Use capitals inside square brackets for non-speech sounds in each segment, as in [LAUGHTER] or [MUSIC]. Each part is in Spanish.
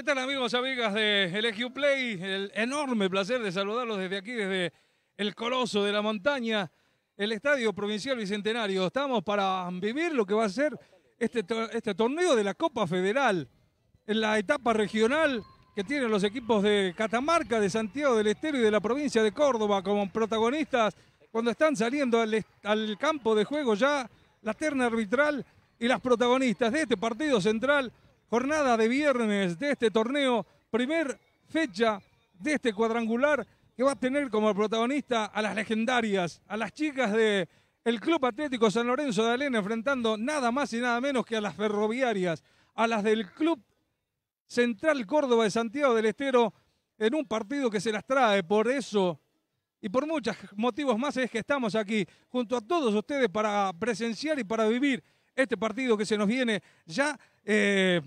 ¿Qué tal amigos, amigas de LGU Play? El enorme placer de saludarlos desde aquí, desde el Coloso de la Montaña, el Estadio Provincial Bicentenario. Estamos para vivir lo que va a ser este, este torneo de la Copa Federal, en la etapa regional que tienen los equipos de Catamarca, de Santiago del Estero y de la provincia de Córdoba como protagonistas cuando están saliendo al campo de juego ya la terna arbitral y las protagonistas de este partido central jornada de viernes de este torneo, primer fecha de este cuadrangular que va a tener como protagonista a las legendarias, a las chicas de Club Atlético San Lorenzo de Alena enfrentando nada más y nada menos que a las ferroviarias, a las del Club Central Córdoba de Santiago del Estero en un partido que se las trae, por eso y por muchos motivos más es que estamos aquí junto a todos ustedes para presenciar y para vivir este partido que se nos viene ya eh,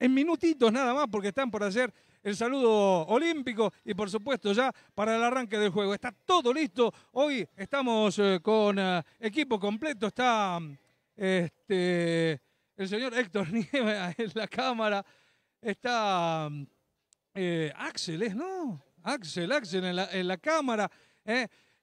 en minutitos nada más, porque están por hacer el saludo olímpico y por supuesto ya para el arranque del juego. Está todo listo. Hoy estamos eh, con eh, equipo completo. Está este, el señor Héctor [LAUGHS] Nieves en la cámara. Está eh, Axel, ¿es no? Axel, Axel en la cámara.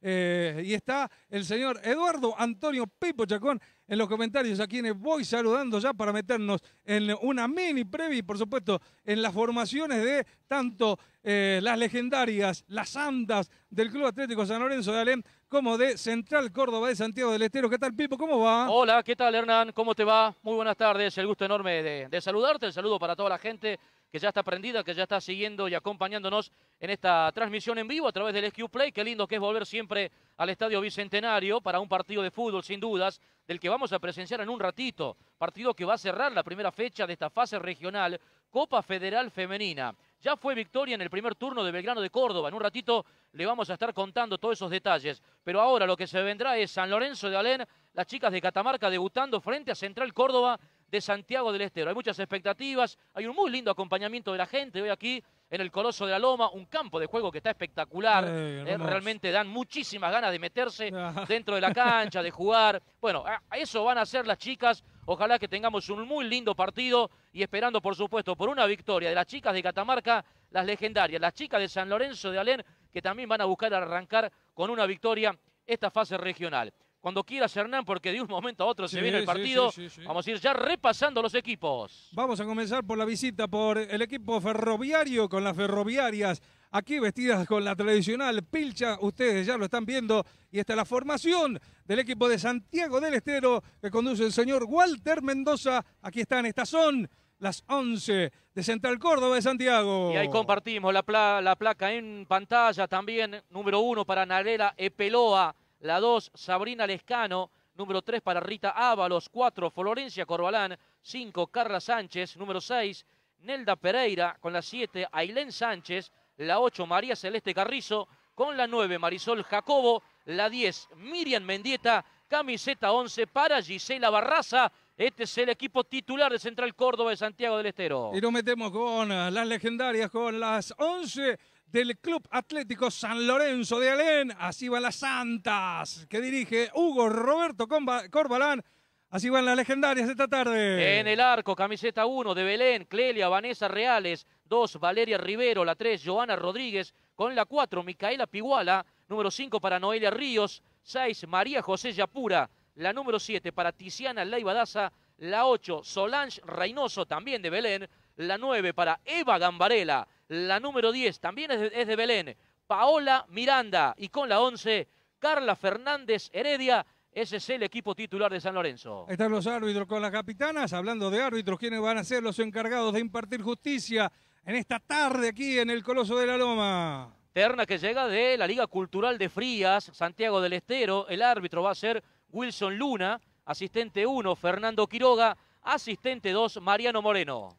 y está el señor Eduardo Antonio Pipo Chacón en los comentarios a quienes voy saludando ya para meternos en una mini preview, por supuesto en las formaciones de tanto eh, las legendarias, las andas del Club Atlético San Lorenzo de Alem como de Central Córdoba de Santiago del Estero. ¿Qué tal, Pipo? ¿Cómo va? Hola, ¿qué tal, Hernán? ¿Cómo te va? Muy buenas tardes. El gusto enorme de, de saludarte. El saludo para toda la gente que ya está prendida, que ya está siguiendo y acompañándonos en esta transmisión en vivo a través del SQ Play. Qué lindo que es volver siempre al Estadio Bicentenario para un partido de fútbol, sin dudas, del que vamos a presenciar en un ratito. Partido que va a cerrar la primera fecha de esta fase regional, Copa Federal Femenina. Ya fue victoria en el primer turno de Belgrano de Córdoba. En un ratito le vamos a estar contando todos esos detalles. Pero ahora lo que se vendrá es San Lorenzo de Alén, las chicas de Catamarca debutando frente a Central Córdoba de Santiago del Estero. Hay muchas expectativas, hay un muy lindo acompañamiento de la gente. Hoy aquí en el Coloso de la Loma, un campo de juego que está espectacular. Eh, realmente dan muchísimas ganas de meterse [LAUGHS] ah. dentro de la cancha, de jugar. Bueno, a eso van a ser las chicas. Ojalá que tengamos un muy lindo partido y esperando, por supuesto, por una victoria de las chicas de Catamarca, las legendarias, las chicas de San Lorenzo de Alén, que también van a buscar arrancar con una victoria esta fase regional cuando quieras, Hernán, porque de un momento a otro se viene el partido. Vamos a ir ya repasando los equipos. Vamos a comenzar por la visita por el equipo ferroviario con las ferroviarias. Aquí vestidas con la tradicional pilcha, ustedes ya lo están viendo. Y está la formación del equipo de Santiago del Estero que conduce el señor Walter Mendoza. Aquí están, estas son las 11 de Central Córdoba de Santiago. Y ahí compartimos la, la placa en pantalla también, número uno para Narela Epeloa la 2, Sabrina Lescano. Número 3 para Rita Ábalos. 4, Florencia Corbalán. 5, Carla Sánchez. Número 6, Nelda Pereira. Con la 7, Ailén Sánchez. La 8, María Celeste Carrizo. Con la 9, Marisol Jacobo. La 10, Miriam Mendieta. Camiseta 11 para Gisela Barraza. Este es el equipo titular de Central Córdoba de Santiago del Estero. Y nos metemos con las legendarias, con las 11 del Club Atlético San Lorenzo de Alén. Así van las Santas, que dirige Hugo Roberto Corbalán. Así van las legendarias esta tarde. En el arco, camiseta 1 de Belén, Clelia, Vanessa Reales, 2 Valeria Rivero, la 3 Joana Rodríguez, con la 4 Micaela Piguala, número 5 para Noelia Ríos, 6 María José Yapura, la número 7 para Tiziana badaza la 8 Solange Reynoso, también de Belén, la 9 para Eva Gambarela, la número 10 también es de, Belén, Paola Miranda y con la 11 Carla Fernández Heredia. Ese es el equipo titular de San Lorenzo. Están los árbitros con las capitanas. Hablando de árbitros, ¿quiénes van a ser los encargados de impartir justicia en esta tarde aquí en el Coloso de la Loma? Terna que llega de la Liga Cultural de Frías, Santiago del Estero. El árbitro va a ser Wilson Luna, asistente 1, Fernando Quiroga, asistente 2, Mariano Moreno.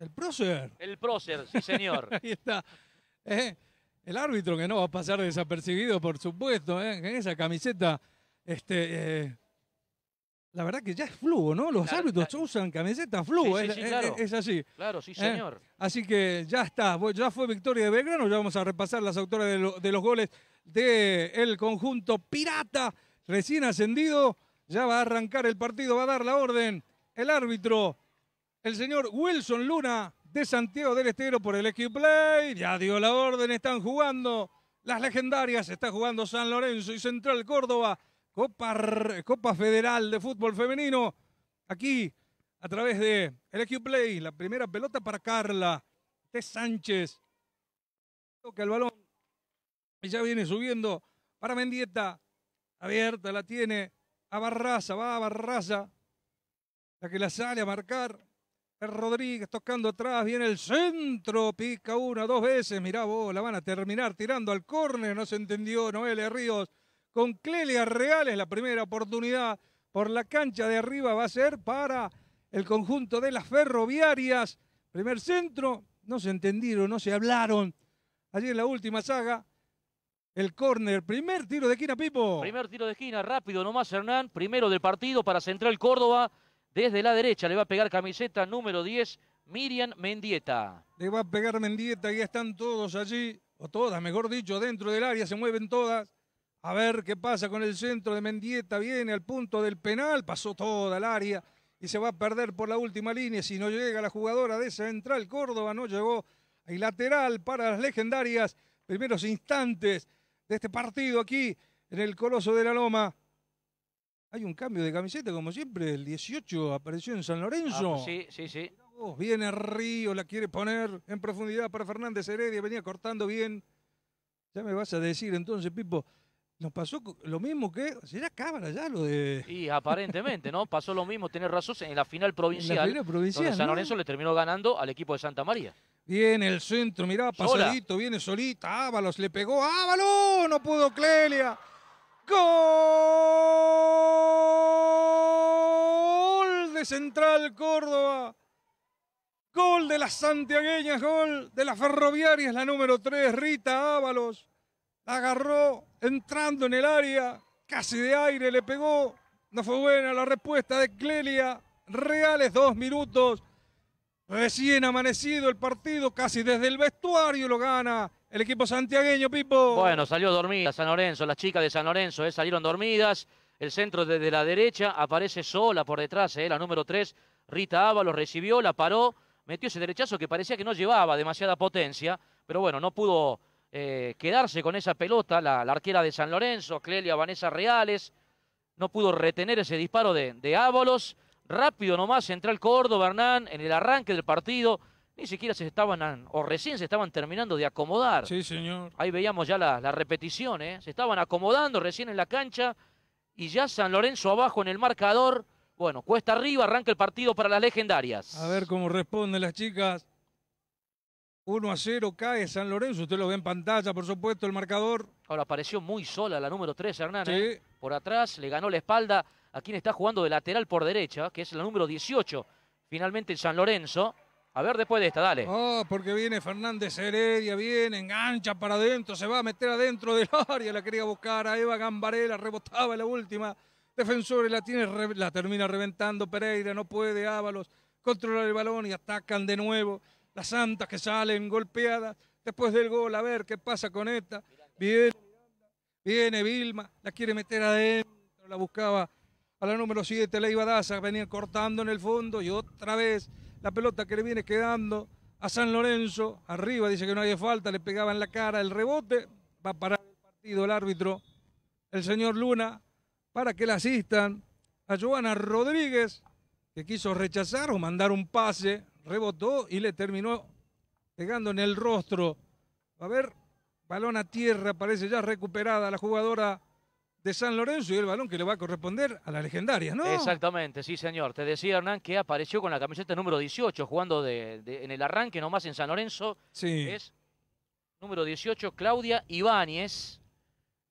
El prócer. El prócer, sí, señor. [LAUGHS] Ahí está. Eh, el árbitro que no va a pasar desapercibido, por supuesto, eh, en esa camiseta. Este, eh, la verdad que ya es fluo, ¿no? Los árbitros usan camiseta fluo, es, así. Claro, sí, señor. Así que ya está, ya fue victoria de Belgrano, ya vamos a repasar las autoras de, los goles del conjunto pirata, recién ascendido, ya va a arrancar el partido, va a dar la orden el árbitro el señor Wilson Luna de Santiago del Estero por el Play Ya dio la orden, están jugando las legendarias, está jugando San Lorenzo y Central Córdoba, Copa, Copa Federal de Fútbol Femenino. Aquí, a través de el Play la primera pelota para Carla de Sánchez. Toca el balón y ya viene subiendo para Mendieta. Abierta la tiene a Barraza, va a Barraza, la que la sale a marcar. Rodríguez tocando atrás, viene el centro, pica una, dos veces, mirá vos, la van a terminar tirando al córner, no se entendió Noel Ríos con Clelia Reales, la primera oportunidad por la cancha de arriba va a ser para el conjunto de las ferroviarias, primer centro, no se entendieron, no se hablaron, allí en la última saga, el córner, primer tiro de esquina, Pipo. Primer tiro de esquina, rápido nomás Hernán, primero del partido para Central Córdoba, desde la derecha le va a pegar camiseta número 10, Miriam Mendieta. Le va a pegar Mendieta, ya están todos allí, o todas, mejor dicho, dentro del área, se mueven todas. A ver qué pasa con el centro de Mendieta, viene al punto del penal, pasó toda el área y se va a perder por la última línea. Si no llega la jugadora de Central Córdoba, no llegó el lateral para las legendarias primeros instantes de este partido aquí en el Coloso de la Loma. Hay un cambio de camiseta, como siempre. El 18 apareció en San Lorenzo. Ah, pues sí, sí, sí. viene Río, la quiere poner en profundidad para Fernández Heredia. Venía cortando bien. Ya me vas a decir entonces, Pipo. Nos pasó lo mismo que. ¿Será cámara ya lo de.? Y aparentemente, ¿no? Pasó lo mismo, tener razón, en la final provincial. En la final provincial. San Lorenzo le terminó ganando al equipo de Santa María. Viene el centro, mirá, pasadito, viene solita. Ábalos le pegó. ¡Ábalos! No pudo Clelia. Gol de Central Córdoba. Gol de las santiagueñas, gol de las ferroviarias, la número 3, Rita Ábalos. agarró entrando en el área, casi de aire, le pegó. No fue buena la respuesta de Clelia. Reales dos minutos. Recién amanecido el partido, casi desde el vestuario lo gana el equipo santiagueño, Pipo. Bueno, salió dormida San Lorenzo, las chicas de San Lorenzo eh, salieron dormidas. El centro desde la derecha aparece sola por detrás, eh, la número 3, Rita Ábalos recibió, la paró, metió ese derechazo que parecía que no llevaba demasiada potencia, pero bueno, no pudo eh, quedarse con esa pelota la, arquera de San Lorenzo, Clelia Vanessa Reales, no pudo retener ese disparo de, de Ábalos. Rápido nomás, el Córdoba, Hernán, en el arranque del partido ni siquiera se estaban, o recién se estaban terminando de acomodar. Sí, señor. Ahí veíamos ya las repeticiones repetición, ¿eh? Se estaban acomodando recién en la cancha y ya San Lorenzo abajo en el marcador. Bueno, cuesta arriba, arranca el partido para las legendarias. A ver cómo responden las chicas. 1 a 0 cae San Lorenzo, usted lo ve en pantalla, por supuesto, el marcador. Ahora apareció muy sola la número 3, Hernán. ¿eh? Por atrás, le ganó la espalda a quien está jugando de lateral por derecha, que es la número 18, finalmente San Lorenzo. A ver después de esta, dale. Oh, porque viene Fernández Heredia, viene, engancha para adentro, se va a meter adentro del [LAUGHS] área, la quería buscar a Eva Gambarela, rebotaba la última. Defensores la tiene, la termina reventando Pereira, no puede Ábalos controlar el balón y atacan de nuevo. Las santas que salen golpeadas después del gol, a ver qué pasa con esta. Viene, viene Vilma, la quiere meter adentro, la buscaba a la número 7, la iba Daza, venía cortando en el fondo y otra vez la pelota que le viene quedando a San Lorenzo, arriba dice que no había falta, le pegaba en la cara el rebote, va a parar el partido el árbitro, el señor Luna, para que la asistan a Joana Rodríguez, que quiso rechazar o mandar un pase, rebotó y le terminó pegando en el rostro. A ver, balón a tierra, parece ya recuperada la jugadora de San Lorenzo y el balón que le va a corresponder a la legendaria, ¿no? Exactamente, sí, señor. Te decía Hernán que apareció con la camiseta número 18 jugando en el arranque nomás en San Lorenzo. Sí. Es número 18, Claudia Ibáñez.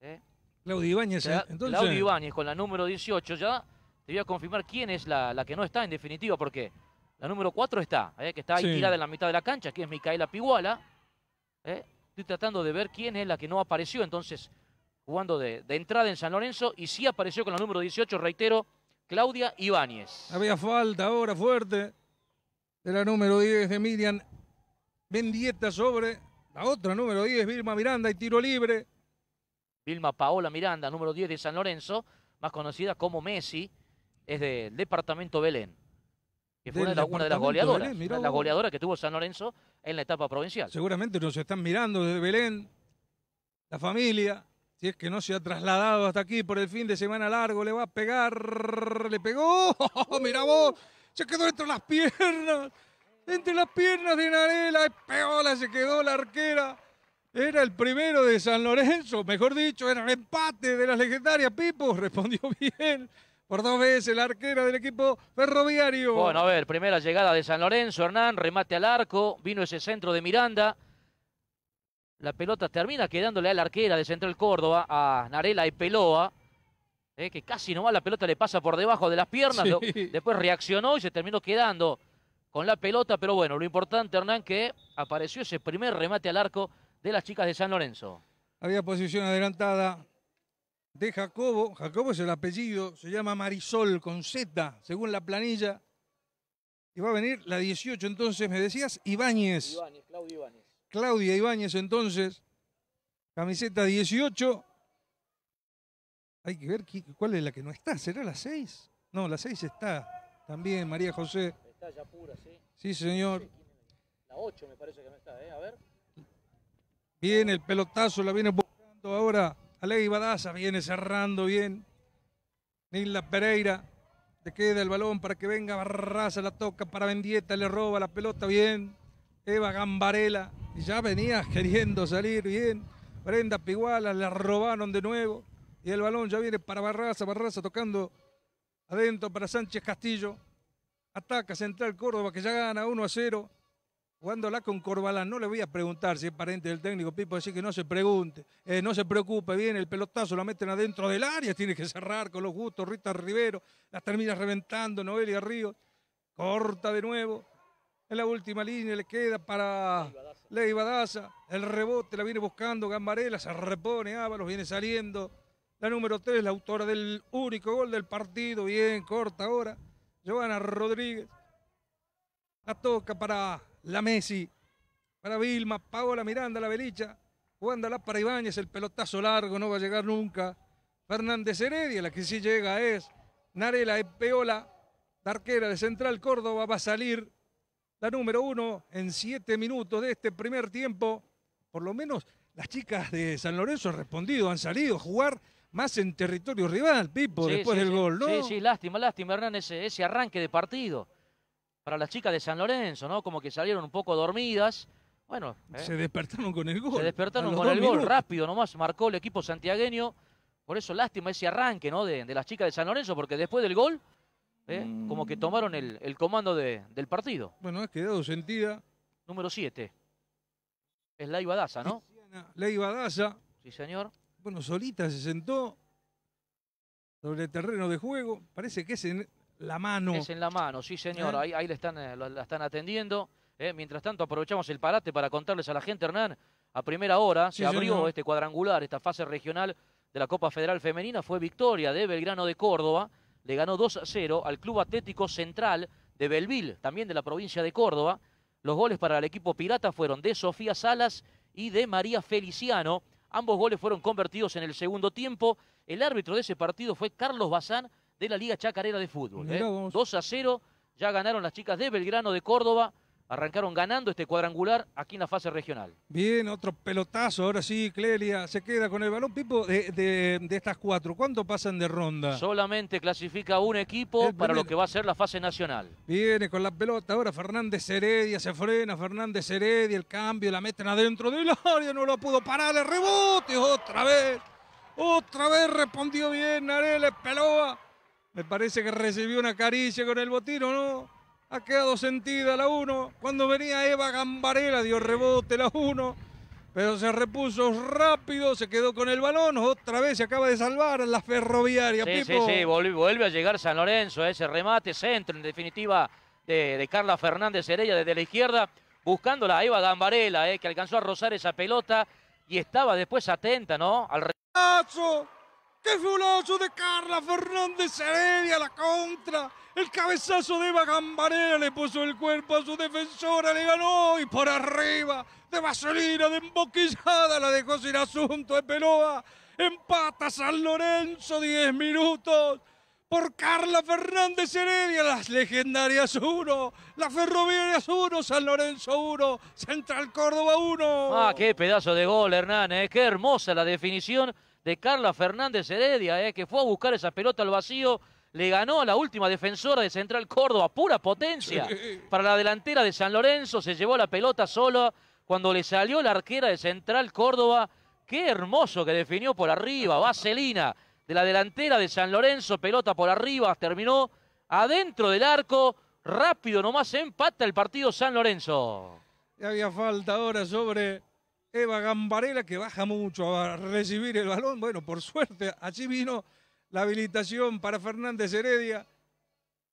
¿eh? Claudia Ibáñez, entonces. Claudia Ibáñez con la número 18. Ya te voy a confirmar quién es la, que no está en definitiva, porque la número 4 está, ¿eh? que está ahí tirada en la mitad de la cancha, que es Micaela Piguala. ¿eh? Estoy tratando de ver quién es la que no apareció, entonces jugando de, entrada en San Lorenzo y sí apareció con la número 18, reitero, Claudia Ibáñez. Había falta ahora fuerte de la número 10 de Miriam Bendieta sobre la otra número 10, Vilma Miranda y tiro libre. Vilma Paola Miranda, número 10 de San Lorenzo, más conocida como Messi, es del departamento Belén. Que fue una de, las goleadoras, La una las goleadoras que tuvo San Lorenzo en la etapa provincial. Seguramente nos están mirando desde Belén, la familia, si es que no se ha trasladado hasta aquí por el fin de semana largo, le va a pegar. Le pegó. [LAUGHS] Mira vos. Se quedó entre las piernas. Entre las piernas de Narela. Peola se quedó la arquera. Era el primero de San Lorenzo. Mejor dicho, era el empate de las legendarias. Pipo [LAUGHS] respondió bien. Por dos veces la arquera del equipo ferroviario. Bueno, a ver, primera llegada de San Lorenzo, Hernán, remate al arco, vino ese centro de Miranda, la pelota termina quedándole a la arquera de Central Córdoba, a Narela y Peloa. Eh, que casi no va la pelota le pasa por debajo de las piernas. después reaccionó y se terminó quedando con la pelota. Pero bueno, lo importante, Hernán, que apareció ese primer remate al arco de las chicas de San Lorenzo. Había posición adelantada de Jacobo. Jacobo es el apellido, se llama Marisol con Z, según la planilla. Y va a venir la 18 entonces, me decías, Ibáñez. Ibáñez, Claudio Ibáñez. Claudia Ibáñez entonces, camiseta 18. Hay que ver cuál es la que no está. ¿Será la 6? No, la 6 está también, María José. Está ya pura, sí. Sí, señor. La 8 me parece que no está, ¿eh? A ver. Viene el pelotazo, la viene buscando ahora. Alegui Badaza viene cerrando bien. Nilda Pereira. te queda el balón para que venga Barraza, la toca para Vendieta, le roba la pelota bien. Eva Gambarela ya venía queriendo salir bien. Brenda Piguala la robaron de nuevo. Y el balón ya viene para Barraza. Barraza tocando adentro para Sánchez Castillo. Ataca Central Córdoba que ya gana 1 a 0. Jugándola con Corbalán. No le voy a preguntar si es pariente del técnico Pipo, así que no se pregunte. Eh, no se preocupe, viene el pelotazo, la meten adentro del área. Tiene que cerrar con los gustos. Rita Rivero las termina reventando. Noelia Ríos corta de nuevo en la última línea le queda para Ley El rebote la viene buscando Gambarela. Se repone Ábalos. Viene saliendo. La número 3, la autora del único gol del partido. Bien corta ahora. Giovanna Rodríguez. La toca para la Messi. Para Vilma. Paola Miranda, la Belicha. la para Ibáñez. El pelotazo largo. No va a llegar nunca. Fernández Heredia. La que sí llega es Narela Epeola. La de Central Córdoba va a salir la número uno en siete minutos de este primer tiempo. Por lo menos las chicas de San Lorenzo han respondido, han salido a jugar más en territorio rival, Pipo, después del gol, ¿no? Sí, sí, lástima, lástima, Hernán, ese, arranque de partido para las chicas de San Lorenzo, ¿no? Como que salieron un poco dormidas. Bueno. ¿eh? se despertaron con el gol. Se despertaron con el gol rápido nomás, marcó el equipo santiagueño. Por eso lástima ese arranque, ¿no? de las chicas de San Lorenzo, porque después del gol ¿eh? como que mm. tomaron el, comando del partido. Bueno, ha quedado sentida. Número 7. Es la Ibadaza, ¿no? La Ibadaza. Sí, señor. Bueno, solita se sentó sobre el terreno de juego. Parece que es en la mano. Es en la mano, sí, señor. ¿Eh? Ahí, ahí la, están, eh, la están atendiendo. Mientras tanto, aprovechamos el parate para contarles a la gente, Hernán. A primera hora se abrió este cuadrangular, esta fase regional de la Copa Federal Femenina. Fue victoria de Belgrano de Córdoba le ganó 2 a 0 al Club Atlético Central de Belville, también de la provincia de Córdoba. Los goles para el equipo pirata fueron de Sofía Salas y de María Feliciano. Ambos goles fueron convertidos en el segundo tiempo. El árbitro de ese partido fue Carlos Bazán de la Liga Chacarera de Fútbol. 2 ¿eh? a 0, ya ganaron las chicas de Belgrano de Córdoba Arrancaron ganando este cuadrangular aquí en la fase regional. Bien, otro pelotazo. Ahora sí, Clelia se queda con el balón. Pipo, de, estas cuatro, ¿cuánto pasan de ronda? Solamente clasifica un equipo para lo que va a ser la fase nacional. Viene con la pelota ahora Fernández Heredia, se frena Fernández Heredia, el cambio, la meten adentro del área, no lo pudo parar, el rebote otra vez. Otra vez respondió bien Areles Peloa. Me parece que recibió una caricia con el botín, ¿o no? ha quedado sentida la 1. Cuando venía Eva Gambarela dio rebote la 1. Pero se repuso rápido, se quedó con el balón. Otra vez se acaba de salvar la ferroviaria. Sí, sí, sí. vuelve, a llegar San Lorenzo. Eh, ese remate, centro en definitiva de, Carla Fernández Herella desde la izquierda. Buscando la Eva Gambarela, eh, que alcanzó a rozar esa pelota y estaba después atenta, ¿no? Al ¡Qué fuloso de Carla Fernández Heredia la contra! El cabezazo de Eva Gambarera le puso el cuerpo a su defensora, le ganó y por arriba, de vaselina, de emboquillada, la dejó sin asunto de Peloa. Empata San Lorenzo, 10 minutos. Por Carla Fernández Heredia, las legendarias 1, las ferroviarias 1, San Lorenzo 1, Central Córdoba 1. Ah, qué pedazo de gol, Hernán, eh, qué hermosa la definición de Carla Fernández Heredia, eh, que fue a buscar esa pelota al vacío. Le ganó a la última defensora de Central Córdoba, pura potencia. Para la delantera de San Lorenzo se llevó la pelota sola cuando le salió la arquera de Central Córdoba. Qué hermoso que definió por arriba, Vaselina, de la delantera de San Lorenzo, pelota por arriba, terminó adentro del arco, rápido nomás empata el partido San Lorenzo. Ya había falta ahora sobre Eva Gambarela, que baja mucho a recibir el balón. Bueno, por suerte, allí vino la habilitación para Fernández Heredia.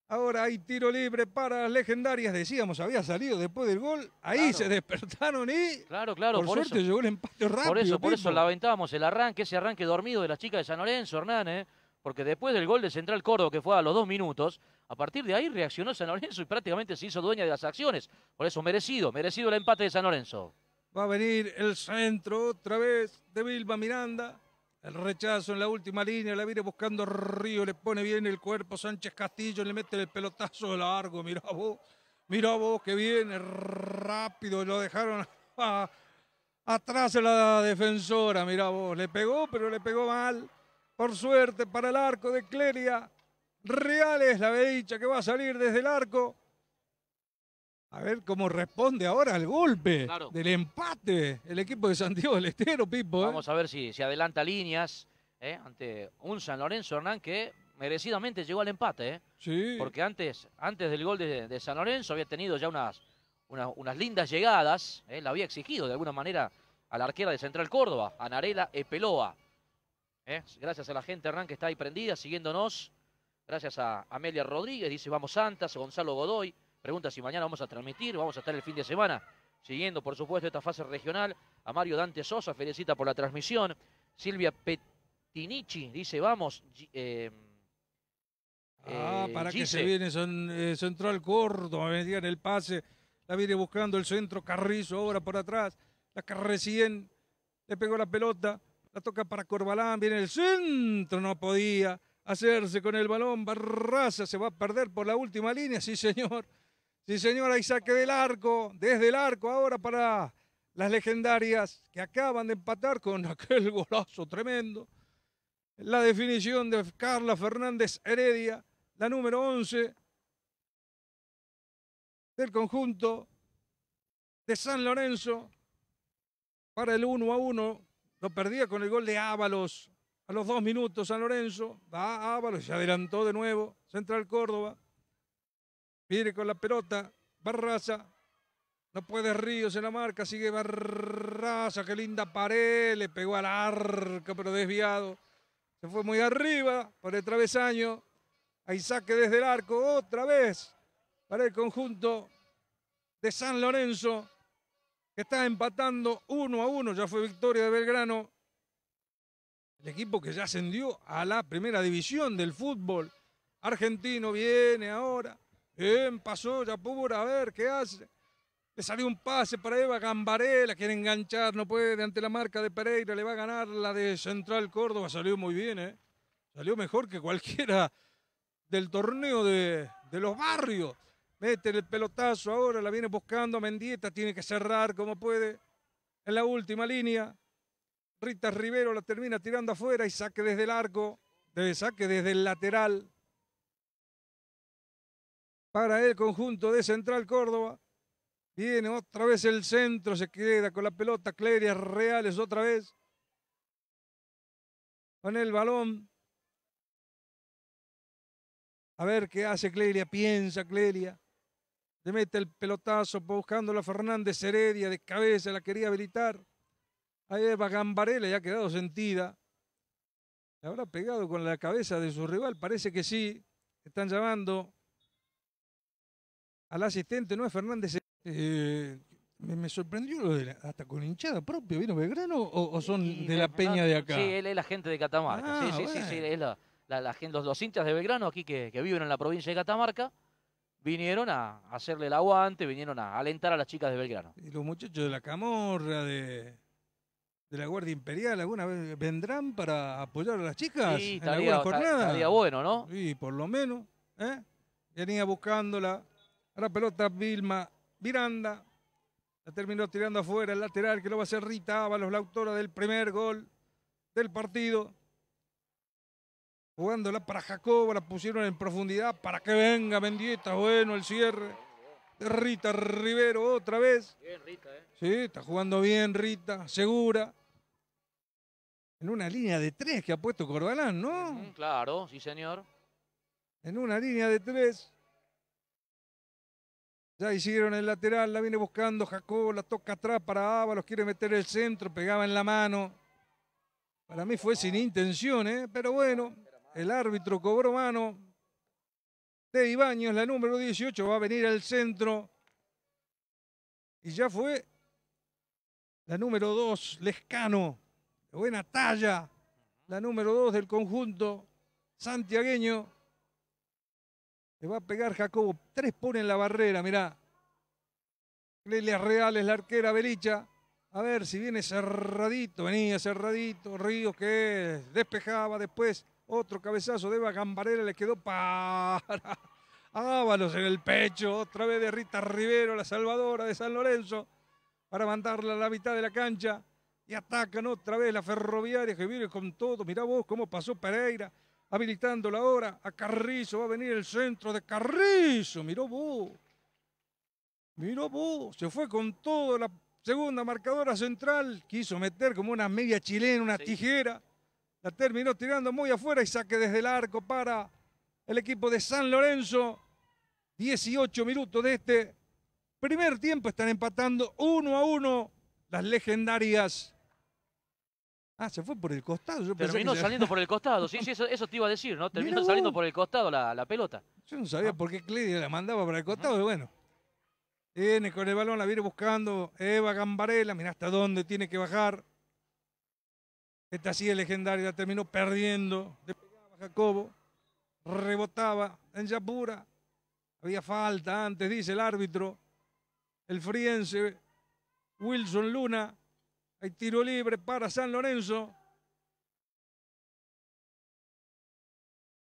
Ahora hay tiro libre para las legendarias. Decíamos, había salido después del gol. Ahí se despertaron y. Claro, claro. Por, suerte llegó el empate rápido. Por eso, por eso lamentábamos el arranque, ese arranque dormido de la chica de San Lorenzo, Hernán, ¿eh? Porque después del gol de Central Córdoba, que fue a los dos minutos, a partir de ahí reaccionó San Lorenzo y prácticamente se hizo dueña de las acciones. Por eso, merecido, merecido el empate de San Lorenzo. Va a venir el centro otra vez de Vilma Miranda. El rechazo en la última línea, la viene buscando Río, le pone bien el cuerpo Sánchez Castillo, le mete el pelotazo largo, mirá vos, mirá vos que viene rápido, lo dejaron atrás de la defensora, mirá vos, le pegó, pero le pegó mal. Por suerte para el arco de Cleria, Reales la veicha que va a salir desde el arco. A ver cómo responde ahora al golpe del empate el equipo de Santiago del Estero, Pipo. ¿eh? Vamos a ver si, se adelanta líneas ¿eh? ante un San Lorenzo Hernán que merecidamente llegó al empate. ¿eh? Sí. Porque antes, antes del gol de, San Lorenzo había tenido ya unas, lindas llegadas, la había exigido de alguna manera a la arquera de Central Córdoba, a Narela Epeloa. Gracias a la gente Hernán que está ahí prendida, siguiéndonos. Gracias a Amelia Rodríguez, dice vamos Santas, Gonzalo Godoy. Pregunta si mañana vamos a transmitir, vamos a estar el fin de semana siguiendo, por supuesto, esta fase regional. A Mario Dante Sosa felicita por la transmisión. Silvia Pettinichi dice, vamos. Eh, ah, eh, para que se viene, son, al eh, Central me vendían el pase. La viene buscando el centro, Carrizo ahora por atrás. La que recién le pegó la pelota, la toca para Corbalán, viene el centro, no podía hacerse con el balón. Barraza se va a perder por la última línea, sí señor. Sí, señora, y saque del arco, desde el arco ahora para las legendarias que acaban de empatar con [LAUGHS] aquel golazo tremendo. La definición de Carla Fernández Heredia, la número 11 del conjunto de San Lorenzo para el 1 a 1. Lo perdía con el gol de Ábalos a los dos minutos San Lorenzo. Va Ábalos, se adelantó de nuevo. Central Córdoba. Mire con la pelota, Barraza. No puede Ríos en la marca, sigue Barraza, qué linda pared, le pegó al arco, pero desviado. Se fue muy arriba por el travesaño. Ahí saque desde el arco, otra vez para el conjunto de San Lorenzo, que está empatando uno a uno, ya fue victoria de Belgrano. El equipo que ya ascendió a la primera división del fútbol argentino viene ahora Bien, pasó ya a ver, ¿qué hace? Le salió un pase para Eva Gambaré, la quiere enganchar, no puede, ante la marca de Pereira, le va a ganar la de Central Córdoba, salió muy bien, ¿eh? Salió mejor que cualquiera del torneo de, los barrios. Mete el pelotazo ahora, la viene buscando Mendieta, tiene que cerrar como puede. En la última línea, Rita Rivero la termina tirando afuera y saque desde el arco, saque desde el lateral para el conjunto de Central Córdoba. Viene otra vez el centro, se queda con la pelota. Cleria Reales otra vez. Con el balón. A ver qué hace Cleria, piensa Cleria. Le mete el pelotazo a Fernández Heredia de cabeza, la quería habilitar. Ahí va Gambarela ya ha quedado sentida. Le habrá pegado con la cabeza de su rival, parece que sí. Están llamando al asistente, ¿no? es Fernández. Eh, me, sorprendió lo de hasta con hinchada propia, ¿vino Belgrano o, son de la peña de acá? Sí, él es la gente de Catamarca. sí, ah, sí, sí, los, hinchas de Belgrano aquí que, viven en la provincia de Catamarca vinieron a hacerle el aguante, vinieron a alentar a las chicas de Belgrano. Y los muchachos de la Camorra, de, la Guardia Imperial, ¿alguna vez vendrán para apoyar a las chicas sí, en estaría, bueno, ¿no? Sí, por lo menos, ¿eh? Venía buscándola la pelota Vilma Miranda. La terminó tirando afuera el lateral que lo va a hacer Rita Ábalos, la autora del primer gol del partido. Jugándola para Jacobo, la pusieron en profundidad para que venga Bendita, Bueno, el cierre de Rita Rivero otra vez. Bien, Rita, ¿eh? Sí, está jugando bien Rita, segura. En una línea de tres que ha puesto Corbalán, ¿no? claro, sí, señor. En una línea de tres. Ya hicieron el lateral, la viene buscando Jacobo, la toca atrás para Ábalos, quiere meter el centro, pegaba en la mano. Para mí fue sin intención, ¿eh? pero bueno, el árbitro cobró mano de Ibaños, la número 18, va a venir al centro. Y ya fue la número 2, Lescano, buena talla, la número 2 del conjunto santiagueño. Le va a pegar Jacobo. Tres pone en la barrera, mirá. Lelia reales, la arquera Belicha. A ver si viene cerradito. Venía cerradito. Río que despejaba después. Otro cabezazo de Eva Gambarela le quedó para [LAUGHS] Ábalos en el pecho. Otra vez de Rita Rivero, la salvadora de San Lorenzo. Para mandarla a la mitad de la cancha. Y atacan otra vez la ferroviaria que viene con todo. Mirá vos cómo pasó Pereira la ahora a Carrizo, va a venir el centro de Carrizo, miró vos, miró vos, se fue con toda la segunda marcadora central, quiso meter como una media chilena, una tijera, la terminó tirando muy afuera y saque desde el arco para el equipo de San Lorenzo, 18 minutos de este primer tiempo, están empatando uno a uno las legendarias Ah, se fue por el costado. Terminó saliendo por el [LAUGHS] costado. Sí, sí, eso, te iba a decir, ¿no? Terminó saliendo por el costado la, pelota. Yo no sabía ah. por qué Cleide la mandaba para el costado. pero Bueno. Tiene con el balón, la viene buscando. Eva Gambarela, mira hasta dónde tiene que bajar. Esta sí es legendaria, terminó perdiendo. Despegaba Jacobo. Rebotaba en Yapura. Había falta antes, dice el árbitro. El friense Wilson Luna hay tiro libre para San Lorenzo.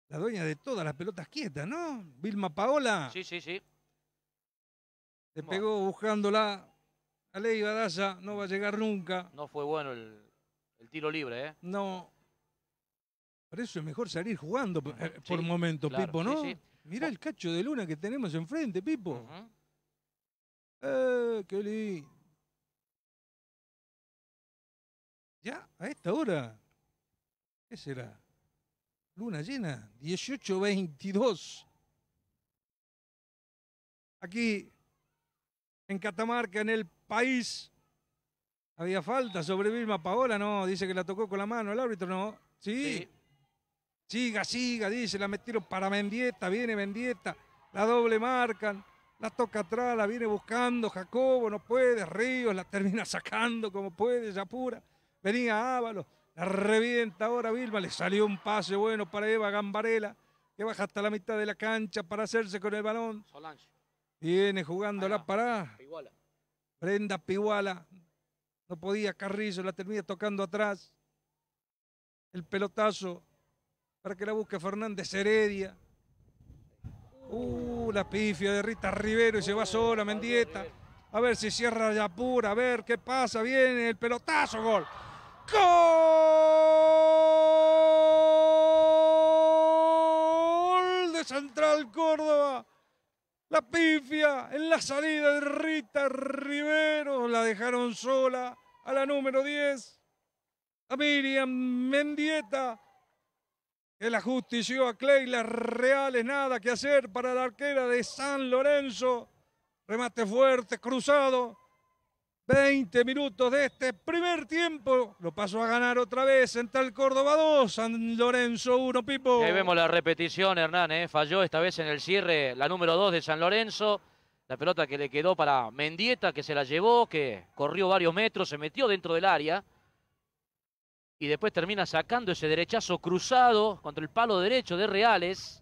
La dueña de todas las pelotas quietas, ¿no? Vilma Paola. Sí, sí, sí. Le pegó buscándola a ley Ibadaza, no va a llegar nunca. No fue bueno el, tiro libre, ¿eh? No. Por eso es mejor salir jugando por un eh, momento, Pipo, ¿no? Sí, sí. Mirá el cacho de luna que tenemos enfrente, Pipo. eh, qué lindo! Ya, a esta hora. ¿Qué será? Luna llena, 18-22. Aquí, en Catamarca, en el país, había falta sobre Vilma Paola, no, dice que la tocó con la mano el árbitro, no. Sí. Siga, siga, dice, la metieron para Mendieta, viene Mendieta, la doble marcan, la toca atrás, la viene buscando Jacobo, no puede, Ríos la termina [LAUGHS] sacando como puede, ya pura venía Ábalos, la revienta ahora Vilma, le salió un pase bueno para Eva Gambarela, que baja hasta la mitad de la cancha para hacerse con el balón. Viene jugando la parada. prenda Brenda Piguala. No podía Carrizo, la termina tocando atrás. El pelotazo para que la busque Fernández Heredia. Uh, la pifia de Rita Rivero y se va sola Mendieta. A ver si cierra Yapura a ver qué pasa, viene el pelotazo, gol. ¡Gol de Central Córdoba! La pifia en la salida de Rita Rivero. La dejaron sola a la número 10. A Miriam Mendieta. El ajustició a Clay. Las reales nada que hacer para la arquera de San Lorenzo. Remate fuerte, cruzado. 20 minutos de este primer tiempo. Lo pasó a ganar otra vez en tal Córdoba 2, San Lorenzo 1, Pipo. Ahí vemos la repetición, Hernán. ¿eh? Falló esta vez en el cierre la número 2 de San Lorenzo. La pelota que le quedó para Mendieta, que se la llevó, que corrió varios metros, se metió dentro del área. Y después termina sacando ese derechazo cruzado contra el palo derecho de Reales.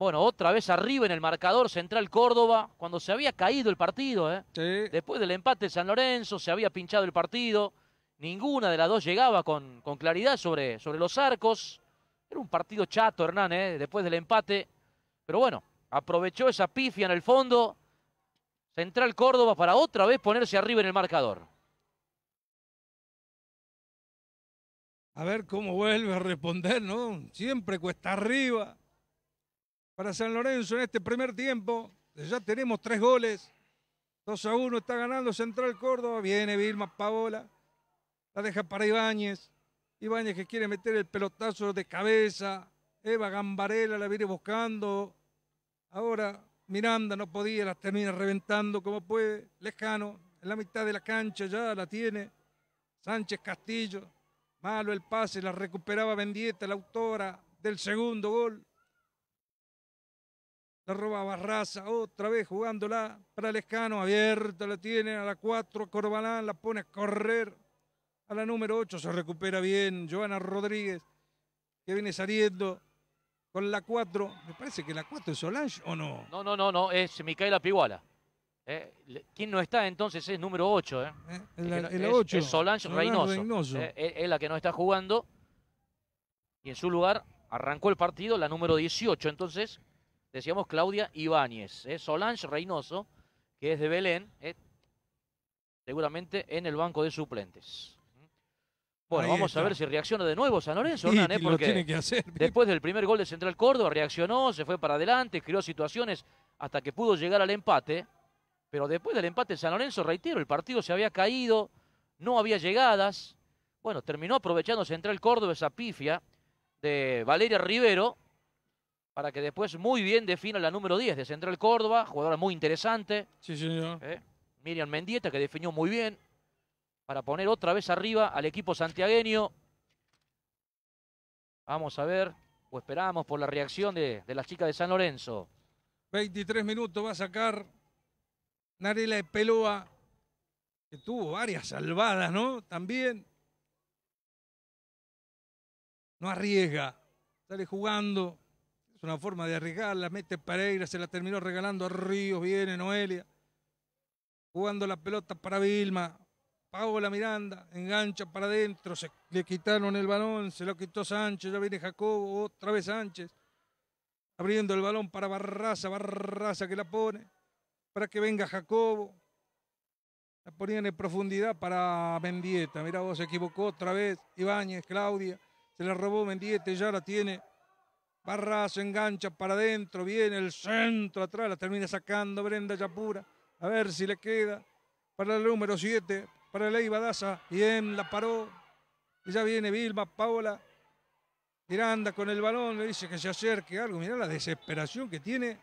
Bueno, otra vez arriba en el marcador Central Córdoba, cuando se había caído el partido, ¿eh? Después del empate de San Lorenzo, se había pinchado el partido. Ninguna de las dos llegaba con, con claridad sobre, sobre, los arcos. Era un partido chato, Hernán, ¿eh? después del empate. Pero bueno, aprovechó esa pifia en el fondo. Central Córdoba para otra vez ponerse arriba en el marcador. A ver cómo vuelve a responder, ¿no? Siempre cuesta arriba para San Lorenzo en este primer tiempo. Ya tenemos tres goles. 2 a 1 está ganando Central Córdoba. Viene Vilma Paola. La deja para Ibáñez. Ibáñez que quiere meter el pelotazo de cabeza. Eva Gambarela la viene buscando. Ahora Miranda no podía, la termina reventando como puede. Lejano, en la mitad de la cancha ya la tiene. Sánchez Castillo. Malo el pase, la recuperaba Bendieta, la autora del segundo gol. La Barraza otra vez jugándola para Lescano, abierta la tiene a la 4, Corbalán la pone a correr. A la número 8 se recupera bien Joana Rodríguez, que viene saliendo con la 4. Me parece que la 4 es Solange o no. No, no, no, no, es Micaela Piguala. Eh, ¿Quién no está entonces? Es número 8. ¿eh? Eh, es, Solange, Reynoso. ¿eh? es la que no está jugando. Y en su lugar arrancó el partido la número 18. Entonces, decíamos Claudia Ibáñez, eh, Solange Reynoso, que es de Belén, ¿eh? seguramente en el banco de suplentes. Bueno, vamos a ver si reacciona de nuevo San Lorenzo, Hernán, ¿eh? porque después del primer gol de Central Córdoba reaccionó, se fue para adelante, creó situaciones hasta que pudo llegar al empate. Pero después del empate San Lorenzo, reitero, el partido se había caído, no había llegadas. Bueno, terminó aprovechando Central Córdoba esa pifia de Valeria Rivero, para que después muy bien defina la número 10 de Central Córdoba, jugadora muy interesante. Sí, ¿Eh? Miriam Mendieta, que definió muy bien, para poner otra vez arriba al equipo santiagueño. Vamos a ver, o esperamos por la reacción de, de las chicas de San Lorenzo. 23 minutos va a sacar Narela de Peloa, que tuvo varias salvadas, ¿no? También. No arriesga, sale jugando. Es una forma de arriesgarla. Mete Pereira, se la terminó regalando a Ríos. Viene Noelia. Jugando la pelota para Vilma. Paola Miranda, engancha para adentro, se le quitaron el balón, se lo quitó Sánchez, ya viene Jacobo, otra vez Sánchez, abriendo el balón para Barraza, Barraza que la pone, para que venga Jacobo, la ponían en profundidad para Mendieta, mira vos, se equivocó otra vez, Ibáñez, Claudia, se la robó Mendieta, ya la tiene se engancha para adentro, viene el centro atrás, la termina sacando Brenda Yapura. A ver si le queda para el número 7, para el Daza. Bien, la paró. Y ya viene Vilma Paola. Miranda con el balón, le dice que se acerque algo. Mirá la desesperación que tiene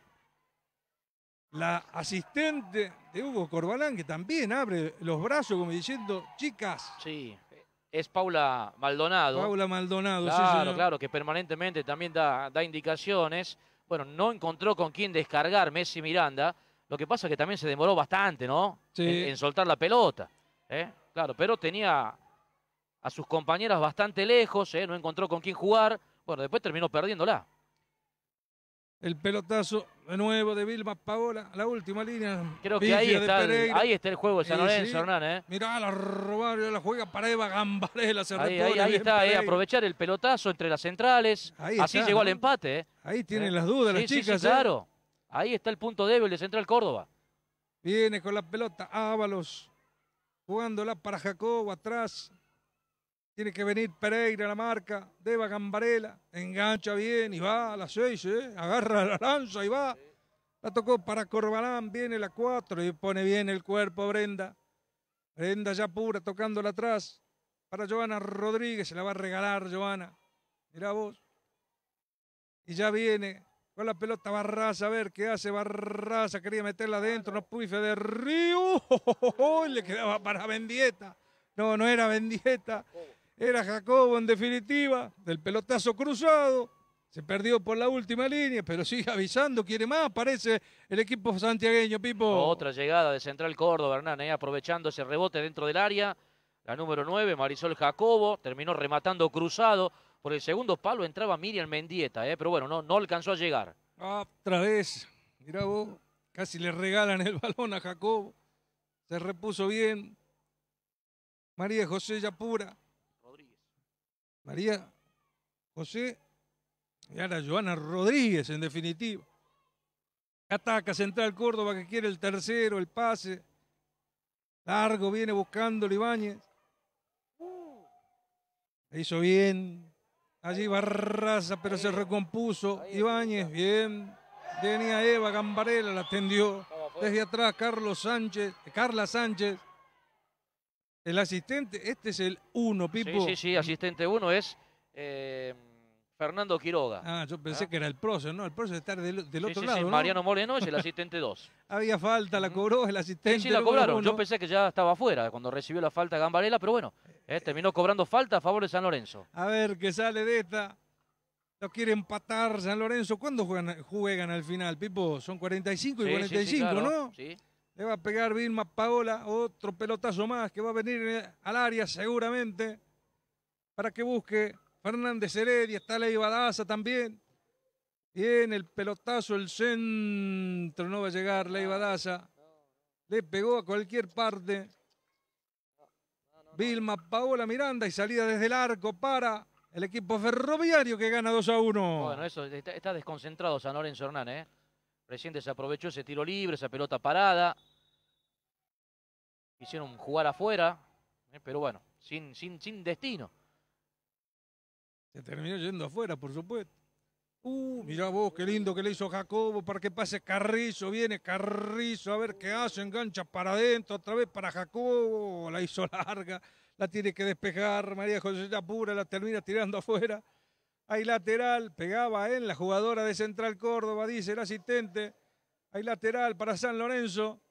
la asistente de Hugo Corbalán, que también abre los brazos como diciendo, chicas, sí es Paula Maldonado. Paula Maldonado, claro, sí, Claro, Claro, que permanentemente también da, indicaciones. Bueno, no encontró con quién descargar Messi Miranda. Lo que pasa es que también se demoró bastante, ¿no? Sí. En, soltar la pelota. ¿eh? Claro, pero tenía a sus compañeras bastante lejos, ¿eh? no encontró con quién jugar. Bueno, después terminó perdiéndola. El pelotazo de nuevo de Vilma Paola, la última línea. Creo que ahí está, el, ahí está, el, juego de San Lorenzo, Hernán. ¿eh? Mirá, la robaron, la juega para Eva Gambarela. ahí, ahí, está, aprovechar el pelotazo entre las centrales. Así llegó el empate. ¿eh? Ahí tienen ¿Eh? las dudas las chicas. claro. Ahí está el punto débil de Central Córdoba. Viene con la pelota Ábalos, jugándola para Jacobo atrás. Tiene que venir Pereira a la marca, Deva Gambarela, engancha bien y va a la 6, ¿eh? agarra la lanza y va. La tocó para Corbalán, viene la 4 y pone bien el cuerpo Brenda. Brenda ya pura, tocándola atrás para Joana Rodríguez, se la va a regalar Joana. Mirá vos. Y ya viene con la pelota Barraza, a ver qué hace Barraza, quería meterla adentro, no pufe de Río, [LAUGHS] le quedaba para Vendieta. No, no era Vendieta. Era Jacobo en definitiva, del pelotazo cruzado. Se perdió por la última línea, pero sigue avisando, quiere más, parece el equipo santiagueño, Pipo. Otra llegada de Central Córdoba, Hernán, aprovechando ese rebote dentro del área. La número 9, Marisol Jacobo, terminó rematando cruzado. Por el segundo palo entraba Miriam Mendieta, eh, pero bueno, no, no alcanzó a llegar. Otra vez, mirá vos, casi le regalan el [LAUGHS] balón a Jacobo. Se repuso bien. María José Yapura María José y ahora Joana Rodríguez, en definitiva. Ataca Central Córdoba que quiere el tercero, el pase. Largo viene buscando Ibáñez. Uh. hizo bien. Allí Barraza, pero se recompuso. Ibáñez, bien. Tenía Eva Gambarela, la atendió. Pues. Desde atrás Carlos Sánchez, Carla Sánchez. El asistente, este es el 1, Pipo. Sí, sí, sí, asistente 1 es eh, Fernando Quiroga. Ah, yo pensé ¿Ah? que era el proceso, ¿no? El proceso está del, del otro lado. Sí, Mariano Moreno es el [LAUGHS] asistente 2. Había falta, la cobró el asistente. Sí, sí, la cobraron. Yo pensé que ya estaba afuera cuando recibió la falta Gambarela, pero bueno, eh, eh, terminó cobrando falta a favor de San Lorenzo. A ver, qué sale de esta. Lo quiere empatar San Lorenzo. ¿Cuándo juegan, al final, Pipo? Son 45 y 45, ¿no? Sí. Le va a pegar Vilma Paola otro pelotazo más que va a venir eh, al área seguramente para que busque Fernández Heredia. Está la Badaza también. Y en el pelotazo, el centro no va a llegar Ley Badaza. Le pegó a cualquier parte. Vilma Paola Miranda y salida desde el arco para el equipo ferroviario que gana 2 a 1. Bueno, eso está, desconcentrado San Lorenzo Hernán ¿eh? se aprovechó ese tiro libre, esa pelota parada. Quisieron jugar afuera, eh, pero bueno, sin, sin, sin destino. Se terminó yendo afuera, por supuesto. Uh, mirá vos, qué lindo que le hizo Jacobo para que pase Carrizo. Viene Carrizo, a ver qué hace. Engancha para adentro, otra vez para Jacobo. La hizo [LAUGHS] larga, la tiene que despejar. María José ya pura, la termina tirando afuera. Hay lateral, pegaba en la jugadora de Central Córdoba, dice el asistente. Hay lateral para San Lorenzo.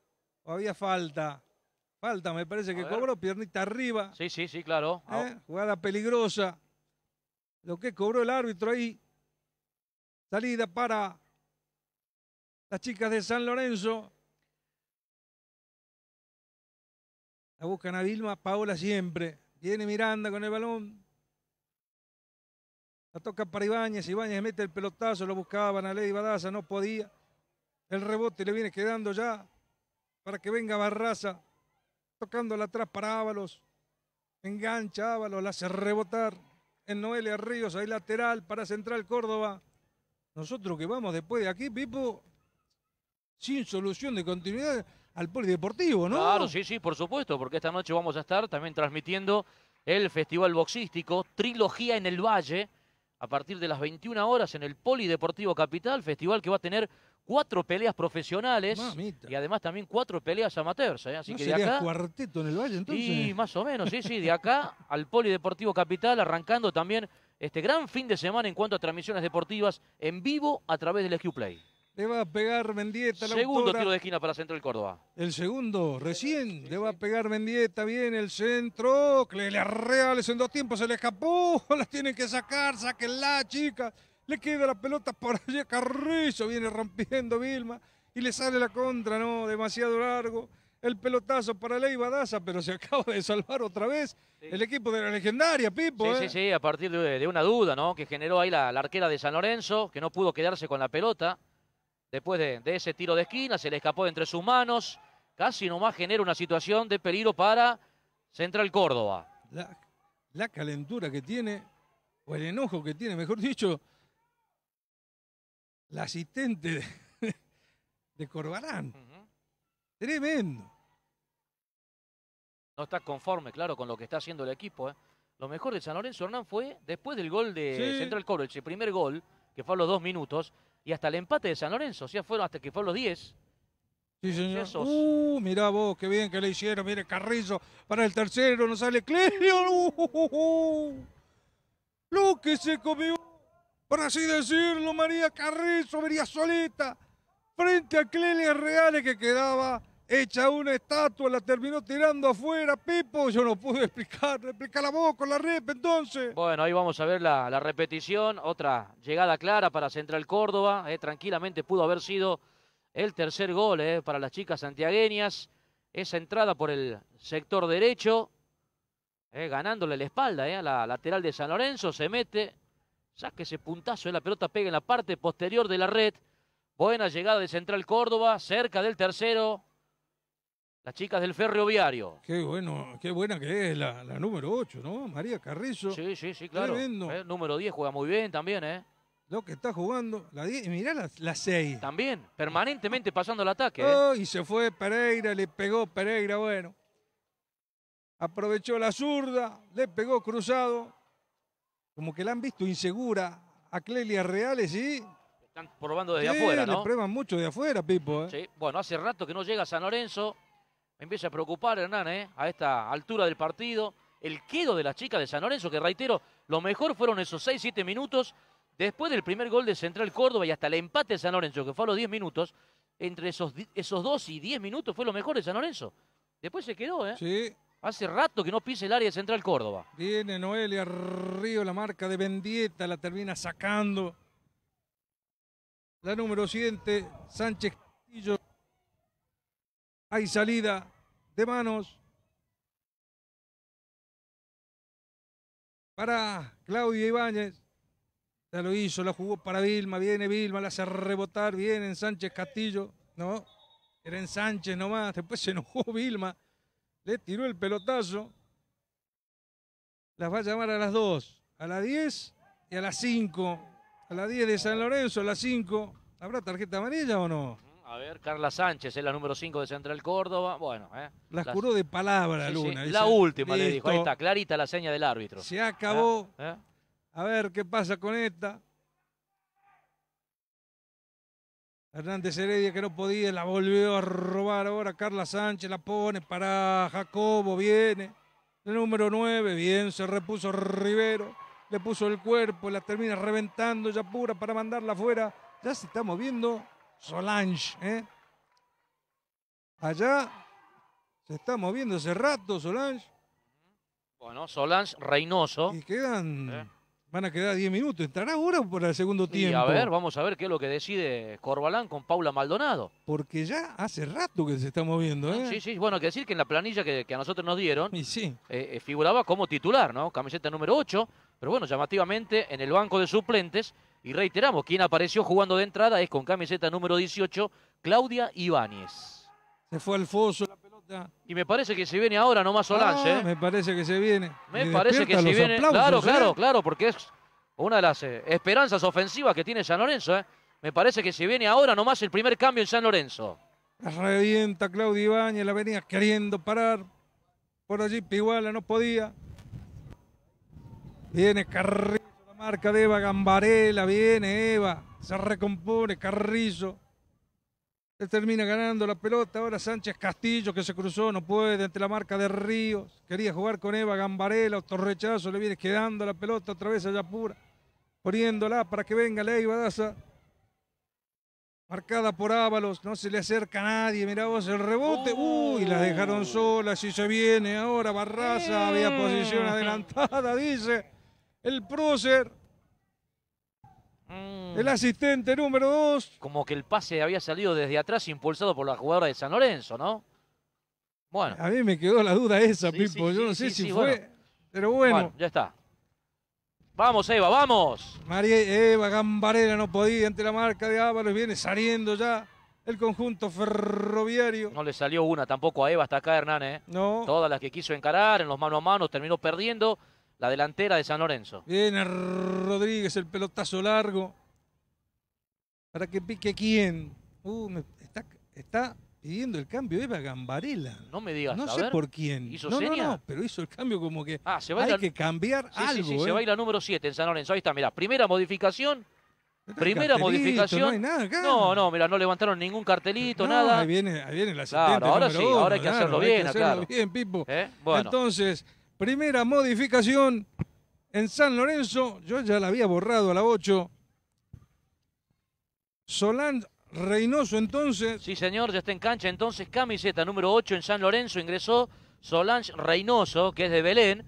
O había falta. Falta, me parece que cobró, piernita arriba. Sí, sí, sí, claro. Eh, jugada peligrosa. Lo que cobró el árbitro ahí. Salida para las chicas de San Lorenzo. La buscan a Vilma, Paola siempre. Viene Miranda con el balón. La toca para Ibáñez, Ibañez mete el pelotazo, lo buscaban a Ley Badaza, no podía. El rebote le viene quedando ya para que venga Barraza. Tocándola atrás para Ábalos. Engancha Ábalos, la hace rebotar. En Noelia Ríos, ahí lateral para Central Córdoba. Nosotros que vamos después de aquí, Pipo, sin solución de continuidad al polideportivo, ¿no? Claro, sí, sí, por supuesto, porque esta noche vamos a estar también transmitiendo el Festival Boxístico, Trilogía en el Valle, a partir de las 21 horas en el Polideportivo Capital, festival que va a tener cuatro peleas profesionales y además también cuatro peleas amateurs. ¿eh? de acá, cuarteto en el valle entonces? Y más o menos, sí, sí, de [LAUGHS] acá al Polideportivo Capital, arrancando también este gran fin de semana en cuanto a transmisiones deportivas en vivo a través del SQ Play. Le va a pegar Mendieta. segundo tiro de esquina para Centro del Córdoba. El segundo, recién. le va a pegar Mendieta. Bien el centro. Le Reales en dos tiempos se le escapó. [LAUGHS] La tienen que sacar. la chica. Le queda la pelota para allá. Carrizo viene rompiendo Vilma. Y le sale la contra, no, demasiado largo. El pelotazo para Leiva Daza, pero se [LAUGHS] acaba de salvar otra vez el equipo de la legendaria, Pipo. Sí, sí, ¿eh? sí, a partir de, una duda, ¿no? Que generó ahí la arquera de San Lorenzo, que no pudo quedarse con la pelota. Después de, ese tiro de esquina, se le escapó entre sus manos. Casi nomás genera una situación de peligro para Central Córdoba. La, calentura que tiene, o el enojo que tiene, mejor dicho, la asistente de, de Tremendo. No está conforme, claro, con lo que está haciendo el equipo. ¿eh? Lo mejor de San Lorenzo Hernán fue después del gol de Central Córdoba, el primer gol, que fue a los dos minutos, y hasta el empate de San Lorenzo. O fueron hasta que fueron los 10. Sí, señor. Uh, mirá vos, qué bien que le hicieron. Mire, Carrizo para el tercero, no sale Clelio. [LAUGHS] Lo que se comió, por así decirlo, María Carrizo María solita frente a Clelia Reales que quedaba Echa una estatua, la terminó tirando afuera, Pipo. yo no pude [LAUGHS] explicar, replica la voz con la red, entonces. Bueno, ahí vamos a ver la, repetición, otra llegada clara para Central Córdoba, eh. tranquilamente pudo haber sido el tercer gol eh, para las chicas santiagueñas, esa entrada por el sector derecho, eh, ganándole la espalda a la lateral de San Lorenzo, se mete, saque ese puntazo, la pelota pega en la parte posterior de la red, Buena llegada de Central Córdoba, cerca del tercero, las chicas del ferroviario. Qué bueno, qué buena que es la, número 8, ¿no? María Carrizo. Sí, sí, sí, claro. Eh, número 10 juega muy bien también, ¿eh? Lo que está jugando, la 10, mirá la, 6. También, permanentemente pasando el ataque. ¿eh? Oh, y se fue Pereira, le pegó Pereira, bueno. Aprovechó la zurda, le pegó cruzado. Como que la han visto insegura a Clelia Reales ¿sí? están probando desde afuera, ¿no? Le prueban mucho de afuera, Pipo. ¿eh? Sí, bueno, hace rato que no llega San Lorenzo. Me empieza a preocupar, Hernán, ¿eh? a esta altura del partido. El quedo de la chica de San Lorenzo, que reitero, lo mejor fueron esos 6-7 minutos después del primer gol de Central Córdoba y hasta el empate de San Lorenzo, que fue a los 10 minutos, entre esos, esos 2 y 10 minutos fue lo mejor de San Lorenzo. Después se quedó, ¿eh? Sí. Hace rato que no pisa el área de Central Córdoba. Viene Noelia Río, la marca de Vendieta, la termina sacando. La número siguiente, Sánchez Castillo. Hay salida de manos para Claudio Ibáñez. Ya lo hizo, la jugó para Vilma. Viene Vilma, la hace rebotar. Viene en Sánchez Castillo. No, era en Sánchez nomás. Después se enojó Vilma. Le tiró el pelotazo. Las va a llamar a las 2, a las 10 y a las 5. A las 10 de San Lorenzo, a las 5. ¿Habrá tarjeta amarilla o no? A ver, Carla Sánchez, es la número 5 de Central Córdoba. Bueno, ¿eh? La curó de palabra, la Luna. La última le dijo. Ahí está, clarita la seña del árbitro. Se acabó. ¿Eh? ¿Eh? A ver qué pasa con esta. Hernández Heredia que no podía, la volvió a robar ahora. Carla Sánchez la pone para Jacobo, viene. El número 9, bien, se repuso Rivero. Le puso el cuerpo, la termina reventando ya pura para mandarla afuera. Ya se está moviendo Solange. ¿eh? Allá se está moviendo hace rato Solange. Bueno, Solange Reynoso. Y quedan. ¿Eh? Van a quedar 10 minutos. ¿Entrará ahora o para el segundo tiempo? Y a ver, vamos a ver qué es lo que decide Corbalán con Paula Maldonado. Porque ya hace rato que se está moviendo, ¿eh? Sí, sí. Bueno, hay que decir que en la planilla que, a nosotros nos dieron. sí. Eh, eh, figuraba como titular, ¿no? Camiseta número 8. Pero bueno, llamativamente en el banco de suplentes, y reiteramos, quien apareció jugando de entrada es con camiseta número 18, Claudia Ibáñez. Se fue al foso la pelota. Y me parece que se viene ahora nomás Solange. Ah, ¿eh? Me parece que se viene. Me, parece que se viene. claro, ¿eh? claro, claro, porque es una de las eh, esperanzas ofensivas que tiene San Lorenzo. Me parece que se viene ahora nomás el primer cambio en San Lorenzo. Revienta Claudia Ibáñez, la venía queriendo parar. Por allí Piguala no podía. Viene Carrizo, la marca de Eva Gambarela. Viene Eva, se recompone Carrizo. Él termina ganando la pelota. Ahora Sánchez Castillo que se cruzó, no puede, entre la marca de Ríos. Quería jugar con Eva Gambarela, autorrechazo, le viene quedando la pelota otra vez allá pura, Poniéndola para que venga Leiva Daza. Marcada por Ábalos, no se le acerca nadie. Mirá vos el rebote. Oh. Uy, la dejaron sola. Si se viene ahora Barraza, había posición eh. adelantada, dice el prócer, mm. el asistente número 2. Como que el pase había salido desde atrás impulsado por la jugadora de San Lorenzo, ¿no? Bueno. A mí me quedó la duda esa, Pipo. Yo no sé si fue, pero bueno. bueno. Ya está. Vamos, Eva, vamos. María Eva Gambarela no podía ante la marca de Ábalos. Viene saliendo ya el conjunto ferroviario. No le salió una tampoco a Eva hasta acá, Hernán. ¿eh? No. Todas las que quiso encarar en los mano a mano terminó perdiendo la delantera de San Lorenzo. Viene Rodríguez, el pelotazo largo. Para que pique quién. Uh, está, pidiendo el cambio Eva Gambarela. No me digas. No sé por quién. ¿Hizo no, no, no, pero hizo el cambio como que ah, se hay que cambiar algo. Sí, sí, eh. se la número 7 en San Lorenzo. Ahí está, Mira, primera modificación. Primera modificación. No, hay nada no, no, mira, no levantaron ningún cartelito, nada. Ahí viene, ahí viene la Claro, ahora sí, ahora hay que hacerlo bien, hay que hacerlo bien, Pipo. ¿Eh? Bueno. Entonces, Primera modificación en San Lorenzo. Yo ya la había borrado a la 8. Solange Reynoso entonces. Sí, señor, ya está en cancha. Entonces, camiseta número 8 en San Lorenzo ingresó Solange Reynoso, que es de Belén.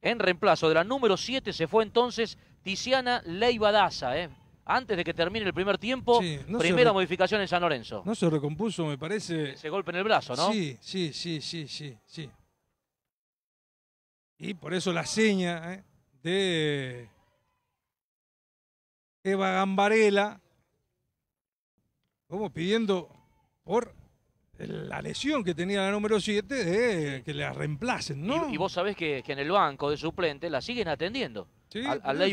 En reemplazo de la número 7 se fue entonces Tiziana Leibadaza, ¿eh? antes de que termine el primer tiempo, primera modificación en San Lorenzo. No se recompuso, me parece. Ese golpe en el brazo, ¿no? Sí, sí, sí, sí, sí, sí. Y por eso la seña ¿eh? de Eva Gambarela, como pidiendo por la lesión que tenía la número 7 de que la reemplacen, ¿no? Y, vos sabés que, en el banco de suplente la siguen atendiendo. Sí, a, Ley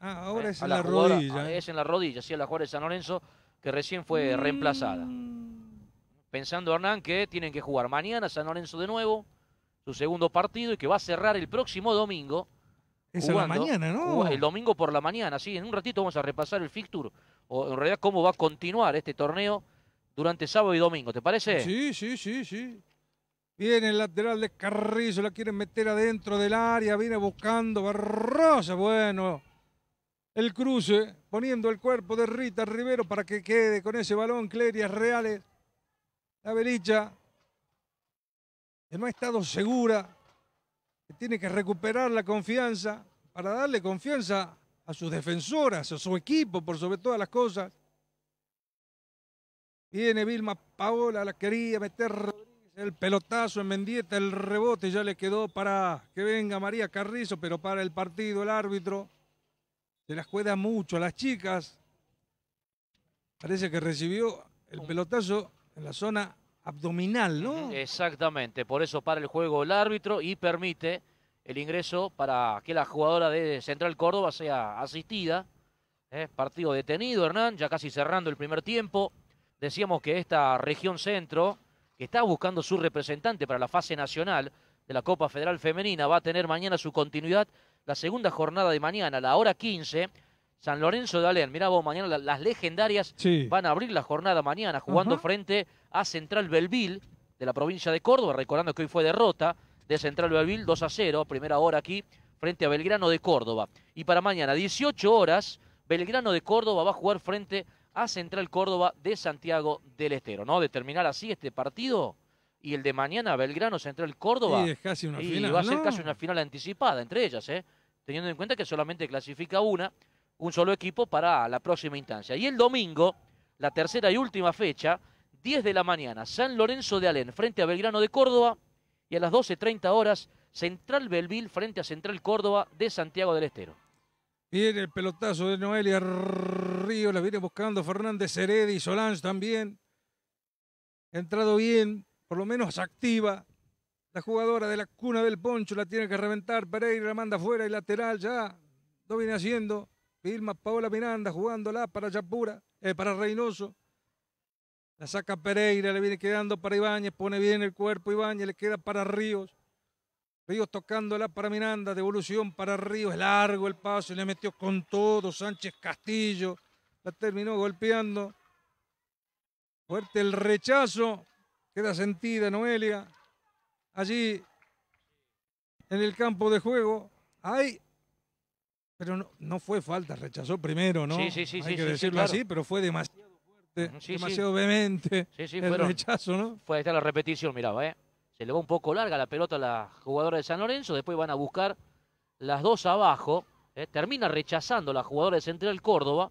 Ah, ahora eh, es en la, rodilla. Ah, ¿eh? es en la rodilla, sí, a la Juárez San Lorenzo, que recién fue reemplazada. Mm. Pensando, Hernán, que tienen que jugar mañana San Lorenzo de nuevo su segundo partido y que va a cerrar el próximo domingo. Es mañana, ¿no? El domingo por la mañana, sí. En un ratito vamos a repasar el fixture, o en realidad cómo va a continuar este torneo durante sábado y domingo, ¿te parece? Sí, sí, sí, sí. Viene el lateral de Carrizo, la quieren meter adentro del área, viene buscando Barrosa, bueno. El cruce, poniendo el cuerpo de Rita Rivero para que quede con ese balón, Clerias Reales. La Belicha que no ha estado segura, que tiene que recuperar la confianza para darle confianza a sus defensoras, a su equipo, por sobre todas las cosas. Viene Vilma Paola, la quería meter el pelotazo en Mendieta, el rebote ya le quedó para que venga María Carrizo, pero para el partido el árbitro. Se las juega mucho a las chicas. Parece que recibió el pelotazo en la zona abdominal, ¿no? Exactamente, por eso para el juego el árbitro y permite el ingreso para que la jugadora de Central Córdoba sea asistida. ¿eh? Partido detenido, Hernán, ya casi cerrando el primer tiempo. Decíamos que esta región centro, que está buscando su representante para la fase nacional de la Copa Federal Femenina, va a tener mañana su continuidad la segunda jornada de mañana, a la hora 15. San Lorenzo de Alén, mirá vos, mañana las legendarias van a abrir la jornada mañana jugando frente a Central Belville de la provincia de Córdoba, recordando que hoy fue derrota de Central Belville 2 a 0, primera hora aquí frente a Belgrano de Córdoba. Y para mañana, 18 horas, Belgrano de Córdoba va a jugar frente a Central Córdoba de Santiago del Estero, ¿no? De terminar así este partido y el de mañana Belgrano Central Córdoba y, casi una y va a ser casi una final anticipada entre ellas, ¿eh? Teniendo en cuenta que solamente clasifica una, un solo equipo para la próxima instancia. Y el domingo, la tercera y última fecha, 10 de la mañana, San Lorenzo de Alén frente a Belgrano de Córdoba y a las 12.30 horas, Central Belville frente a Central Córdoba de Santiago del Estero. Viene el pelotazo de Noelia Río, la viene buscando Fernández Heredi y Solange también. Entrado bien, por lo menos activa. La jugadora de la cuna del poncho la tiene que reventar. Pereira la manda fuera y lateral ya. Lo viene haciendo. Vilma Paola Miranda jugándola para Yapura, eh, para Reynoso. La saca Pereira, le viene quedando para Ibáñez, pone bien el cuerpo Ibáñez, le queda para Ríos. Ríos tocándola para Miranda, devolución para Ríos, largo el paso, le metió con todo Sánchez Castillo, la terminó golpeando. Fuerte el rechazo, queda sentida Noelia. Allí en el campo de juego hay pero no, fue falta, rechazó primero, ¿no? Sí, sí, sí. Hay que decirlo así, pero fue demasiado sí, demasiado sí. vehemente el rechazo, ¿no? Fue, ahí la repetición, miraba, ¿eh? Se le va un poco larga la pelota a la jugadora de San Lorenzo, después van a buscar las dos abajo, ¿eh? termina rechazando la jugadora de Central Córdoba,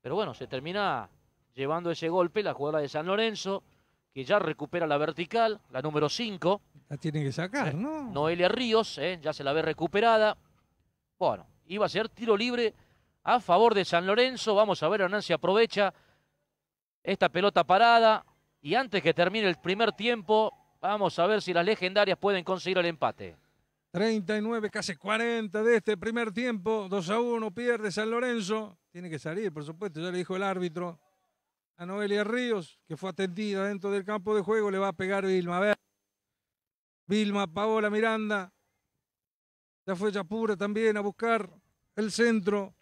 pero bueno, se termina llevando ese golpe la jugadora de San Lorenzo, que ya recupera la vertical, la número 5. La tiene que sacar, ¿no? Noelia Ríos, ¿eh? ya se la ve recuperada. Bueno, iba a ser tiro libre a favor de San Lorenzo. Vamos a ver, Hernán se aprovecha esta pelota parada. Y antes que termine el primer tiempo, vamos a ver si las legendarias pueden conseguir el empate. 39, casi 40 de este primer tiempo. 2 a 1 pierde San Lorenzo. Tiene que salir, por supuesto, ya le dijo el árbitro a Noelia Ríos, que fue atendida dentro del campo de juego. Le va a pegar Vilma. A ver. Vilma, Paola Miranda. Ya fue Yapura también a buscar el centro.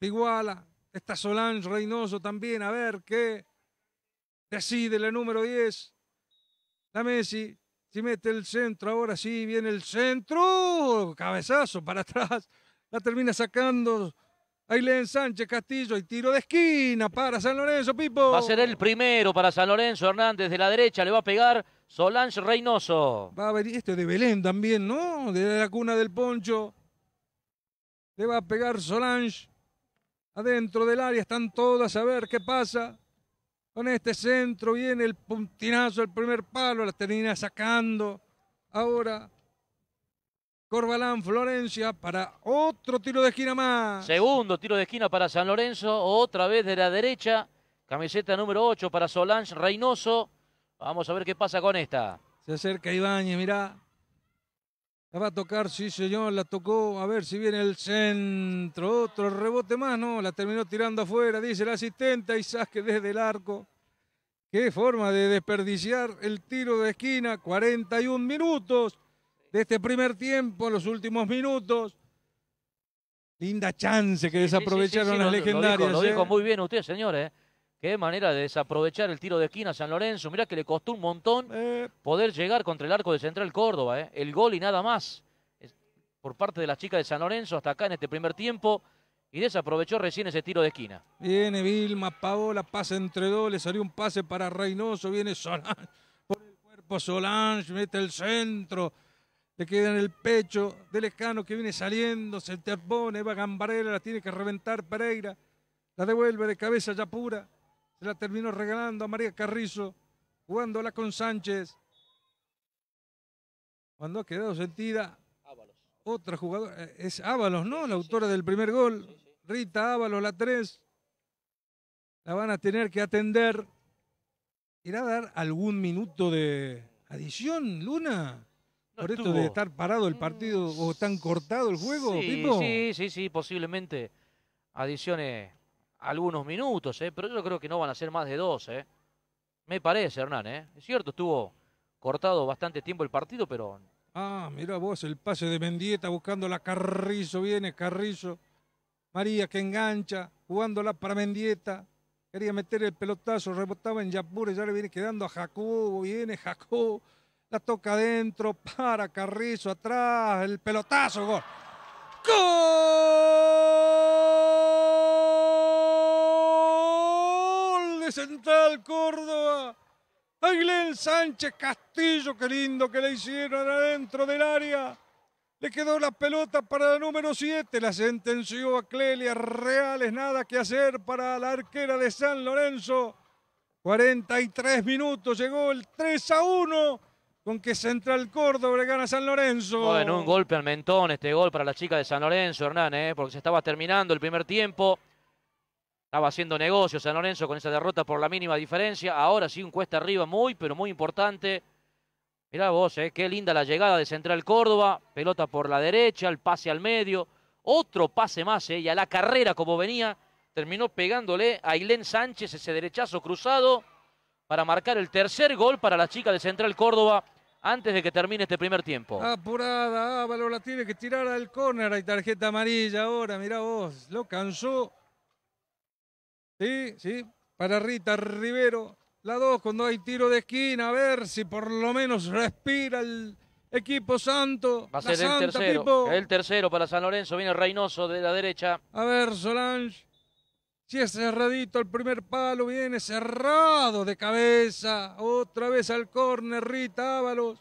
Iguala. Está Solange Reynoso también. A ver qué Decide la número 10. La Messi. Si mete el centro, ahora sí viene el centro. Cabezazo para atrás. La termina sacando Ailén Sánchez Castillo, y tiro de esquina para San Lorenzo, Pipo. Va a ser el primero para San Lorenzo Hernández de la derecha, le va a pegar Solange Reynoso. Va a venir este de Belén también, ¿no? De la cuna del poncho. Le va a pegar Solange. Adentro del área están todas a ver qué pasa. Con este centro viene el puntinazo, el primer palo, la termina sacando. Ahora Corbalán Florencia para otro tiro de esquina más. Segundo tiro de esquina para San Lorenzo, otra vez de la derecha. Camiseta número 8 para Solange Reynoso. Vamos a ver qué pasa con esta. Se acerca Ibañez, mirá. La va a tocar, sí señor, la tocó. A ver si viene el centro. Otro rebote más, no, la terminó tirando afuera, dice la asistente. Y saque desde el arco. Qué forma de desperdiciar el tiro de esquina. 41 minutos de este primer tiempo, los últimos minutos. Linda chance que desaprovecharon las legendarias. Lo dijo, ¿eh? muy bien usted, señores. ¿eh? Qué manera de desaprovechar el tiro de esquina San Lorenzo. Mira que le costó un montón eh. poder llegar contra el arco de Central Córdoba. Eh. El gol y nada más por parte de las chicas de San Lorenzo hasta acá en este primer tiempo. Y desaprovechó recién ese tiro de esquina. Viene Vilma, Paola, pasa entre dos, le salió un pase para Reynoso, viene Solange, por el cuerpo Solange, mete el centro, le queda en el pecho de escano que viene saliendo, se te va Gambarela, la tiene que reventar Pereira, la devuelve de cabeza ya pura, se la terminó regalando a María Carrizo, jugándola con Sánchez. Cuando ha quedado sentida, otra jugadora, eh, es Ábalos, ¿no? La autora del primer gol. Rita Ábalos, la tres La van a tener que atender. ¿Irá a dar algún minuto de adición, Luna? por esto de estar parado el partido o tan cortado el juego, sí, Sí, sí, sí, posiblemente adiciones algunos minutos, ¿eh? pero yo creo que no van a ser más de dos. ¿eh? Me parece, Hernán. ¿eh? Es cierto, estuvo cortado bastante tiempo el partido, pero... Ah, mira vos, el pase de Mendieta buscando la Carrizo, viene Carrizo. María que engancha, jugándola para Mendieta. Quería meter el pelotazo, rebotaba en Yapur, ya le viene quedando a Jacobo, viene Jacobo, la toca adentro, para Carrizo, atrás, el pelotazo, gol. ¡Gol! Central Córdoba. A Sánchez Castillo, qué lindo que le hicieron adentro del área. Le quedó la pelota para la número 7. La sentenció a Clelia Reales. Nada que hacer para la arquera de San Lorenzo. 43 minutos. Llegó el 3 a 1. Con que Central Córdoba le gana San Lorenzo. Bueno, un golpe al mentón este gol para la chica de San Lorenzo, Hernán, eh, porque se estaba terminando el primer tiempo. Estaba haciendo negocios San Lorenzo con esa derrota por la mínima diferencia. Ahora sí un cuesta arriba muy, pero muy importante. Mirá vos, eh, qué linda la llegada de Central Córdoba. Pelota por la derecha, el pase al medio. Otro pase más, eh, y a la carrera como venía. Terminó pegándole a Ailén Sánchez ese derechazo cruzado para marcar el tercer gol para la chica de Central Córdoba antes de que termine este primer tiempo. Apurada, Ábalo la tiene que tirar al córner. Hay tarjeta amarilla ahora, mirá vos. Lo cansó Sí, sí, para Rita Rivero. La 2 cuando hay tiro de esquina, a ver si por lo menos respira el equipo santo. Va a ser el tercero, el tercero para San Lorenzo, viene Reynoso de la derecha. A ver Solange, si es cerradito el primer palo, viene cerrado de cabeza, otra vez al córner Rita Ábalos.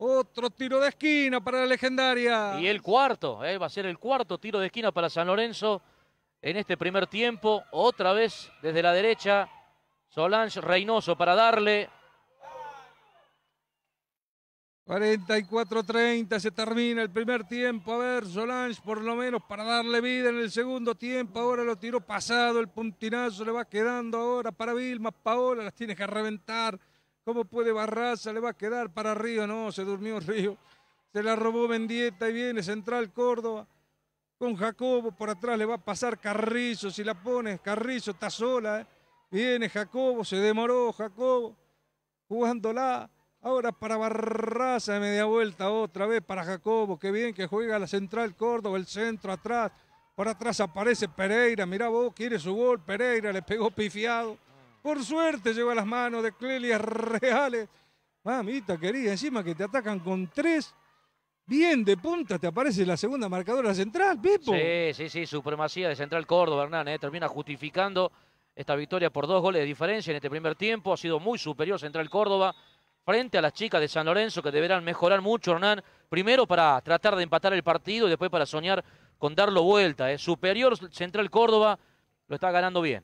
Otro tiro de esquina para la legendaria. Y el cuarto, eh, va a ser el cuarto tiro de esquina para San Lorenzo en este primer tiempo. Otra vez desde la derecha, Solange Reynoso para darle. 44-30, se termina el primer tiempo. A ver, Solange por lo menos para darle vida en el segundo tiempo. Ahora lo tiró pasado, el puntinazo le va quedando ahora para Vilma. Paola las tiene que reventar. ¿Cómo puede Barraza? Le va a quedar para Río. No, se durmió Río. Se la robó Mendieta y viene Central Córdoba con Jacobo, por atrás le va a pasar Carrizo, si la pones, Carrizo está sola, ¿eh? viene Jacobo, se demoró Jacobo, jugándola, ahora para Barraza de media vuelta, otra vez para Jacobo, qué bien que juega la central Córdoba, el centro atrás, por atrás aparece Pereira, mirá vos, quiere su gol, Pereira le pegó pifiado, por suerte lleva las manos de Clelia Reales, mamita querida, encima que te atacan con tres, Bien, de punta te aparece la segunda marcadora central, Pipo. Sí, sí, sí, supremacía de Central Córdoba, Hernán. Eh. termina justificando esta victoria por dos goles de diferencia en este primer tiempo. Ha sido muy superior Central Córdoba frente a las chicas de San Lorenzo que deberán mejorar mucho, Hernán. Primero para tratar de empatar el partido y después para soñar con darlo vuelta. Eh. Superior Central Córdoba lo está ganando bien.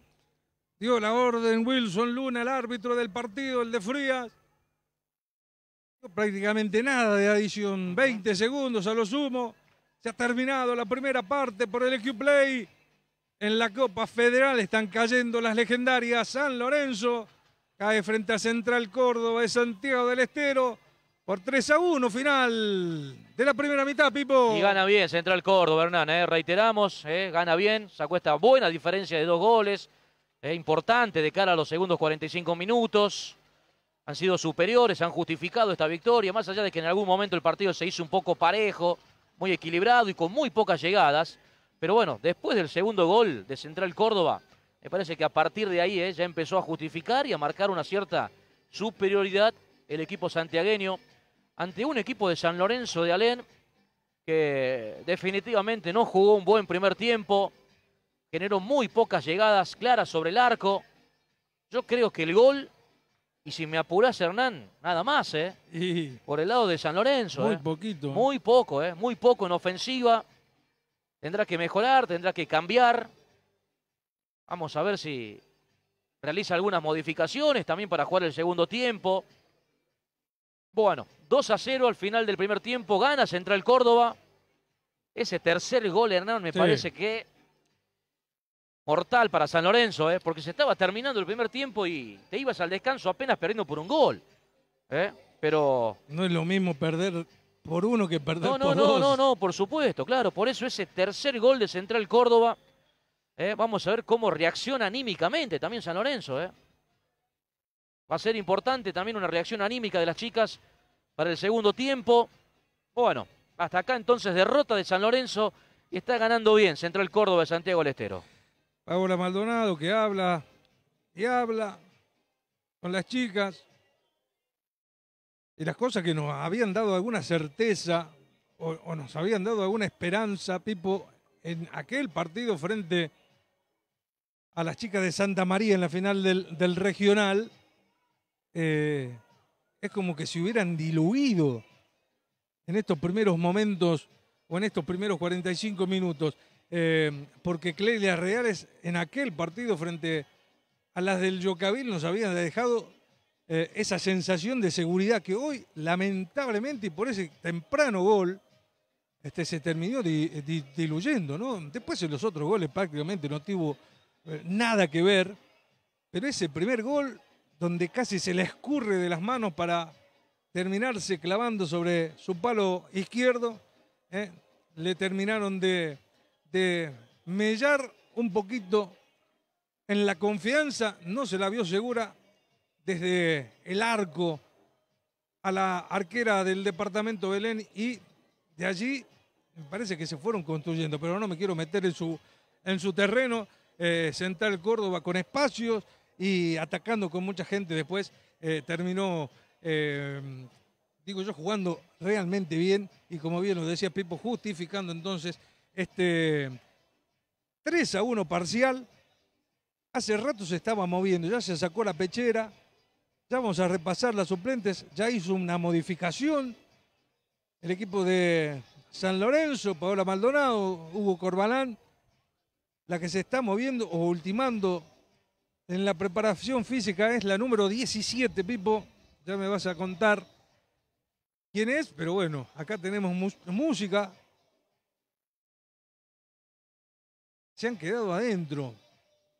Dio la orden Wilson Luna, el árbitro del partido, el de Frías. Prácticamente nada de adición, 20 segundos a lo sumo. Se ha terminado la primera parte por el EQ Play. En la Copa Federal están cayendo las legendarias San Lorenzo. Cae frente a Central Córdoba de Santiago del Estero. Por 3 a 1 final de la primera mitad, Pipo. Y gana bien Central Córdoba, Hernán. ¿eh? Reiteramos, ¿eh? gana bien. Sacó esta buena diferencia de dos goles. Es ¿eh? importante de cara a los segundos 45 minutos han sido superiores, han justificado esta victoria, más allá de que en algún momento el partido se hizo un poco parejo, muy equilibrado y con muy pocas llegadas. Pero bueno, después del segundo gol de Central Córdoba, me parece que a partir de ahí eh, ya empezó a justificar y a marcar una cierta superioridad el equipo santiagueño ante un equipo de San Lorenzo de Alén que definitivamente no jugó un buen primer tiempo, generó muy pocas llegadas claras sobre el arco. Yo creo que el gol y si me apuras, Hernán, nada más, ¿eh? Por el lado de San Lorenzo. Muy ¿eh? poquito. Muy poco, ¿eh? Muy poco en ofensiva. Tendrá que mejorar, tendrá que cambiar. Vamos a ver si realiza algunas modificaciones también para jugar el segundo tiempo. Bueno, 2 a 0 al final del primer tiempo. Gana Central Córdoba. Ese tercer gol, Hernán, me parece que mortal para San Lorenzo, ¿eh? porque se estaba terminando el primer tiempo y te ibas al descanso apenas perdiendo por un gol. ¿eh? Pero. No es lo mismo perder por uno que perder no, no, por no, dos. No, no, no, por supuesto, claro. Por eso ese tercer gol de Central Córdoba. ¿eh? Vamos a ver cómo reacciona anímicamente también San Lorenzo. ¿eh? Va a ser importante también una reacción anímica de las chicas para el segundo tiempo. Bueno, hasta acá entonces derrota de San Lorenzo y está ganando bien Central Córdoba de Santiago del Estero. Paola Maldonado que habla y habla con las chicas y las cosas que nos habían dado alguna certeza o, nos habían dado alguna esperanza, Pipo, en aquel partido frente a las chicas de Santa María en la final del, regional, eh, es como que se hubieran diluido en estos primeros momentos o en estos primeros 45 minutos. Eh, porque Clelia Reales en aquel partido frente a las del Yocabil nos habían dejado eh, esa sensación de seguridad que hoy, lamentablemente, y por ese temprano gol, este, se terminó eh, diluyendo, ¿no? Después en los otros goles prácticamente no tuvo nada que ver, pero ese primer gol, donde casi se le escurre de las manos para terminarse clavando sobre su palo izquierdo, le terminaron de de mellar un poquito en la confianza, no se la vio segura desde el arco a la arquera del departamento Belén y de allí me parece que se fueron construyendo, pero no me quiero meter en su, en su terreno. Eh, Central Córdoba con espacios y atacando con mucha gente después eh, terminó, eh, digo yo, jugando realmente bien y como bien lo decía Pipo, justificando entonces este, 3 a 1 parcial. Hace rato se estaba moviendo, ya se sacó la pechera. Ya vamos a repasar las suplentes. Ya hizo una modificación. El equipo de San Lorenzo, Paola Maldonado, Hugo Corbalán, la que se está moviendo o ultimando en la preparación física es la número 17, Pipo. Ya me vas a contar quién es, pero bueno, acá tenemos música, se han quedado adentro,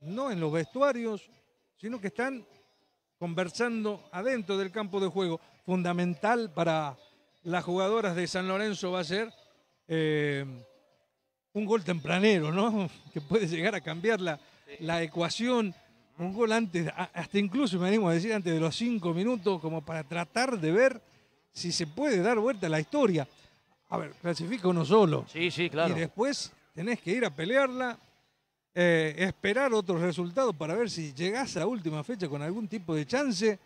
no en los vestuarios, sino que están conversando adentro del campo de juego. Fundamental para las jugadoras de San Lorenzo va a ser eh, un gol tempranero, ¿no? [LAUGHS] Que puede llegar a cambiar la, ecuación. Un gol antes, hasta incluso me animo a decir antes de los cinco minutos, como para tratar de ver si se puede dar vuelta a la historia. A ver, clasifico uno solo. Sí, sí, claro. Y después tenés que ir a pelearla eh, esperar otros resultados para ver si llegás a última fecha con algún tipo de chance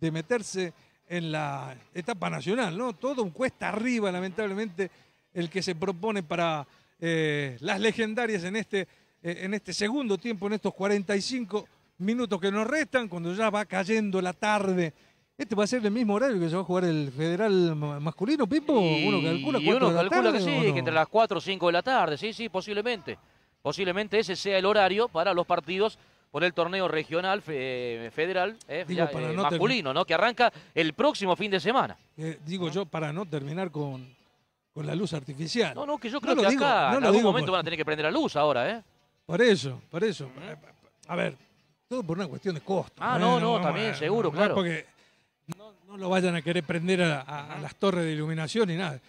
de meterse en la etapa nacional, ¿no? Todo un cuesta arriba, lamentablemente, el que se propone para eh, las legendarias en este, eh, en este segundo tiempo, en estos 45 minutos que nos restan, cuando ya va cayendo la tarde. Este va a ser el mismo horario que se va a jugar el federal masculino, Pipo. uno calcula, que sí, que entre las 4 o 5 de la tarde, sí, sí, posiblemente. Posiblemente ese sea el horario para los partidos por el torneo regional eh, federal eh, eh, masculino, ¿no? Que arranca el próximo fin de semana. digo yo, para no terminar con, con, la luz artificial. No, no, que yo creo que acá en algún momento van a tener que prender la luz ahora, ¿eh? Por eso, por eso. A ver, todo por una cuestión de costo. Ah, no, no, también, seguro, claro. Porque no, lo vayan a querer prender a, las torres de iluminación ni nada.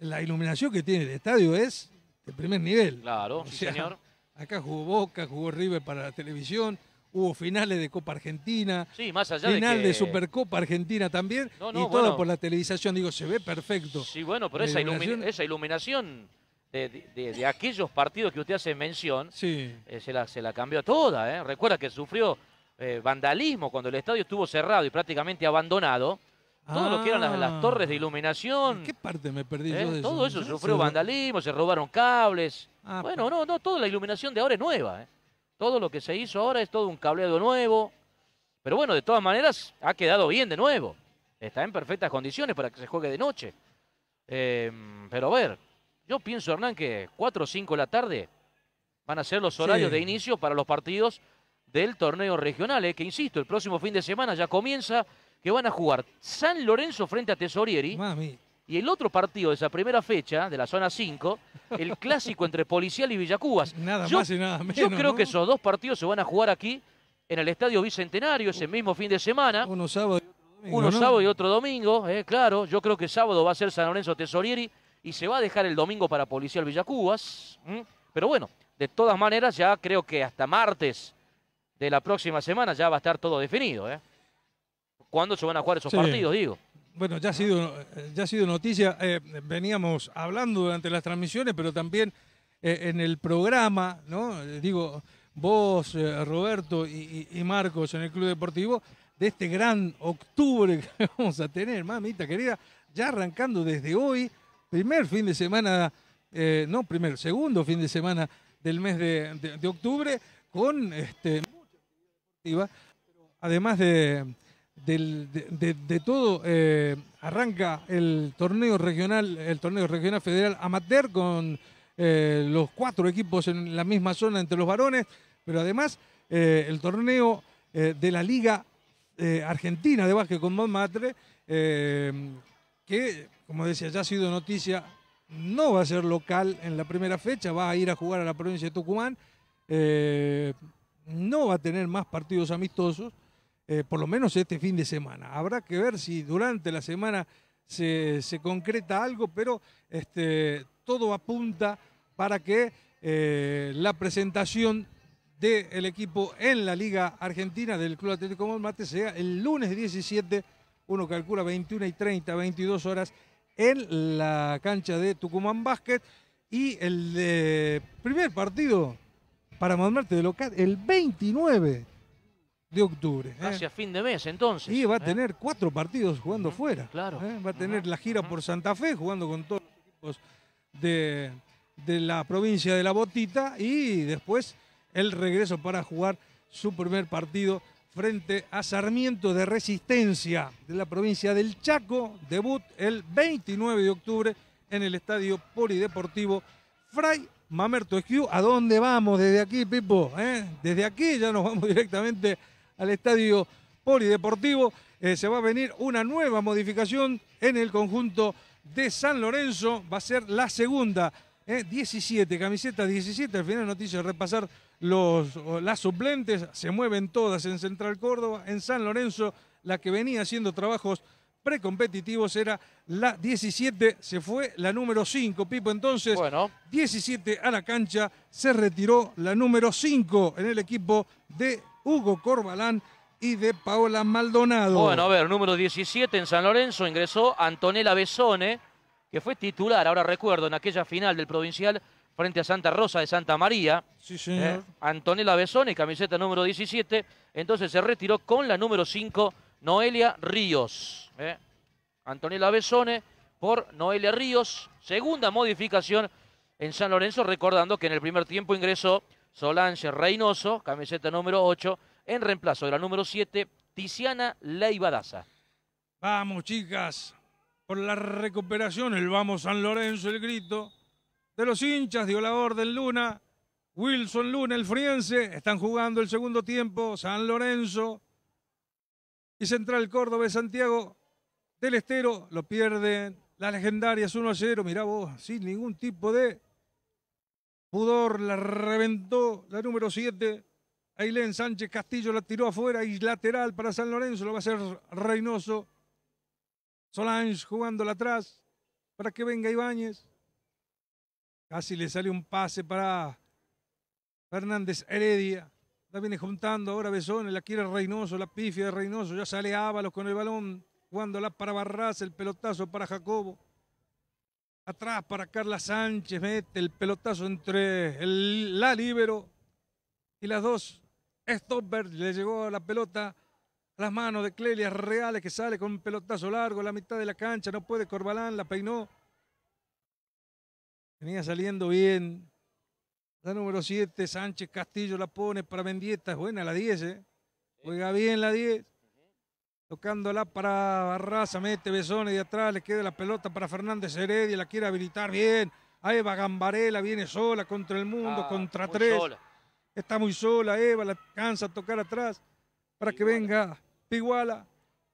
La iluminación que tiene el estadio es de primer nivel. Claro, señor. Acá jugó Boca, jugó River para la televisión, hubo finales de Copa Argentina, sí, más allá final de, de Supercopa Argentina también, y todo por la televisación, digo, se ve perfecto. Sí, bueno, pero esa, iluminación, esa iluminación de, aquellos partidos que usted hace mención, eh, se, la, cambió a cambió toda, ¿eh? Recuerda que sufrió eh, vandalismo cuando el estadio estuvo cerrado y prácticamente abandonado. Todo lo que eran las, torres de ah. iluminación. ¿Qué parte me perdí yo ¿Eh? de Todo eso sufrió vandalismo, se robaron cables. Ah, bueno, no, no, toda la iluminación de ahora es nueva. ¿eh? Todo lo que se hizo ahora es todo un cableado nuevo. Pero bueno, de todas maneras, ha quedado bien de nuevo. Está en perfectas condiciones para que se juegue de noche. Em, pero a ver, yo pienso, Hernán, que 4 o 5 de la tarde van a ser los horarios de inicio para los partidos del torneo regional. ¿eh? Que insisto, el próximo fin de semana ya comienza, que van a jugar San Lorenzo frente a Tesorieri. Y el otro partido de esa primera fecha, de la zona 5, el [LAUGHS] clásico entre Policial y Villacubas. Nada más y nada menos. Yo creo que esos dos partidos se van a jugar aquí, en el Estadio Bicentenario, ese mismo fin de semana. Uno sábado y otro domingo. Uno sábado y otro domingo, eh, claro. Yo creo que sábado va a ser San Lorenzo Tesorieri y se va a dejar el domingo para Policial Villacubas. Pero bueno, de todas maneras, ya creo que hasta martes de la próxima semana ya va a estar todo definido. ¿eh? ¿Cuándo se van a jugar esos partidos, digo? Bueno, ya ha sido, eh, ya ha sido noticia, eh, veníamos hablando durante las transmisiones, pero también eh, en el programa, ¿no? Digo, vos, Roberto y, Marcos en el Club Deportivo, de este gran octubre [LAUGHS] que vamos a tener, mamita querida, ya arrancando desde hoy, primer fin de semana, no primer, segundo fin de semana del mes de, octubre, con este, además de de, todo. Eh, arranca el torneo regional, el torneo regional federal amateur con eh, los cuatro equipos en la misma zona entre los varones, pero además eh, el torneo de la Liga Argentina de Básquet con Montmartre, que, como decía, ya ha sido noticia, no va a ser local en la primera fecha, va a ir a jugar a la provincia de Tucumán. no va a tener más partidos amistosos, eh, por lo menos este fin de semana. Habrá que ver si durante la semana se, concreta algo, pero este, todo apunta para que eh, la presentación del equipo en la Liga Argentina del Club Atlético Malmate sea el lunes 17, uno calcula 21 y 30, 22 horas, en la cancha de Tucumán Básquet Y el eh, primer partido para Malmate de local, el 29 de octubre. Hacia ¿eh? fin de mes, entonces. Y va a ¿eh? tener cuatro partidos jugando fuera. Claro. ¿eh? Va a tener la gira por Santa Fe, jugando con todos los equipos de, la provincia de La Botita y después el regreso para jugar su primer partido frente a Sarmiento de Resistencia de la provincia del Chaco. Debut el 29 de octubre en el Estadio Polideportivo Fray Mamerto Esquiú. ¿A dónde vamos desde aquí, Pipo? Desde aquí ya nos vamos [LAUGHS] directamente al estadio polideportivo. Eh, se va a venir una nueva modificación en el conjunto de San Lorenzo. Va a ser la segunda. 17, eh, camiseta 17. Al final noticias, repasar los, las suplentes. Se mueven todas en Central Córdoba. En San Lorenzo, la que venía haciendo trabajos precompetitivos era la 17, se fue la número 5, Pipo. Entonces, 17 a la cancha, se retiró la número 5 en el equipo de Hugo Corbalán y de Paola Maldonado. Bueno, a ver, número 17 en San Lorenzo ingresó Antonella Besone, que fue titular, ahora recuerdo, en aquella final del provincial frente a Santa Rosa de Santa María. Sí, señor. Eh, Antonella Besone, camiseta número 17. Entonces se retiró con la número 5, Noelia Ríos. Eh, Antonella Besone por Noelia Ríos. Segunda modificación en San Lorenzo, recordando que en el primer tiempo ingresó Solange Reynoso, camiseta número 8, en reemplazo de la número 7, Tiziana Leibadaza. Vamos, chicas, por la recuperación, el vamos San Lorenzo, el grito de los hinchas, dio la orden Luna, Wilson Luna, el friense, están jugando el segundo tiempo, San Lorenzo y Central Córdoba Santiago del Estero, lo pierden las legendarias 1 a 0, mirá vos, sin ningún tipo de Pudor la reventó, la número 7. Ailén Sánchez Castillo la tiró afuera y lateral para San Lorenzo, lo va a hacer Reynoso. Solange jugándola atrás para que venga Ibáñez. Casi le sale un pase para Fernández Heredia. La viene juntando ahora Besones, la quiere Reynoso, la pifia de Reynoso. Ya sale Ábalos con el balón, jugándola para Barras, el pelotazo para Jacobo. Atrás para Carla Sánchez, mete el pelotazo entre el, la libero y las dos. Stopper le llegó la pelota a las manos de Clelia Reales que sale con un pelotazo largo a la mitad de la cancha. No puede Corbalán, la peinó. Venía saliendo bien. La número 7, Sánchez Castillo la pone para Mendieta. Es buena la 10, ¿eh? Juega bien la 10. Tocándola para Barraza, mete Besones de atrás, le queda la pelota para Fernández Heredia, la quiere habilitar bien. A Eva Gambarela viene sola contra el mundo, ah, contra tres. Está muy sola, Eva la cansa a tocar atrás para que venga Piguala.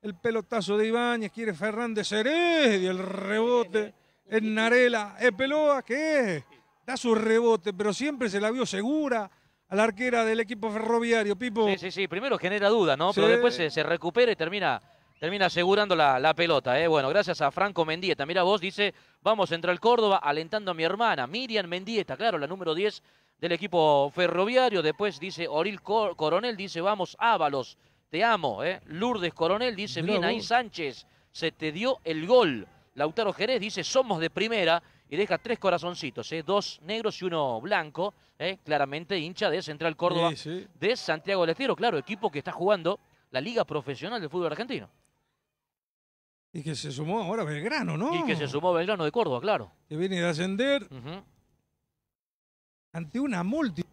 El pelotazo de Ibáñez, quiere Fernández Heredia, el rebote en Narela. Es eh, Peloa que da su rebote, pero siempre se la vio segura a la arquera del equipo ferroviario, Pipo. Sí, sí, sí, primero genera duda, ¿no? Pero después se, recupera y termina, termina asegurando la, la pelota, ¿eh? Bueno, gracias a Franco Mendieta. Mira vos, dice, vamos, entra el Córdoba alentando a mi hermana, Miriam Mendieta, claro, la número 10 del equipo ferroviario. Después dice Oril Coronel, dice, vamos, Ábalos, te amo, ¿eh? Lourdes Coronel dice, bien ahí Sánchez, se te dio el gol. Lautaro Jerez dice, somos de primera y deja tres corazoncitos, ¿eh? dos negros y uno blanco, ¿eh? claramente hincha de Central Córdoba, de Santiago del Estero, claro, equipo que está jugando la Liga Profesional de Fútbol Argentino. Y que se sumó ahora Belgrano, ¿no? Y que se sumó Belgrano de Córdoba, claro. Que viene de ascender ante una multitud.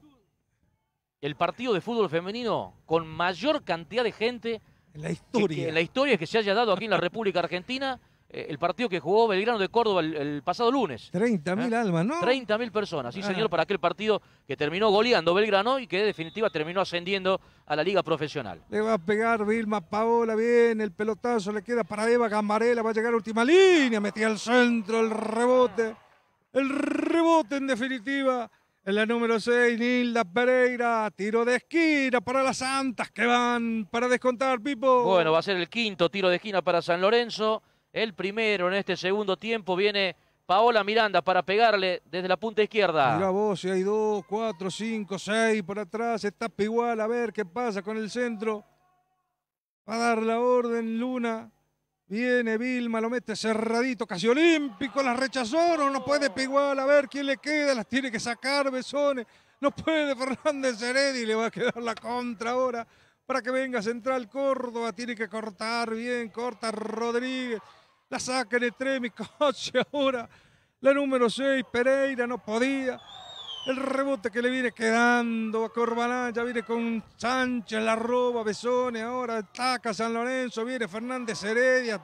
El partido de fútbol femenino con mayor cantidad de gente en la historia en la historia que se haya dado aquí en la República Argentina. Eh, el partido que jugó Belgrano de Córdoba el, pasado lunes. 30.000 ¿Eh? almas, ¿no? 30.000 personas, sí ah. señor, para aquel partido que terminó goleando Belgrano y que de definitiva terminó ascendiendo a la liga profesional. Le va a pegar Vilma Paola, bien, el pelotazo le queda para Eva Gamarela va a llegar a última línea, metía al centro, el rebote, el rebote en definitiva. En la número 6, Nilda Pereira, tiro de esquina para las Santas que van para descontar, Pipo. Bueno, va a ser el quinto tiro de esquina para San Lorenzo el primero en este segundo tiempo. Viene Paola Miranda para pegarle desde la punta izquierda. Mira vos, si hay dos, cuatro, cinco, seis por atrás. Está igual, a ver qué pasa con el centro. Va a dar la orden Luna. Viene Vilma, lo mete cerradito, casi olímpico, las rechazó, no, no puede Pigual, a ver quién le queda, las tiene que sacar Besone, no puede Fernández y le va a quedar la contra ahora para que venga Central Córdoba, tiene que cortar bien, corta Rodríguez, la saca de tres, mi coche [LAUGHS] ahora. La número 6, Pereira, no podía. El rebote que le viene quedando a Corbalán, ya viene con Sánchez, la roba, Besone, ahora ataca San Lorenzo, viene Fernández Heredia.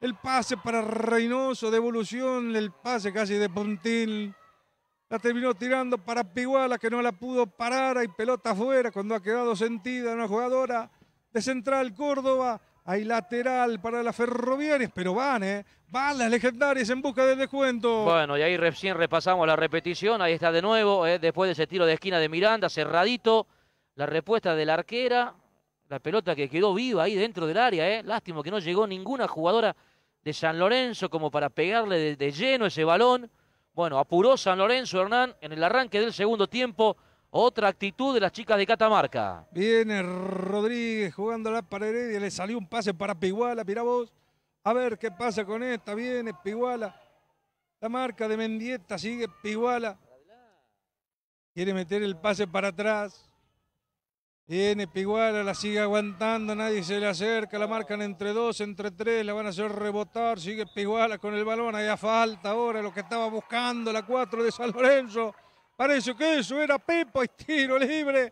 El pase para Reynoso, devolución, el pase casi de Pontil. La terminó tirando para Piguala, que no la pudo parar. Hay pelota afuera cuando ha quedado sentida una jugadora de Central Córdoba. Hay lateral para las ferroviarias, pero van, ¿eh? Van las legendarias en busca del descuento. Bueno, y ahí recién repasamos la repetición. Ahí está de nuevo, ¿eh? después de ese tiro de esquina de Miranda, cerradito. La respuesta de la arquera. La pelota que quedó viva ahí dentro del área, ¿eh? lástimo que no llegó ninguna jugadora de San Lorenzo como para pegarle de lleno ese balón. Bueno, apuró San Lorenzo Hernán en el arranque del segundo tiempo. Otra actitud de las chicas de Catamarca. Viene Rodríguez jugando a la pared y le salió un pase para Piguala, mirá vos. A ver qué pasa con esta, viene Piguala. La marca de Mendieta sigue Piguala. Quiere meter el pase para atrás. Viene Piguala, la sigue aguantando, nadie se le acerca, la marcan entre dos, entre tres, la van a hacer rebotar, sigue Piguala con el balón, allá falta ahora lo que estaba buscando la 4 de San Lorenzo. Parece que eso era Pepa y tiro libre.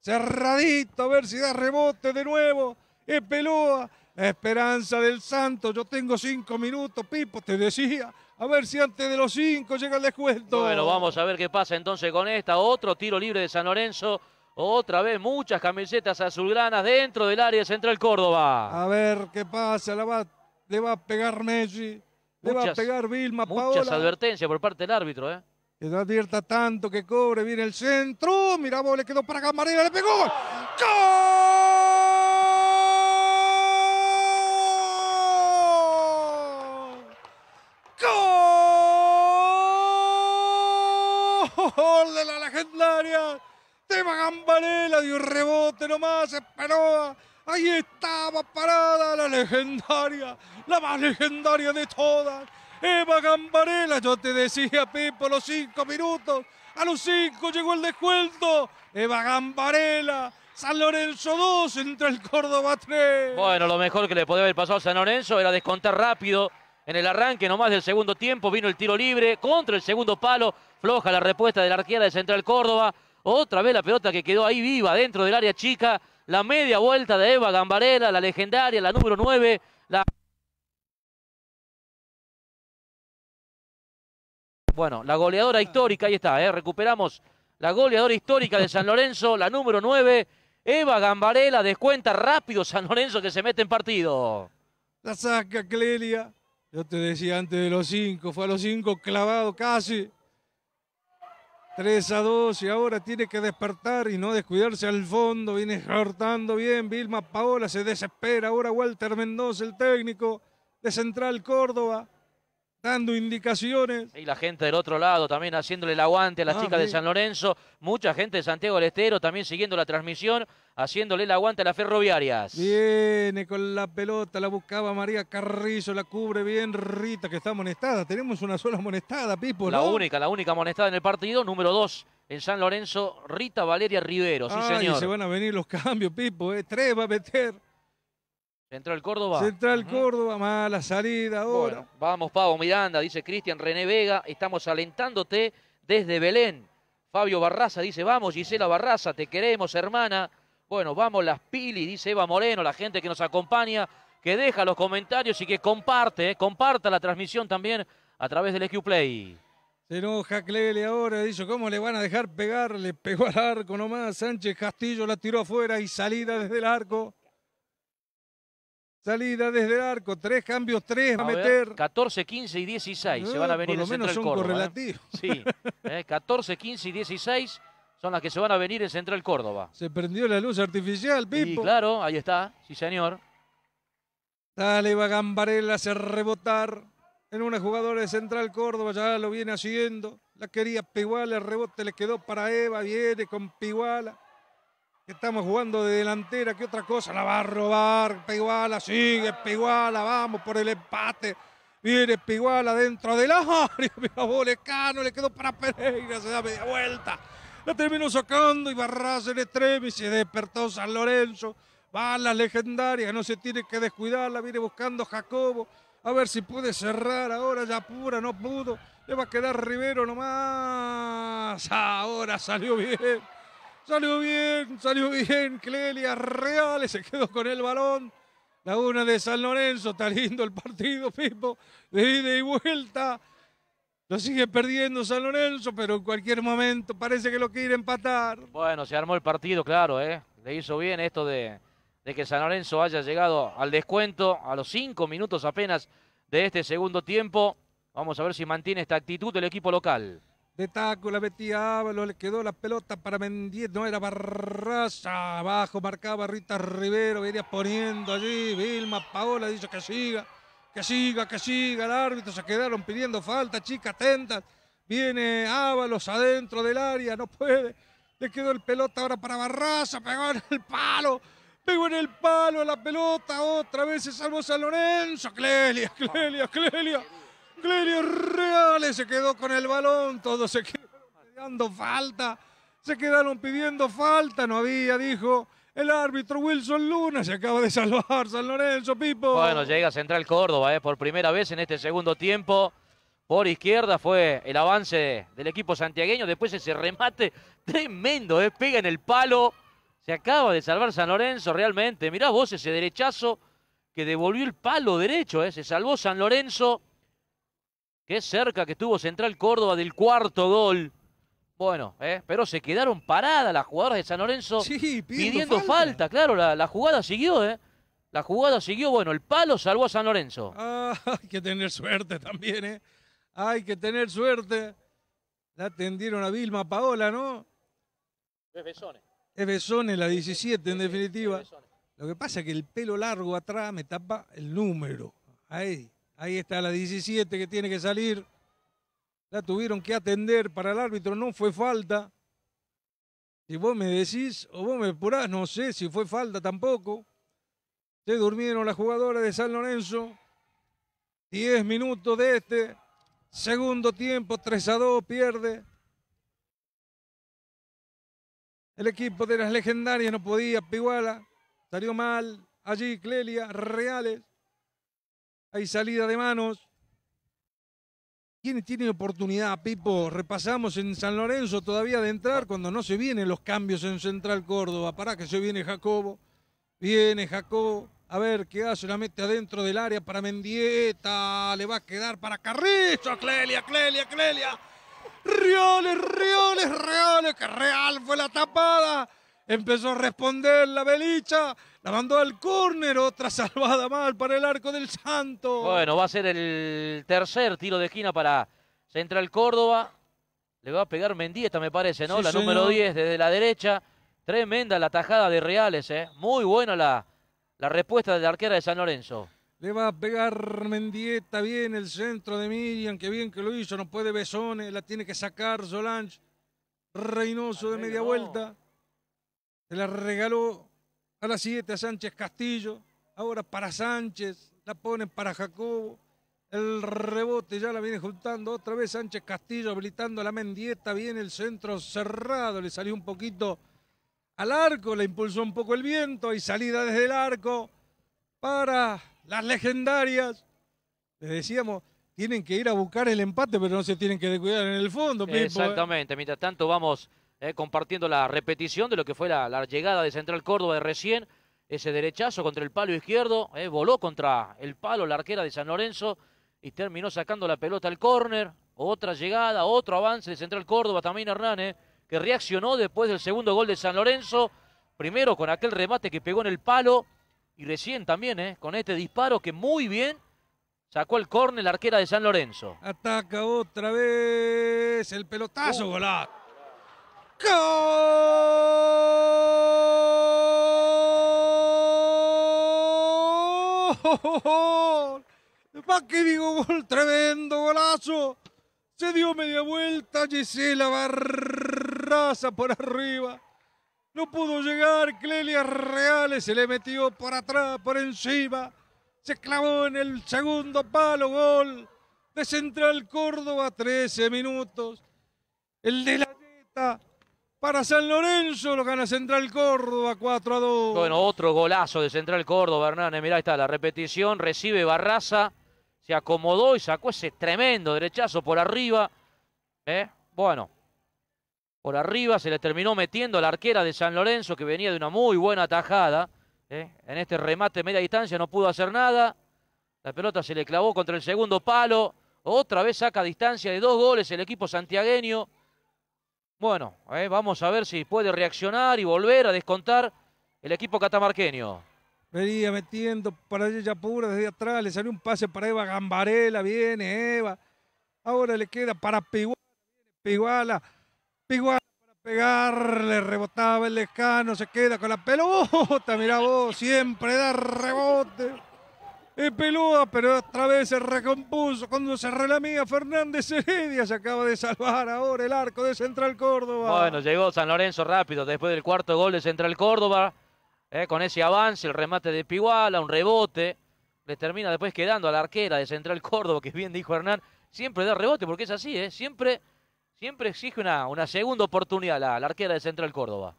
Cerradito, a ver si da rebote de nuevo. Es Pelúa. esperanza del Santo. Yo tengo cinco minutos, Pipo, te decía. A ver si antes de los cinco llega el descuento. Bueno, vamos a ver qué pasa entonces con esta. Otro tiro libre de San Lorenzo. Otra vez muchas camisetas azulgranas dentro del área central Córdoba. A ver qué pasa. La le va a pegar Messi. Le va a pegar Vilma Muchas advertencias por parte del árbitro, ¿eh? Que abierta advierta tanto que cobre. Viene el centro. Mirabo le quedó para Gambarela, Le pegó. ¡Gol! ¡Gol! de la legendaria! Tema Gambarela dio rebote nomás. Esperó. Ahí estaba parada la legendaria. La más legendaria de todas Eva Gambarela, yo te decía, Pipo, los cinco minutos. A los cinco llegó el descuento. Eva Gambarela. San Lorenzo 2, entre el Córdoba 3. Bueno, lo mejor que le podía haber pasado a San Lorenzo era descontar rápido. En el arranque nomás del segundo tiempo vino el tiro libre contra el segundo palo. Floja la respuesta de la arquera de Central Córdoba. Otra vez la pelota que quedó ahí viva dentro del área chica. La media vuelta de Eva Gambarela, la legendaria, la número 9. La... Bueno, la goleadora histórica, ahí está, eh, recuperamos la goleadora histórica de San Lorenzo, la número 9, Eva Gambarela, descuenta rápido San Lorenzo que se mete en partido. La saca Clelia, yo te decía antes de los 5, fue a los 5 clavado casi. 3 a 2 y ahora tiene que despertar y no descuidarse al fondo. Viene cortando bien. Vilma Paola se desespera. Ahora Walter Mendoza, el técnico de Central Córdoba dando indicaciones. Y la gente del otro lado también haciéndole el aguante a las ah, chicas de San Lorenzo. Mucha gente de Santiago del Estero también siguiendo la transmisión, haciéndole el aguante a las ferroviarias. Viene con la pelota, la buscaba María Carrizo, la cubre bien Rita, que está amonestada. Tenemos una sola amonestada, Pipo. La única, la única amonestada en el partido, número dos en San Lorenzo, Rita Valeria Rivero. Sí, señor. se van a venir los cambios, Pipo. Eh. Tres va a meter. Central Córdoba. Central Córdoba, mala salida ahora. Bueno, vamos, Pavo Miranda, dice Cristian René Vega, estamos alentándote desde Belén. Fabio Barraza dice, vamos, Gisela Barraza, te queremos, hermana. Bueno, vamos las pili, dice Eva Moreno, la gente que nos acompaña, que deja los comentarios y que comparte, eh, comparta la transmisión también a través del SQ Play. Se enoja le ahora, dice, ¿cómo le van a dejar pegar? Le pegó al arco nomás, Sánchez Castillo la tiró afuera y salida desde el arco. Salida desde arco, tres cambios, tres a, a meter. 14, 15 y 16 se ah, van a venir en menos son Córdoba. ¿eh? Sí, 14, ¿eh? 15 y 16 son las que se van a venir en Central Córdoba. Se prendió la luz artificial, Pipo. claro, ahí está, sí señor. Dale, va Gambarella, hace rebotar en una jugadora de Central Córdoba, ya lo viene haciendo. La quería Piguala, el rebote le quedó para Eva, viene con Piguala. Estamos jugando de delantera, ¿qué otra cosa? La va a robar, Peguala, sigue Peguala, vamos por el empate. Viene Peguala dentro del área, mira [LAUGHS] Bolecano, le quedó para Pereira, se da media vuelta. La terminó sacando y Barras en extremis, se despertó San Lorenzo. Balas legendarias, no se tiene que descuidarla, viene buscando Jacobo. A ver si puede cerrar ahora, ya pura, no pudo. Le va a quedar Rivero nomás. [LAUGHS] Ahora salió bien. Salió bien, salió bien. Clelia Reales se quedó con el balón. Laguna de San Lorenzo, está lindo el partido, [LAUGHS] Pipo, de ida y vuelta. Lo sigue perdiendo San Lorenzo, pero en cualquier momento parece que lo quiere empatar. Bueno, se armó el partido, claro, ¿eh? Le hizo bien esto de, de que San Lorenzo haya llegado al descuento a los cinco minutos apenas de este segundo tiempo. Vamos a ver si mantiene esta actitud el equipo local. De taco la metía Ábalos, le quedó la pelota para Mendiez, no era Barraza, abajo marcaba Rita Rivero, venía poniendo allí, Vilma Paola dice que siga, que siga, que siga, el árbitro se quedaron pidiendo falta, chica, atentas, viene Ávalos adentro del área, no puede, le quedó el pelota ahora para Barraza, pegó en el palo, pegó en el palo la pelota, otra vez se salvó San Lorenzo, Clelia, Clelia, Clelia. Clelio Reales se quedó con el balón, todos se quedaron pidiendo falta, se quedaron pidiendo falta, no había, dijo. El árbitro Wilson Luna se acaba de salvar, San Lorenzo, Pipo. Bueno, llega Central Córdoba, eh, por primera vez en este segundo tiempo. Por izquierda fue el avance del equipo santiagueño, después ese remate tremendo, eh, pega en el palo. Se acaba de salvar San Lorenzo realmente. Mirá vos ese derechazo que devolvió el palo derecho, eh, se salvó San Lorenzo. Qué cerca que estuvo Central Córdoba del cuarto gol. Bueno, eh, pero se quedaron paradas las jugadoras de San Lorenzo pidiendo, falta. Claro, la, jugada siguió, ¿eh? La jugada siguió. Bueno, el palo salvó a San Lorenzo. Ah, [LAUGHS] hay que tener suerte también, ¿eh? Hay que tener suerte. La atendieron a Vilma Paola, ¿no? Es Besone. Es la 17 en definitiva. Lo que pasa es que el pelo largo atrás me tapa el número. Ahí. Ahí está la 17 que tiene que salir. La tuvieron que atender para el árbitro, no fue falta. Si vos me decís o vos me purás, no sé si fue falta tampoco. Se durmieron las jugadoras de San Lorenzo. Diez minutos de este. Segundo tiempo, 3 a 2, pierde. El equipo de las legendarias no podía, Piguala. Salió mal. Allí Clelia, Reales. Hay salida de manos. ¿Quién tiene oportunidad, Pipo? Repasamos en San Lorenzo todavía de entrar cuando no se vienen los cambios en Central Córdoba. ¿Para que se viene Jacobo. Viene Jacobo. A ver qué hace. La mete adentro del área para Mendieta. Le va a quedar para Carrillo. Clelia, Clelia, Clelia. Rioles, Rioles, Rioles. Que real fue la tapada. Empezó a responder la Belicha. La mandó al córner. Otra [LAUGHS] salvada mal para el arco del Santo. Bueno, va a ser el tercer tiro de esquina para Central Córdoba. Le va a pegar Mendieta, me parece, ¿no? la número 10 desde la derecha. Tremenda la tajada de Reales, ¿eh? Muy buena la, la respuesta de la arquera de San Lorenzo. Le va a pegar Mendieta bien el centro de Miriam, que bien que lo hizo, no puede Besone. la tiene que sacar Solange. Reynoso de media vuelta. Se la regaló a la 7, a Sánchez Castillo, ahora para Sánchez, la ponen para Jacobo. El rebote ya la viene juntando otra vez Sánchez Castillo habilitando a la Mendieta. Viene el centro cerrado, le salió un poquito al arco, le impulsó un poco el viento y salida desde el arco para las legendarias. Les decíamos, tienen que ir a buscar el empate, pero no se tienen que descuidar en el fondo. ¿eh? Exactamente, mientras tanto vamos eh, compartiendo la repetición de lo que fue la, llegada de Central Córdoba de recién, ese derechazo contra el palo izquierdo, eh, voló contra el palo la arquera de San Lorenzo y terminó sacando la pelota al córner, otra llegada, otro avance de Central Córdoba, también Hernández, eh, que reaccionó después del segundo gol de San Lorenzo, primero con aquel remate que pegó en el palo y recién también con este disparo que muy bien Sacó el córner la arquera de San Lorenzo. Ataca otra vez el pelotazo, uh. ¡Gol! ¡Más que digo gol! ¡Tremendo golazo! Se dio media vuelta Gisela Barraza por arriba. No pudo llegar. Clelia Reales se le metió por atrás, por encima. Se clavó en el segundo palo. Gol de Central Córdoba. 13 minutos. El de la neta. Para San Lorenzo lo gana Central Córdoba 4 a 2. Bueno, otro golazo de Central Córdoba, Hernández. Mirá, ahí está la repetición. Recibe Barraza. Se acomodó y sacó ese tremendo derechazo por arriba. ¿Eh? Bueno, por arriba se le terminó metiendo la arquera de San Lorenzo que venía de una muy buena tajada. ¿eh? En este remate media distancia no pudo hacer nada. La pelota se le clavó contra el segundo palo. Otra vez saca distancia de dos goles el equipo santiagueño. Bueno, eh, vamos a ver si puede reaccionar y volver a descontar el equipo catamarqueño. Venía metiendo para ella pura desde atrás, le salió un pase para Eva Gambarela, viene Eva. Ahora le queda para Piguala, Piguala, Piguala para pegarle, rebotaba el lejano, se queda con la pelota, Mira vos, siempre da rebote. Es Pelúa, pero otra vez se recompuso cuando cerró la mía, Fernández Heredia, se acaba de salvar ahora el arco de Central Córdoba. Bueno, llegó San Lorenzo rápido después del cuarto gol de Central Córdoba, eh, con ese avance, el remate de Piguala, un rebote, le termina después quedando a la arquera de Central Córdoba, que bien dijo Hernán, siempre da rebote, porque es así, eh, siempre, siempre exige una, segunda oportunidad la, la arquera de Central Córdoba.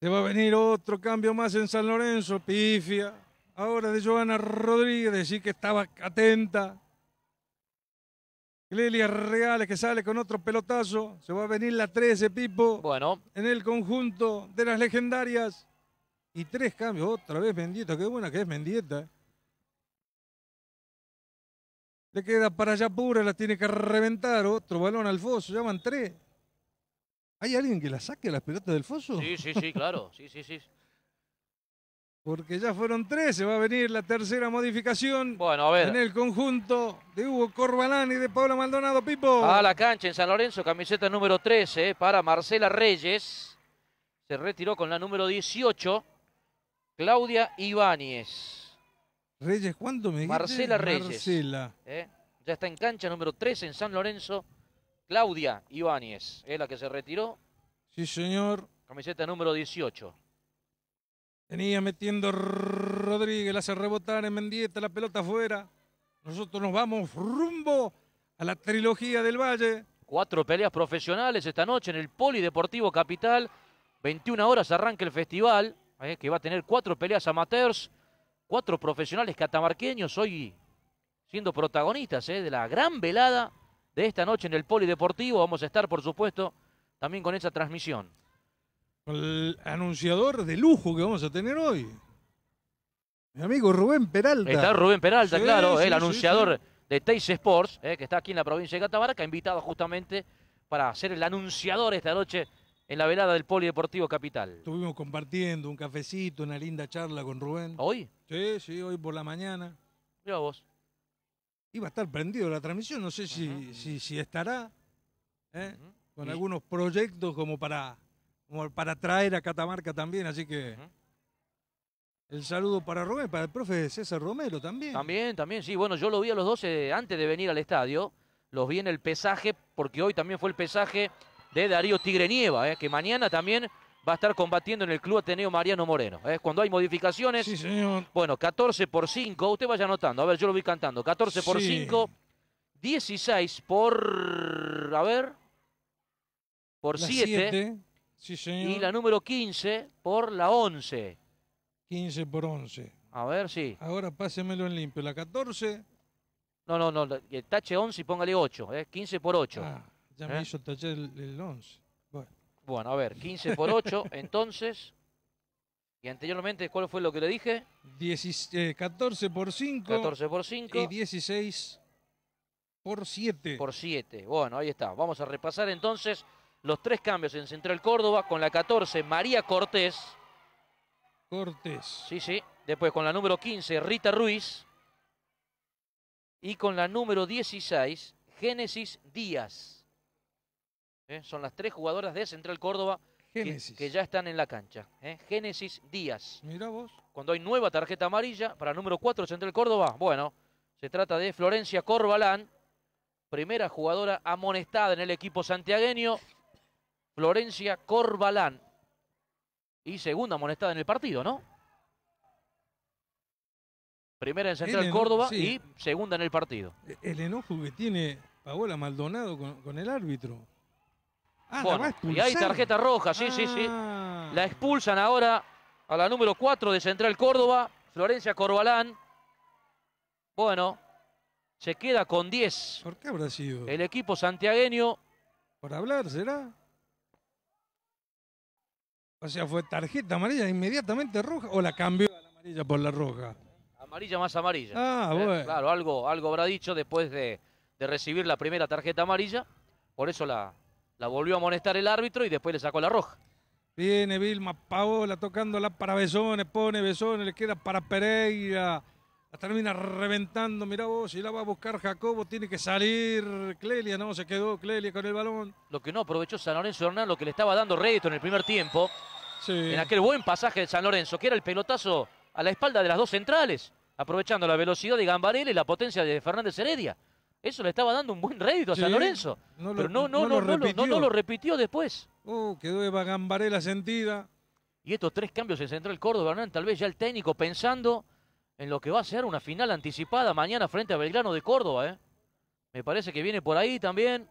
Se va a venir otro cambio más en San Lorenzo, pifia. Ahora de Joana Rodríguez, sí que estaba atenta. Lelia Reales que sale con otro pelotazo. Se va a venir la 13, Pipo. Bueno. En el conjunto de las legendarias. Y tres cambios. Otra vez Mendieta. Qué buena que es Mendieta. Eh. Le queda para allá pura. La tiene que reventar. Otro balón al foso. Llaman tres. ¿Hay alguien que la saque a las pelotas del foso? Sí, sí, sí, claro. Sí, sí, sí porque ya fueron tres, se va a venir la tercera modificación bueno, a ver. en el conjunto de Hugo Corbalán y de Pablo Maldonado Pipo. A la cancha en San Lorenzo, camiseta número 13 eh, para Marcela Reyes. Se retiró con la número 18, Claudia Ibáñez. Reyes, ¿cuánto me Marcela Reyes. Marcela. Eh, ya está en cancha número 13 en San Lorenzo, Claudia Ibáñez. Es la que se retiró. Sí, señor. Camiseta número 18. Tenía metiendo Rodríguez, hace rebotar en Mendieta, la pelota afuera. Nosotros nos vamos rumbo a la trilogía del Valle. Cuatro peleas profesionales esta noche en el Polideportivo Capital. 21 horas arranca el festival, eh, que va a tener cuatro peleas amateurs, cuatro profesionales catamarqueños hoy siendo protagonistas eh, de la gran velada de esta noche en el Polideportivo. Vamos a estar, por supuesto, también con esa transmisión el anunciador de lujo que vamos a tener hoy. Mi amigo Rubén Peralta. Está Rubén Peralta, claro, el anunciador de Teis Sports, eh, que está aquí en la provincia de Catamarca, invitado justamente para ser el anunciador esta noche en la velada del Polideportivo Capital. Estuvimos compartiendo un cafecito, una linda charla con Rubén. ¿Hoy? Sí, sí, hoy por la mañana. Mira vos. Iba a estar prendido la transmisión, no sé si, si, estará, ¿eh? con algunos proyectos como para como para traer a Catamarca también, así que... El saludo para Romero, para el profe César Romero también. También, también, sí. Bueno, yo lo vi a los 12 eh, antes de venir al estadio. Los vi en el pesaje, porque hoy también fue el pesaje de Darío Tigrenieva, eh, que mañana también va a estar combatiendo en el Club Ateneo Mariano Moreno. Eh, cuando hay modificaciones. Sí, señor. Bueno, 14 por 5. Usted vaya anotando. A ver, yo lo vi cantando. 14 por 5. 16 por. A ver. Por 7. Y la número 15 por la 11. 15 por 11. A ver, sí. Ahora pásemelo en limpio. La 14. No, no, no. Tache 11 y póngale 8. 15 ¿eh? por 8. Ah, ya me ¿Eh? hizo tachar el, 11. Bueno. a ver. 15 por 8, [LAUGHS] entonces. Y anteriormente, ¿cuál fue lo que le dije? 14 eh, por 5. 14 por 5. Y 16 por 7. Por 7. Bueno, ahí está. Vamos a repasar entonces los tres cambios en Central Córdoba con la 14, María Cortés. Cortés. Sí, sí. Después con la número 15, Rita Ruiz. Y con la número 16, Génesis Díaz. Eh, son las tres jugadoras de Central Córdoba que, ya están en la cancha. Eh. Génesis Díaz. Mira vos. Cuando hay nueva tarjeta amarilla para número 4 Central Córdoba, bueno, se trata de Florencia Corbalán, primera jugadora amonestada en el equipo santiagueño. Florencia Corbalán. Y segunda amonestada en el partido, ¿no? Primera en Central Córdoba y segunda en el partido. E-, el enojo que tiene Paola Maldonado con, el árbitro. Ah, y hay tarjeta roja, sí, sí, sí. Ah. La expulsan ahora a la número 4 de Central Córdoba, Florencia Corbalán. Bueno, se queda con 10. ¿Por qué habrá sido? El equipo santiagueño. ¿Por hablar será? O sea, fue tarjeta amarilla inmediatamente roja o la cambió la amarilla por la roja. Amarilla más amarilla. Ah, eh, bueno. Claro, algo, algo habrá dicho después de, recibir la primera tarjeta amarilla. Por eso la, la volvió a amonestar el árbitro y después le sacó la roja. Viene Vilma Paola tocándola para Besones, pone Besones, le queda para Pereira. La termina reventando, mirá vos, si la va a buscar Jacobo, tiene que salir Clelia, no, se quedó Clelia con el balón. Lo que no aprovechó San Lorenzo Hernán, lo que le estaba dando reto en el primer tiempo, en aquel buen pasaje de San Lorenzo, que era el pelotazo a la espalda de las dos centrales, aprovechando la velocidad de Gambarelli y la potencia de Fernández Heredia. Eso le estaba dando un buen rédito a San Lorenzo. pero no, no, no, lo repitió. después. Uh, quedó Eva Gambarella sentida. Y estos tres cambios en Central Córdoba, tal vez ya el técnico pensando en lo que va a ser una final anticipada mañana frente a Belgrano de Córdoba. ¿eh? Me parece que viene por ahí también.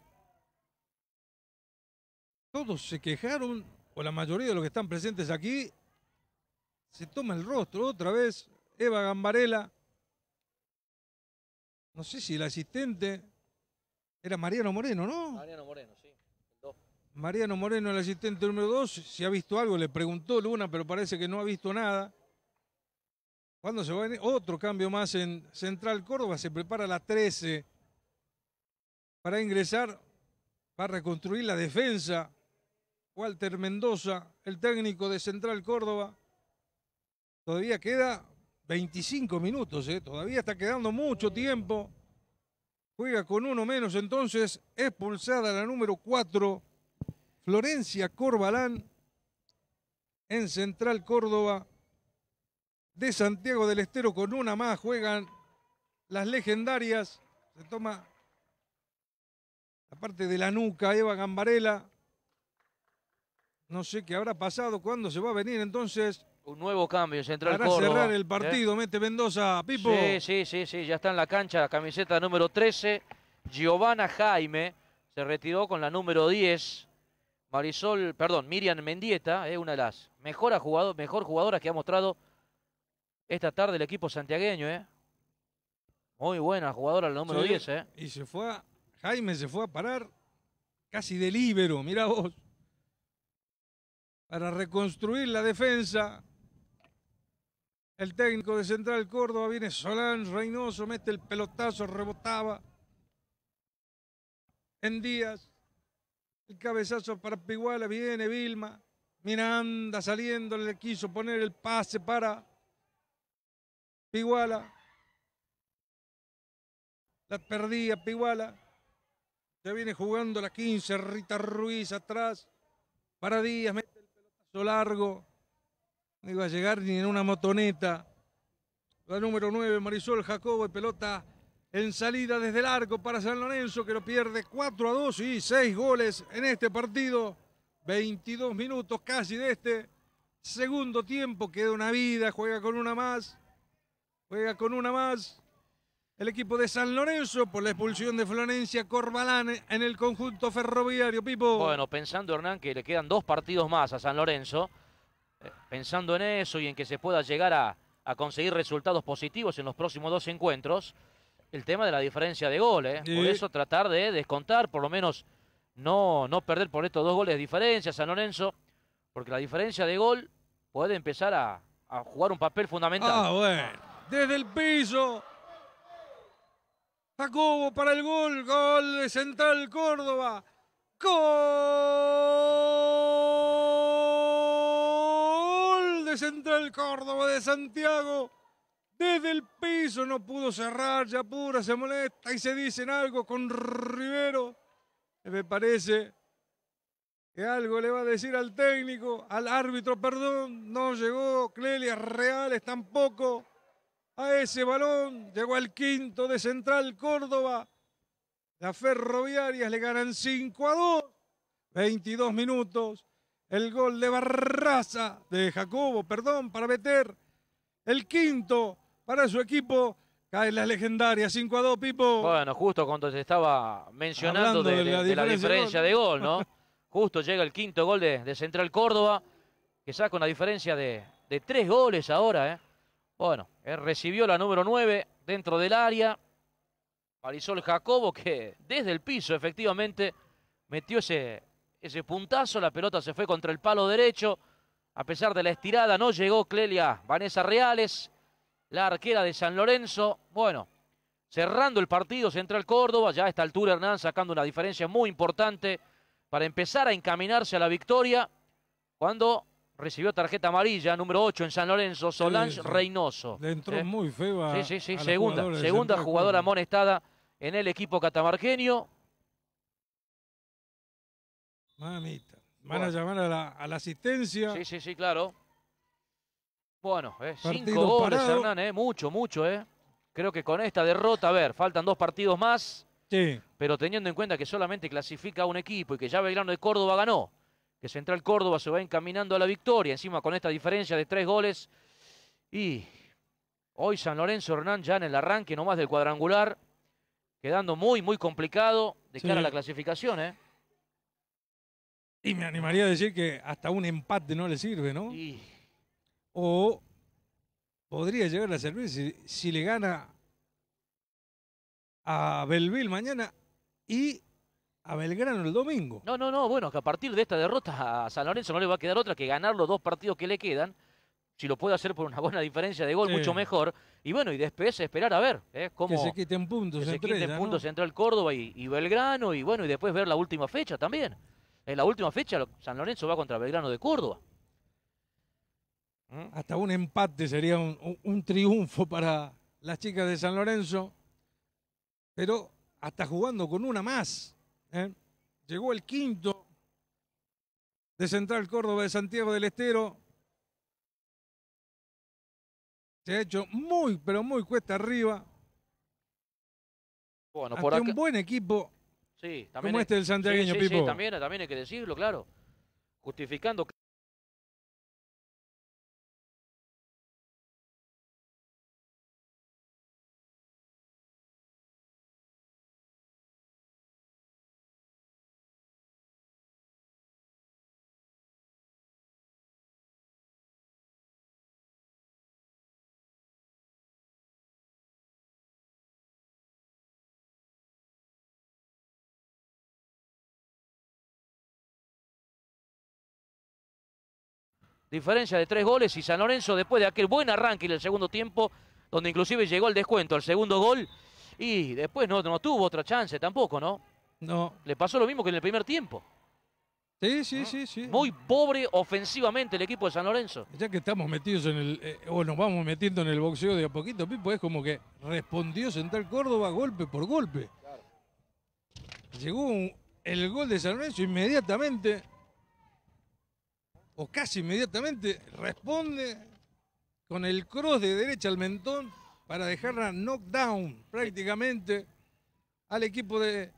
Todos se quejaron o la mayoría de los que están presentes aquí, se toma el rostro otra vez. Eva Gambarela, no sé si el asistente era Mariano Moreno, ¿no? Mariano Moreno, sí. Mariano Moreno, el asistente número 2, si ha visto algo, le preguntó Luna, pero parece que no ha visto nada. Cuando se va Otro cambio más en Central Córdoba, se prepara la 13 para ingresar, para reconstruir la defensa Walter Mendoza, el técnico de Central Córdoba. Todavía queda 25 minutos, ¿eh? todavía está quedando mucho tiempo. Juega con uno menos, entonces expulsada la número 4, Florencia Corbalán, en Central Córdoba. De Santiago del Estero con una más juegan las legendarias. Se toma la parte de la nuca, Eva Gambarela. No sé qué habrá pasado, cuándo se va a venir entonces. Un nuevo cambio, Central Para cerrar el ¿Eh? partido, mete Mendoza, Pipo. Sí, sí, sí, sí, ya está en la cancha, la camiseta número 13. Giovanna Jaime se retiró con la número 10. Marisol, perdón, Miriam Mendieta, es eh, una de las mejores jugador mejor jugadoras que ha mostrado esta tarde el equipo santiagueño. Eh. Muy buena jugadora, la número 10. Eh. Y se fue, Jaime se fue a parar casi de libero, mira vos para reconstruir la defensa. El técnico de Central Córdoba viene Solán, Reynoso, mete el pelotazo, rebotaba. En Díaz, el cabezazo para Piguala, viene Vilma. Miranda saliendo, le quiso poner el pase para Piguala. La perdía Piguala. Ya viene jugando la 15, Rita Ruiz atrás. Para Díaz largo, no iba a llegar ni en una motoneta. La número 9, Marisol Jacobo, y pelota en salida desde el arco para San Lorenzo, que lo pierde 4 a 2 y 6 goles en este partido. 22 minutos casi de este segundo tiempo, queda una vida, juega con una más, juega con una más. El equipo de San Lorenzo por la expulsión de Florencia Corbalán en el conjunto ferroviario, Pipo. Bueno, pensando Hernán que le quedan dos partidos más a San Lorenzo, eh, pensando en eso y en que se pueda llegar a, conseguir resultados positivos en los próximos dos encuentros, el tema de la diferencia de goles, eh. por eso tratar de descontar, por lo menos no, no perder por estos dos goles de diferencia San Lorenzo, porque la diferencia de gol puede empezar a, a jugar un papel fundamental. Ah, bueno, desde el piso Jacobo para el gol, gol de Central Córdoba. Gol de Central Córdoba de Santiago. Desde el piso no pudo cerrar, ya pura se molesta y se dicen algo con Rivero. Me parece que algo le va a decir al técnico, al árbitro, perdón. No llegó Clelia Reales tampoco a ese balón, llegó el quinto de Central Córdoba. Las ferroviarias le ganan 5 a 2, 22 minutos. El gol de Barraza, de Jacobo, perdón, para meter el quinto para su equipo. Cae la legendaria 5 a 2, Pipo. Bueno, justo cuando se estaba mencionando de, la diferencia de gol, ¿no? [LAUGHS] justo llega el quinto gol de, Central Córdoba, que saca una diferencia de, de tres goles ahora, ¿eh? Bueno, recibió la número 9 dentro del área. el Jacobo que desde el piso efectivamente metió ese, ese puntazo. La pelota se fue contra el palo derecho. A pesar de la estirada no llegó Clelia Vanessa Reales, la arquera de San Lorenzo. Bueno, cerrando el partido Central Córdoba. Ya a esta altura Hernán sacando una diferencia muy importante para empezar a encaminarse a la victoria. Cuando Recibió tarjeta amarilla, número 8 en San Lorenzo, Solange Reynoso. Le entró muy feo Sí, sí, sí, segunda, jugadora amonestada en el equipo catamarqueño. Mamita Van a llamar a la, asistencia. Sí, sí, sí, claro. Bueno, eh, cinco goles, Hernán, eh, mucho, mucho, ¿eh? Creo que con esta derrota, a ver, faltan dos partidos más. Sí. Pero teniendo en cuenta que solamente clasifica un equipo y que ya Belgrano de Córdoba ganó que Central Córdoba se va encaminando a la victoria, encima con esta diferencia de tres goles. Y hoy San Lorenzo Hernán ya en el arranque nomás del cuadrangular, quedando muy, muy complicado de cara a la clasificación, ¿eh? Y me animaría a decir que hasta un empate no le sirve, ¿no? O podría llegar a servir si, si le gana a Belville mañana y a Belgrano el domingo. No, no, no, bueno, que a partir de esta derrota a San Lorenzo no le va a quedar otra que ganar los dos partidos que le quedan. Si lo puede hacer por una buena diferencia de gol, mucho mejor. Y bueno, y después esperar a ver ¿eh? cómo. Que se quiten puntos. se quiten puntos Central Córdoba y, Belgrano. Y bueno, y después ver la última fecha también. En la última fecha, San Lorenzo va contra Belgrano de Córdoba. ¿Mm? Hasta un empate sería un triunfo para las chicas de San Lorenzo. Pero hasta jugando con una más ¿eh? Llegó el quinto de Central Córdoba de Santiago del Estero. Se ha hecho muy, pero muy cuesta arriba. Bueno, por un buen equipo como este del santiagueño, Pipo. también, también hay que decirlo, claro. Justificando... diferencia de tres goles y San Lorenzo después de aquel buen arranque en el segundo tiempo, donde inclusive llegó el descuento, al segundo gol, y después no, tuvo otra chance tampoco, ¿no? No. Le pasó lo mismo que en el primer tiempo. Sí, sí, sí, sí. Muy pobre ofensivamente el equipo de San Lorenzo. Ya que estamos metidos en el, eh, o nos vamos metiendo en el boxeo de a poquito, Pipo, es como que respondió Central Córdoba golpe por golpe. Llegó el gol de San Lorenzo inmediatamente o casi inmediatamente, responde con el cross de derecha al mentón para dejarla knockdown prácticamente al equipo de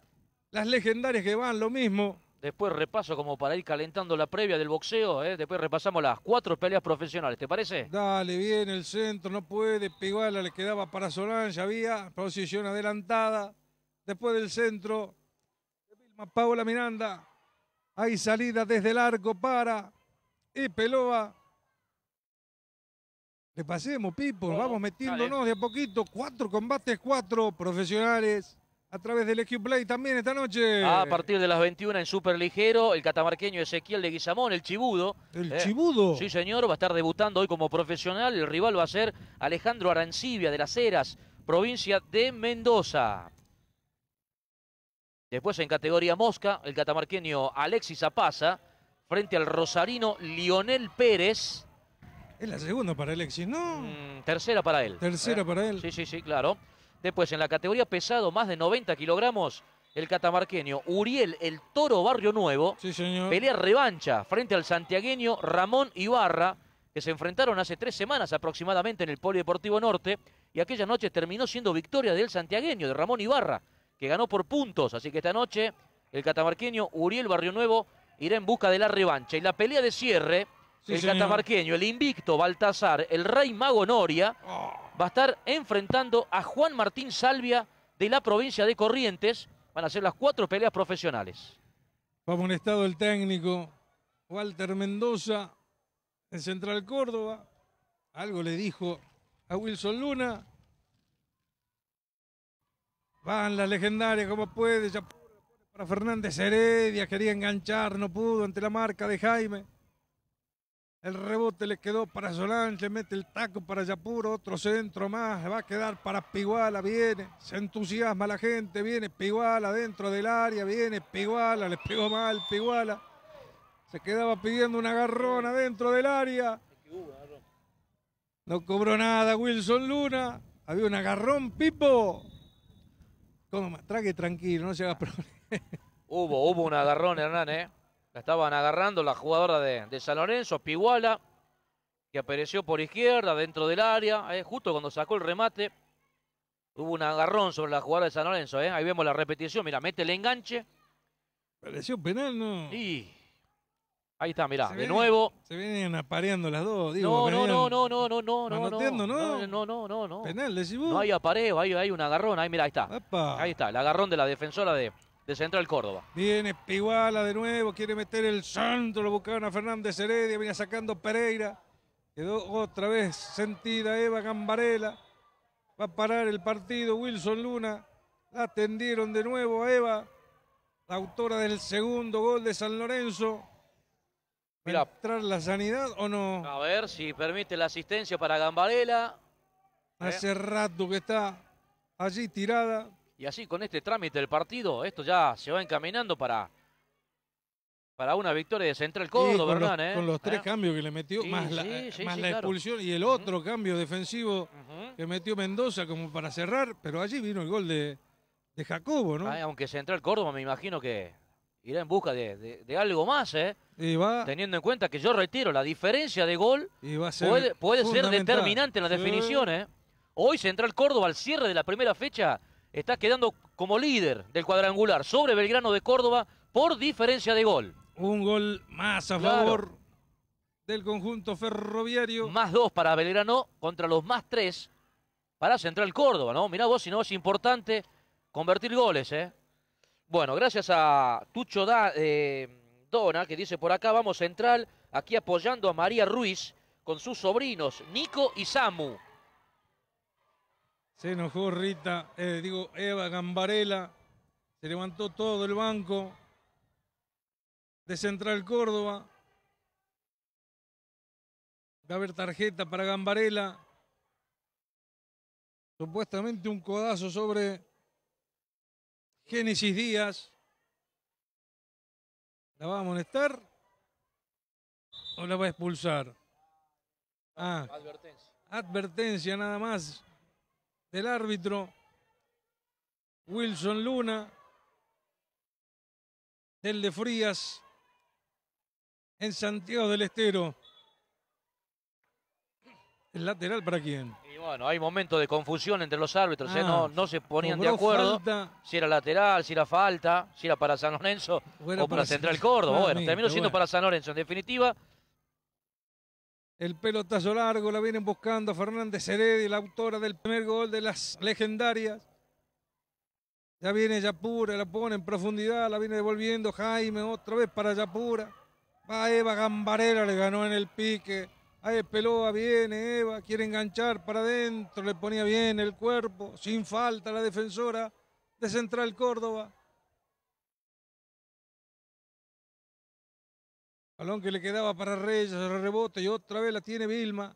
las legendarias que van lo mismo. Después repaso como para ir calentando la previa del boxeo, ¿eh? después repasamos las cuatro peleas profesionales, ¿te parece? Dale, bien el centro, no puede, Piguala le quedaba para Solán, ya había posición adelantada, después del centro, Paola Miranda, hay salida desde el arco para y Peloa. Le pasemos, Pipo, oh, vamos metiéndonos de a poquito. Cuatro combates, cuatro profesionales a través del Equipo Play también esta noche. A partir de las 21 en Superligero, el catamarqueño Ezequiel de Guizamón, el Chibudo. ¿El eh, Chibudo? Sí, señor, va a estar debutando hoy como profesional. El rival va a ser Alejandro Arancibia de las Heras, provincia de Mendoza. Después en categoría Mosca, el catamarqueño Alexis Apaza frente al rosarino Lionel Pérez. Es la segunda para Alexis, ¿no? Mm, tercera para él. Tercera ¿eh? para él. Sí, sí, sí, claro. Después, en la categoría pesado, más de 90 kilogramos, el catamarqueño Uriel, el toro Barrio Nuevo. Sí, señor. Pelea revancha frente al santiagueño Ramón Ibarra, que se enfrentaron hace tres semanas aproximadamente en el Polideportivo Norte. Y aquella noche terminó siendo victoria del santiagueño, de Ramón Ibarra, que ganó por puntos. Así que esta noche, el catamarqueño Uriel Barrio Nuevo irá en busca de la revancha. Y la pelea de cierre, el catamarqueño, el invicto Baltasar, el rey mago Noria, oh. va a estar enfrentando a Juan Martín Salvia de la provincia de Corrientes. Van a ser las cuatro peleas profesionales. Vamos en estado el técnico Walter Mendoza en Central Córdoba. Algo le dijo a Wilson Luna. Van las legendarias como puede. Para Fernández Heredia, quería enganchar, no pudo ante la marca de Jaime. El rebote le quedó para Solange, mete el taco para Yapuro, otro centro más, va a quedar para Piguala, viene, se entusiasma la gente, viene Piguala dentro del área, viene Piguala, le pegó mal Piguala. Se quedaba pidiendo una garrona dentro del área. No cobró nada Wilson Luna. Había un agarrón, Pipo. Como, trague tranquilo, no se haga problema hubo, hubo un agarrón, Hernán, ¿eh? La estaban agarrando la jugadora de, San Lorenzo, Piguala, que apareció por izquierda, dentro del área, ¿eh? justo cuando sacó el remate. Hubo un agarrón sobre la jugadora de San Lorenzo, ¿eh? Ahí vemos la repetición, mira, mete el enganche. Pareció penal, ¿no? Y... Ahí está, mirá, de nuevo. Se vienen apareando las dos, digo. No, no, no, no, no, no, no, no, no. No, no, no, no. Penal, decís No hay apareo, hay, un agarrón, ahí mirá, ahí está. Ahí está, el agarrón de la defensora de, de Central Córdoba. Viene Piguala de nuevo, quiere meter el centro. lo buscaron a Fernández Heredia, venía sacando Pereira. Quedó otra vez sentida Eva Gambarela. Va a parar el partido Wilson Luna. La atendieron de nuevo a Eva, la autora del segundo gol de San Lorenzo. ¿Va a la sanidad o no? A ver si permite la asistencia para Gambarela. Hace eh. rato que está allí tirada. Y así con este trámite del partido, esto ya se va encaminando para, para una victoria de Central Córdoba, ¿verdad? ¿eh? Con los tres ¿Eh? cambios que le metió, más, la, expulsión y el otro cambio defensivo que metió Mendoza como para cerrar, pero allí vino el gol de, de Jacobo, ¿no? aunque Central Córdoba me imagino que irá en busca de, algo más, ¿eh? va, Teniendo en cuenta que yo retiro, la diferencia de gol puede, puede ser determinante en la definición, ¿eh? Hoy Central Córdoba al cierre de la primera fecha está quedando como líder del cuadrangular sobre Belgrano de Córdoba por diferencia de gol. Un gol más a favor del conjunto ferroviario. Más dos para Belgrano contra los más tres para Central Córdoba, ¿no? Mirá vos, si no es importante convertir goles, ¿eh? Bueno, gracias a Tucho da, eh, Dona, que dice por acá, vamos Central, aquí apoyando a María Ruiz con sus sobrinos, Nico y Samu. Se enojó Rita, eh, digo, Eva Gambarela. Se levantó todo el banco de Central Córdoba. Va a haber tarjeta para Gambarela. Supuestamente un codazo sobre Génesis Díaz. ¿La va a molestar? ¿O la va a expulsar? Ah, advertencia. Advertencia nada más. El árbitro Wilson Luna, del de Frías, en Santiago del Estero. ¿El lateral para quién? Y bueno, hay momentos de confusión entre los árbitros, ¿eh? ah, no, se ponían de acuerdo si era lateral, si era falta, si era para San Lorenzo o, para, Central Córdoba. Ah, bueno, terminó siendo para San Lorenzo, en definitiva. El pelotazo largo la vienen buscando Fernández Heredi, la autora del primer gol de las legendarias. Ya viene Yapura, la pone en profundidad, la viene devolviendo Jaime otra vez para Yapura. Va Eva Gambarela le ganó en el pique. Ahí Peloa viene, Eva, quiere enganchar para adentro, le ponía bien el cuerpo, sin falta la defensora de Central Córdoba. Balón que le quedaba para Reyes, el rebote y otra vez la tiene Vilma.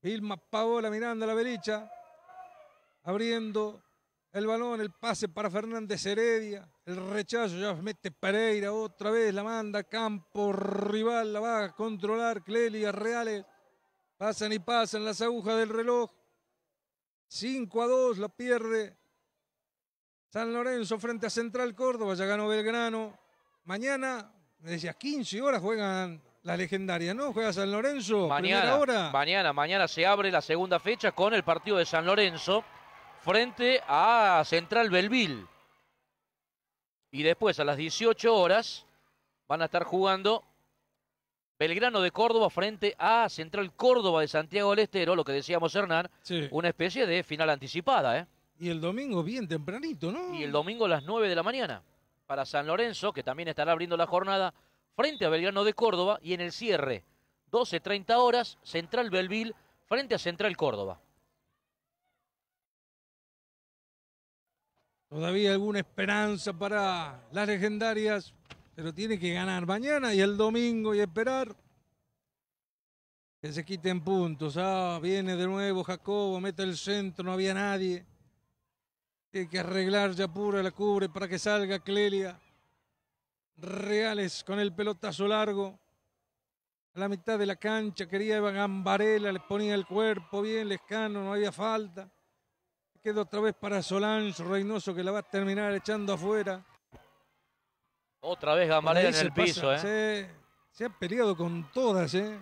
Vilma Paola Miranda, la belicha. Abriendo el balón, el pase para Fernández Heredia. El rechazo ya mete Pereira otra vez, la manda campo rival, la va a controlar Clelia, Reales. Pasan y pasan las agujas del reloj. 5 a 2 la pierde San Lorenzo frente a Central Córdoba. Ya ganó Belgrano. Mañana decía 15 horas juegan la legendaria, ¿no? Juega San Lorenzo. Mañana, mañana, mañana se abre la segunda fecha con el partido de San Lorenzo frente a Central Belville. Y después a las 18 horas van a estar jugando Belgrano de Córdoba frente a Central Córdoba de Santiago del Estero, lo que decíamos Hernán, una especie de final anticipada, ¿eh? Y el domingo bien tempranito, ¿no? Y el domingo a las 9 de la mañana para San Lorenzo, que también estará abriendo la jornada, frente a Belgrano de Córdoba y en el cierre, 12.30 horas, Central Belville frente a Central Córdoba. Todavía alguna esperanza para las legendarias, pero tiene que ganar mañana y el domingo y esperar que se quiten puntos. Ah, viene de nuevo Jacobo, mete el centro, no había nadie. Tiene que arreglar ya pura la cubre para que salga Clelia. Reales con el pelotazo largo. A la mitad de la cancha quería Eva Gambarela, le ponía el cuerpo bien, Lescano, no había falta. Quedó otra vez para Solange Reynoso que la va a terminar echando afuera. Otra vez Gambarela en el piso, ¿eh? Se, ha peleado con todas, ¿eh?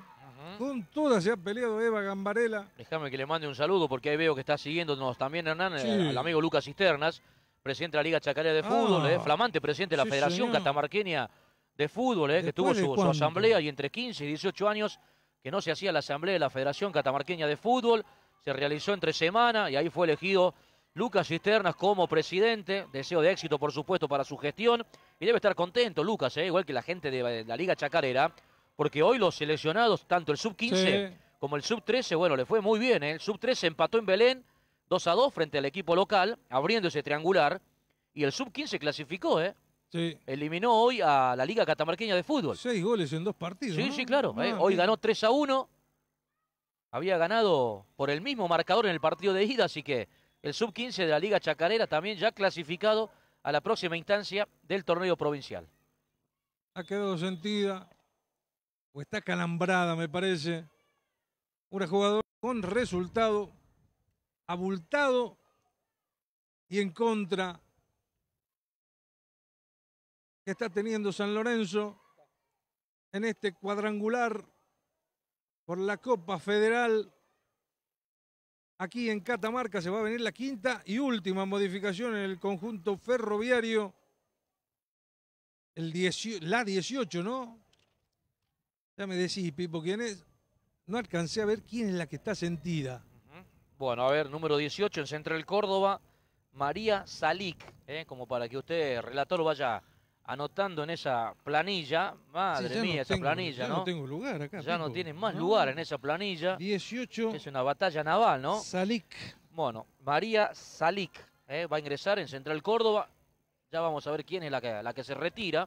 Con todas se ha peleado Eva Gambarela. Déjame que le mande un saludo porque ahí veo que está siguiéndonos también, Hernán, el eh, amigo Lucas Cisternas, presidente de la Liga Chacarera de ah. Fútbol, eh, flamante presidente de la Federación Catamarqueña de Fútbol, eh, que tuvo su, asamblea y entre 15 y 18 años que no se hacía la asamblea de la Federación Catamarqueña de Fútbol, se realizó entre semana y ahí fue elegido Lucas Cisternas como presidente. Deseo de éxito, por supuesto, para su gestión. Y debe estar contento, Lucas, igual que la gente de la Liga Chacarera, porque hoy los seleccionados, tanto el sub-15 como el sub-13, bueno, le fue muy bien. ¿eh? El sub-13 empató en Belén 2 a 2 frente al equipo local, abriéndose ese triangular, y el sub-15 clasificó, ¿eh? Sí. Eliminó hoy a la Liga Catamarqueña de Fútbol. Seis goles en dos partidos. Sí, sí, claro. Ah, eh, hoy ganó 3 a 1. Había ganado por el mismo marcador en el partido de ida, así que el sub-15 de la Liga Chacarera también ya clasificado a la próxima instancia del torneo provincial. Ha quedado sentida o está calambrada, me parece. Una jugadora con resultado abultado y en contra que está teniendo San Lorenzo en este cuadrangular por la Copa Federal. Aquí en Catamarca se va a venir la quinta y última modificación en el conjunto ferroviario. El la 18, ¿no? Ya me decís, Pipo, ¿quién es? No alcancé a ver quién es la que está sentida. Bueno, a ver, número 18 en Central Córdoba, María Salik. Eh, como para que usted, relator, vaya anotando en esa planilla. Madre mía, esa tengo, planilla, ya ¿no? no tengo lugar acá. Ya no tiene más lugar en esa planilla. 18. Es una batalla naval, ¿no? Salik. Bueno, María Salik eh, va a ingresar en Central Córdoba. Ya vamos a ver quién es la la que se retira.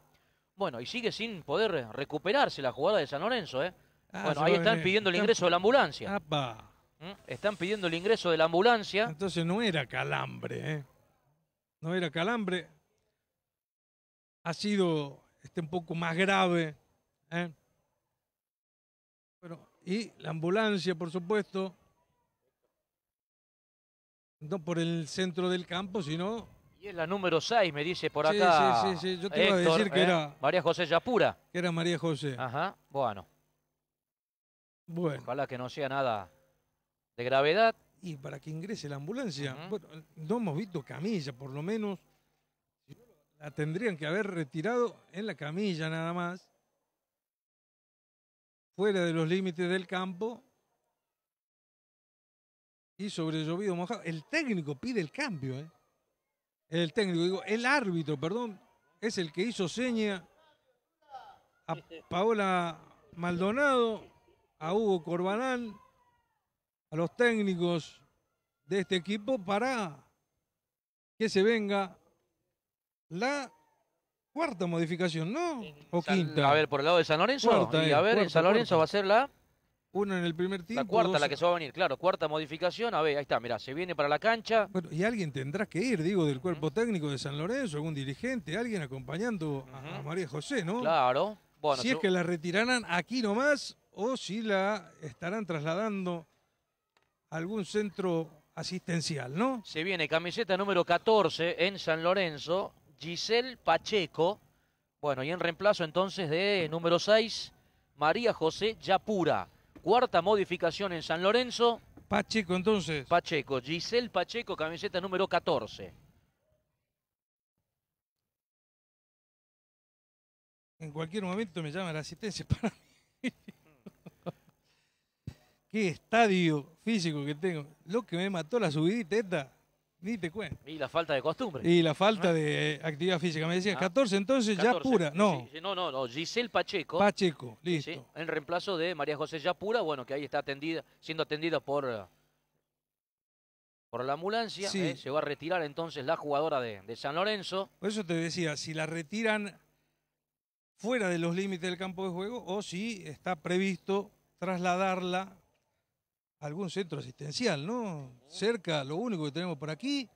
Bueno, y sigue sin poder recuperarse la jugada de San Lorenzo, ¿eh? Ah, bueno, ahí están pidiendo el ingreso de la ambulancia. ¿Mm? Están pidiendo el ingreso de la ambulancia. Entonces no era calambre, ¿eh? No era calambre. Ha sido este, un poco más grave. ¿eh? Bueno, y la ambulancia, por supuesto, no por el centro del campo, sino y es la número 6, me dice por acá. Sí, sí, sí, yo te iba a decir que ¿eh? era. María José Yapura. Que era María José. Ajá, bueno. Bueno. Ojalá que no sea nada de gravedad. Y para que ingrese la ambulancia, bueno, no hemos visto camilla, por lo menos. La tendrían que haber retirado en la camilla nada más. Fuera de los límites del campo. Y sobre llovido mojado. El técnico pide el cambio, ¿eh? el técnico, digo, el árbitro, perdón, es el que hizo seña a Paola Maldonado, a Hugo Corbanal, a los técnicos de este equipo para que se venga la cuarta modificación, ¿no? O quinta. A ver, por el lado de San Lorenzo. y eh, a ver, en San Lorenzo va a ser la una en el primer tiempo. La cuarta, la que se va a venir, claro. Cuarta modificación. A ver, ahí está, mirá, se viene para la cancha. Bueno, y alguien tendrá que ir, digo, del cuerpo técnico de San Lorenzo, algún dirigente, alguien acompañando a María José, ¿no? Claro. Bueno, si es que la retirarán aquí nomás o si la estarán trasladando a algún centro asistencial, ¿no? Se viene camiseta número 14 en San Lorenzo, Giselle Pacheco. Bueno, y en reemplazo entonces de número 6, María José Yapura cuarta modificación en San Lorenzo. Pacheco entonces. Pacheco, Giselle Pacheco, camiseta número 14. En cualquier momento me llama la asistencia [LAUGHS] para mí. Qué estadio físico que tengo. Lo que me mató la subidita esta. Y la falta de costumbre. Y la falta de eh, actividad física. Me decías, 14 ah. entonces, ya pura. No. no, no, Giselle Pacheco. Pacheco, listo. Sí, en reemplazo de María José Yapura, bueno, que ahí está atendida, siendo atendida por, eh, por la ambulancia. Eh, se va a retirar entonces la jugadora de, de San Lorenzo. Por eso te decía, si la retiran fuera de los límites del campo de juego o si está previsto trasladarla algún centro asistencial, ¿no? Cerca, lo único que tenemos por aquí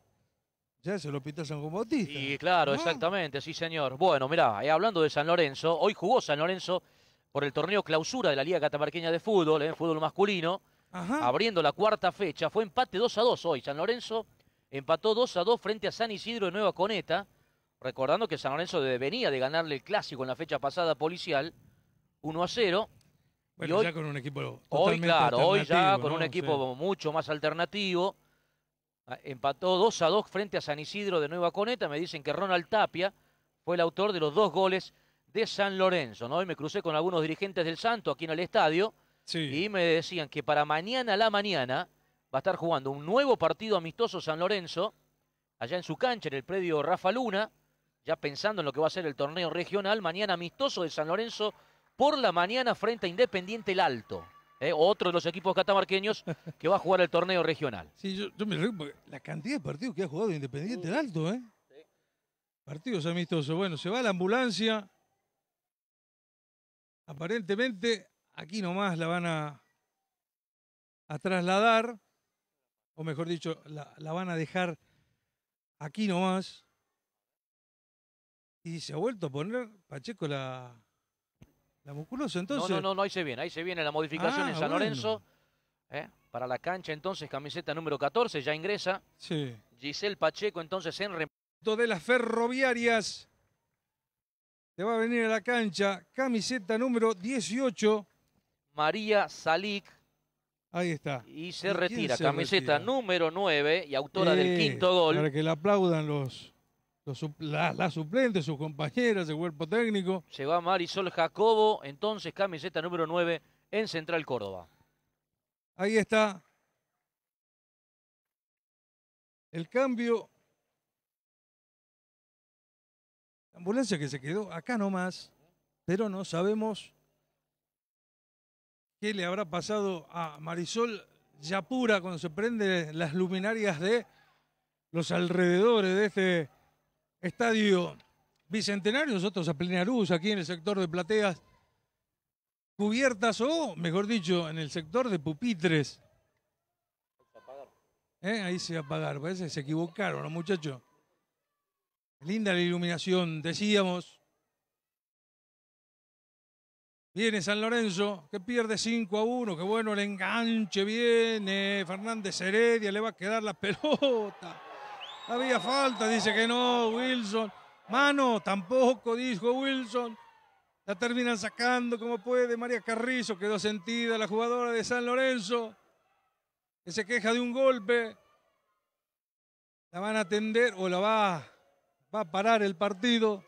ya es el Hospital San Juan Bautista. Y claro, ah. exactamente, sí señor. Bueno, mirá, ahí eh, hablando de San Lorenzo, hoy jugó San Lorenzo por el torneo clausura de la Liga Catamarqueña de Fútbol, eh, fútbol masculino, abriendo la cuarta fecha. Fue empate 2 a 2 hoy. San Lorenzo empató 2 a 2 frente a San Isidro de Nueva Coneta, recordando que San Lorenzo venía de ganarle el clásico en la fecha pasada policial, 1 a 0. Bueno, hoy, ya con un equipo Hoy, claro, hoy ya con un equipo mucho más alternativo. Ah, empató 2 a 2 frente a San Isidro de Nueva Coneta. Me dicen que Ronald Tapia fue el autor de los dos goles de San Lorenzo. Hoy me crucé con algunos dirigentes del Santo aquí en el estadio y me decían que para mañana a la mañana va a estar jugando un nuevo partido amistoso San Lorenzo allá en su cancha, en el predio Rafa Luna, ya pensando en lo que va a ser el torneo regional. Mañana amistoso de San Lorenzo por la mañana frente a Independiente El Alto. Eh, otro de los equipos catamarqueños [LAUGHS] que va a jugar el torneo regional. Sí, yo, me río la cantidad de partidos que ha jugado Independiente el Alto, ¿eh? Partidos amistosos. Bueno, se va a la ambulancia. Aparentemente, aquí nomás la van a, trasladar, o mejor dicho, la, la van a dejar aquí nomás. Y se ha vuelto a poner, Pacheco, la, la musculosa, entonces. No, no, no, ahí se viene, ahí se viene la modificación ah, en San Lorenzo. ¿eh? Para la cancha, entonces, camiseta número 14, ya ingresa. Sí. Giselle Pacheco, entonces, en remoto. De las ferroviarias. Te va a venir a la cancha, camiseta número 18. María Salik. Ahí está. Y se retira, camiseta número 9 y autora del quinto gol. Para que le aplaudan los los, la, suplente, sus compañeras, el cuerpo técnico. Se va Marisol Jacobo, entonces camiseta número 9 en Central Córdoba. Ahí está. El cambio. La ambulancia que se quedó acá nomás, pero no sabemos qué le habrá pasado a Marisol Yapura cuando se prende las luminarias de los alrededores de este Estadio Bicentenario, nosotros a plena luz, aquí en el sector de plateas cubiertas o, mejor dicho, en el sector de pupitres. ¿Eh? Ahí se va a apagar, parece que se equivocaron los muchachos. Linda la iluminación, decíamos. Viene San Lorenzo, que pierde 5 a 1. Que bueno, el enganche viene. Fernández Heredia le va a quedar la [LAUGHS] pelota. Había falta, dice que no, Wilson. Mano, tampoco, dijo Wilson. La terminan sacando como puede. María Carrizo quedó sentida, la jugadora de San Lorenzo, que se queja de un golpe. La van a atender o la va, va a parar el partido.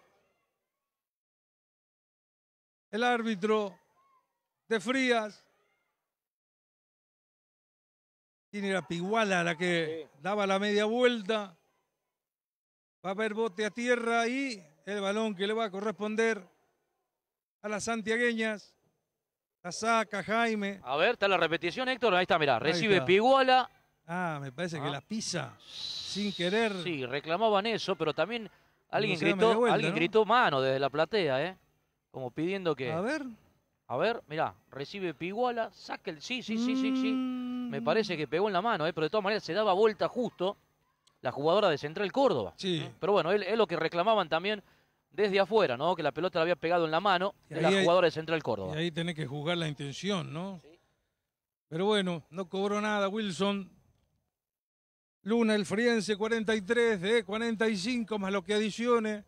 El árbitro de Frías. Tiene la Piguala la que daba la media vuelta? Va a haber bote a tierra y el balón que le va a corresponder a las santiagueñas. La saca Jaime. A ver, está la repetición, Héctor. Ahí está, mira, Recibe Piguala. Ah, me parece que ah. la pisa sin querer. Sí, reclamaban eso, pero también alguien, gritó, alguien gritó mano desde la platea, ¿eh? Como pidiendo que. A ver. A ver, mira, recibe Piguala, saca el. Sí, sí, sí, sí, sí. Mm. Me parece que pegó en la mano, ¿eh? pero de todas maneras se daba vuelta justo la jugadora de Central Córdoba. Sí. Pero bueno, es lo que reclamaban también desde afuera, ¿no? Que la pelota la había pegado en la mano de la jugadora de Central Córdoba. Y ahí tenés que jugar la intención, ¿no? Sí. Pero bueno, no cobró nada Wilson. Luna el Friense 43 de 45 más lo que adicione.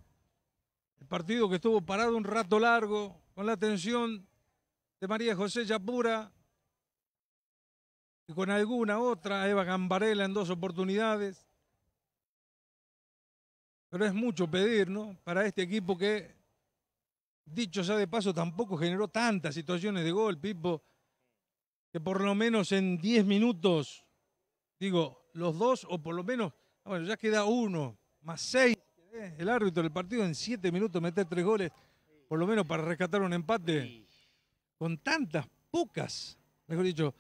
El partido que estuvo parado un rato largo con la atención de María José Yapura y con alguna otra Eva Gambarela en dos oportunidades. Pero es mucho pedir, ¿no? Para este equipo que, dicho ya de paso, tampoco generó tantas situaciones de gol, Pipo, que por lo menos en 10 minutos, digo, los dos, o por lo menos, ah, bueno, ya queda uno, más seis, ¿eh? el árbitro del partido en 7 minutos meter tres goles, por lo menos para rescatar un empate, con tantas pocas, mejor dicho,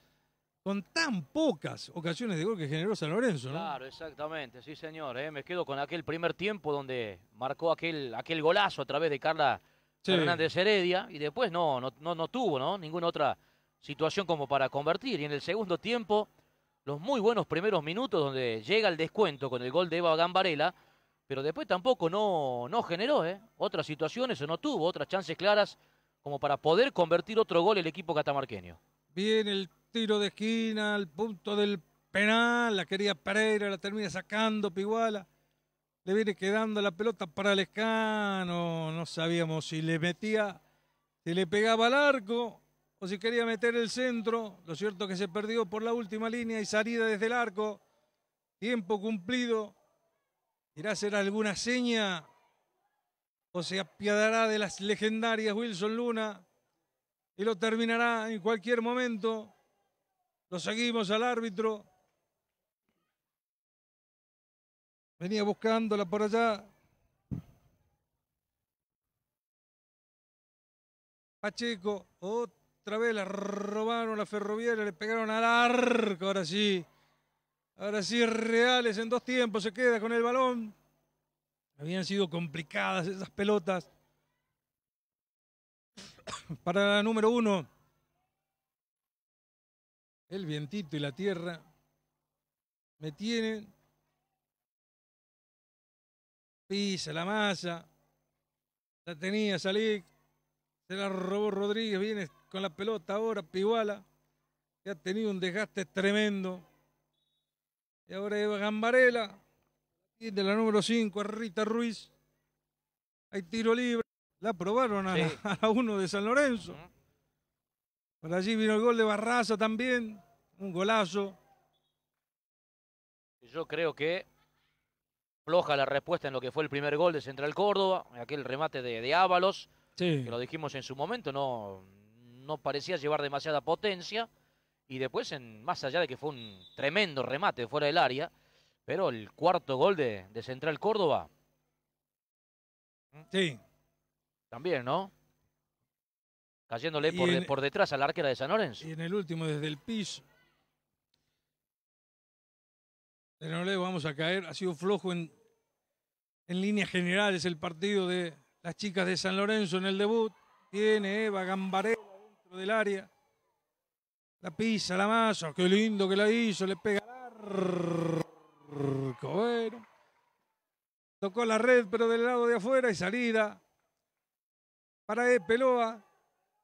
con tan pocas ocasiones de gol que generó San Lorenzo, ¿no? Claro, exactamente, sí señor. ¿eh? Me quedo con aquel primer tiempo donde marcó aquel, aquel golazo a través de Carla Hernández Heredia y después no, no, no, tuvo ¿no? ninguna otra situación como para convertir. Y en el segundo tiempo, los muy buenos primeros minutos donde llega el descuento con el gol de Eva Gambarela, pero después tampoco no, no generó ¿eh? otras situaciones o no tuvo otras chances claras como para poder convertir otro gol el equipo catamarqueño. Bien, el tiro de esquina, al punto del penal, la quería Pereira, la termina sacando Piguala. Le viene quedando la pelota para Lescano, no sabíamos si le metía, si le pegaba al arco o si quería meter el centro. Lo cierto que se perdió por la última línea y salida desde el arco. Tiempo cumplido. ¿Irá a hacer alguna seña o se apiadará de las legendarias Wilson Luna y lo terminará en cualquier momento? Lo seguimos al árbitro. Venía buscándola por allá. Pacheco, otra vez la robaron la ferroviaria, le pegaron al arco, ahora sí. Ahora sí, Reales en dos tiempos se queda con el balón. Habían sido complicadas esas pelotas. [COUGHS] Para la número uno el vientito y la tierra me tienen pisa la masa, la tenía Salic, se la robó Rodríguez, viene con la pelota ahora, Piguala, que ha tenido un desgaste tremendo. Y ahora Eva Gambarela, y de la número 5 a Rita Ruiz. Hay tiro libre. La probaron a, uno de San Lorenzo. Por allí vino el gol de Barraza también, un golazo. Yo creo que floja la respuesta en lo que fue el primer gol de Central Córdoba, aquel remate de, de Ábalos, que lo dijimos en su momento, no, no parecía llevar demasiada potencia. Y después, en, más allá de que fue un tremendo remate fuera del área, pero el cuarto gol de, de Central Córdoba. Sí. También, ¿no? cayéndole por, detrás a la arquera de San Lorenzo. Y en el último, desde el piso. De le vamos a caer. Ha sido flojo en, en líneas generales el partido de las chicas de San Lorenzo en el debut. Tiene Eva Gambarela dentro del área. La pisa, la masa. Qué lindo que la hizo. Le pega arco. Bueno. Tocó la red, pero del lado de afuera y salida. Para Peloa.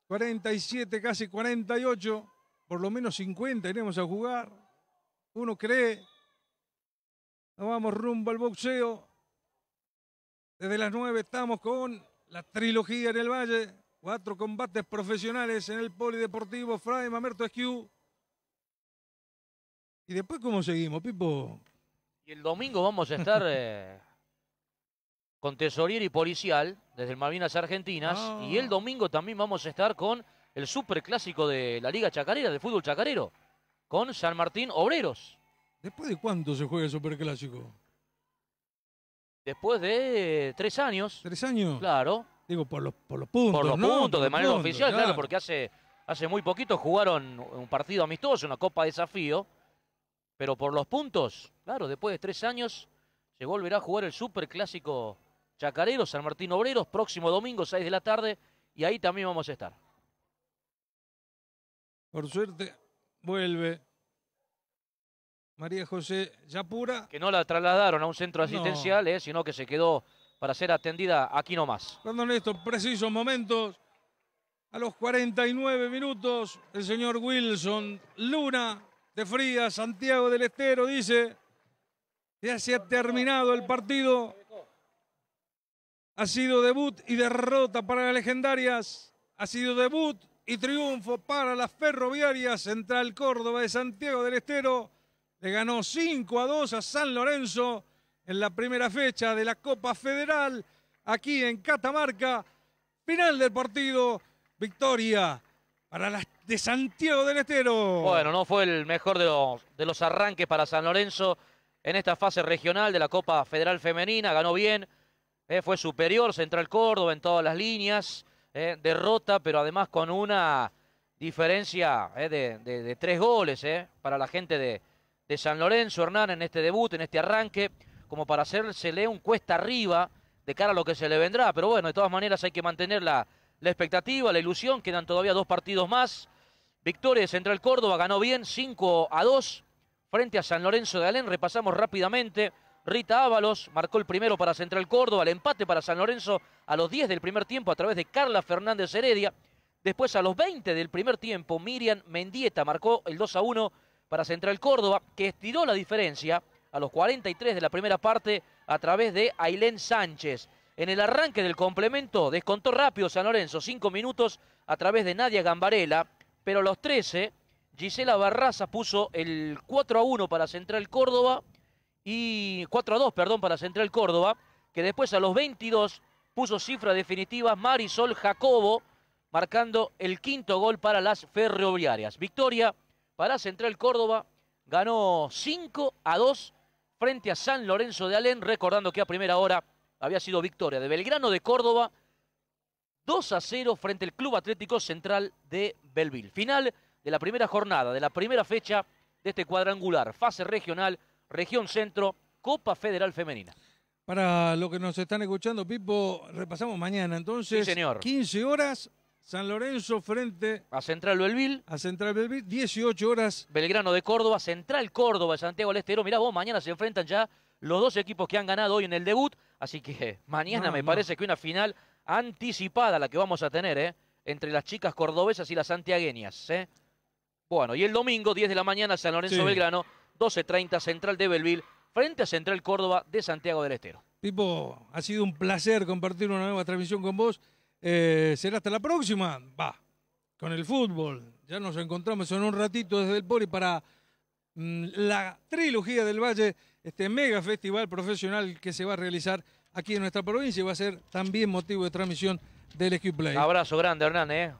47, casi 48, por lo menos 50 iremos a jugar. Uno cree, nos vamos rumbo al boxeo. Desde las 9 estamos con la trilogía en el Valle. Cuatro combates profesionales en el Polideportivo Fray Mamerto Esquiú. ¿Y después cómo seguimos, Pipo? Y el domingo vamos a estar [LAUGHS] con y Policial desde el Malvinas Argentinas. Ah. Y el domingo también vamos a estar con el superclásico de la Liga Chacarera, de fútbol chacarero, con San Martín Obreros. ¿Después de cuánto se juega el superclásico? Después de tres años. ¿Tres años? Claro. Digo, por los, por los puntos. Por los puntos, de manera oficial, claro. porque hace, hace muy poquito jugaron un partido amistoso, una Copa Desafío. Pero por los puntos, claro, después de tres años se volverá a jugar el superclásico Chacarero, San Martín Obreros, próximo domingo, 6 de la tarde, y ahí también vamos a estar. Por suerte, vuelve María José Yapura. Que no la trasladaron a un centro asistencial, eh, sino que se quedó para ser atendida aquí nomás. en estos precisos momentos, a los 49 minutos, el señor Wilson Luna de Fría, Santiago del Estero, dice, ya se ha terminado el partido. Ha sido debut y derrota para las legendarias. Ha sido debut y triunfo para las ferroviarias Central Córdoba de Santiago del Estero. Le ganó 5 a 2 a San Lorenzo en la primera fecha de la Copa Federal aquí en Catamarca. Final del partido, victoria para las de Santiago del Estero. Bueno, no fue el mejor de los arranques para San Lorenzo en esta fase regional de la Copa Federal Femenina. Ganó bien, eh, fue superior Central Córdoba en todas las líneas. Eh, derrota, pero además con una diferencia eh, de, tres goles para la gente de, San Lorenzo, Hernán, en este debut, en este arranque, como para hacérsele un cuesta arriba de cara a lo que se le vendrá. Pero bueno, de todas maneras hay que mantener la, la expectativa, la ilusión. Quedan todavía dos partidos más. Victoria de Central Córdoba ganó bien, 5 a 2 frente a San Lorenzo de Alén. Repasamos rápidamente. Rita Ábalos marcó el primero para Central Córdoba, el empate para San Lorenzo a los 10 del primer tiempo a través de Carla Fernández Heredia. Después a los 20 del primer tiempo, Miriam Mendieta marcó el 2 a 1 para Central Córdoba, que estiró la diferencia a los 43 de la primera parte a través de Ailén Sánchez. En el arranque del complemento descontó rápido San Lorenzo, 5 minutos a través de Nadia Gambarela, pero a los 13 Gisela Barraza puso el 4 a 1 para Central Córdoba y 4 a 2, perdón, para Central Córdoba, que después a los 22 puso cifra definitiva Marisol Jacobo, marcando el quinto gol para las ferroviarias. Victoria para Central Córdoba, ganó 5 a 2 frente a San Lorenzo de Alén, recordando que a primera hora había sido victoria de Belgrano de Córdoba, 2 a 0 frente al Club Atlético Central de Belville. Final de la primera jornada, de la primera fecha de este cuadrangular, fase regional Región Centro, Copa Federal Femenina. Para los que nos están escuchando, Pipo, repasamos mañana. Entonces, sí, señor. 15 horas, San Lorenzo frente a Central Belville. A Central Belville, 18 horas. Belgrano de Córdoba, Central Córdoba, Santiago del Estero. Mirá vos, mañana se enfrentan ya los dos equipos que han ganado hoy en el debut. Así que eh, mañana me parece que una final anticipada la que vamos a tener, ¿eh? Entre las chicas cordobesas y las santiagueñas, ¿eh? Bueno, y el domingo, 10 de la mañana, San Lorenzo Belgrano. 12.30 Central de Belville frente a Central Córdoba de Santiago del Estero. Tipo, ha sido un placer compartir una nueva transmisión con vos. Eh, será hasta la próxima. Va, con el fútbol. Ya nos encontramos en un ratito desde el Poli para mm, la trilogía del Valle, este mega festival profesional que se va a realizar aquí en nuestra provincia y va a ser también motivo de transmisión del equipo Play. Abrazo grande, Hernán. Eh.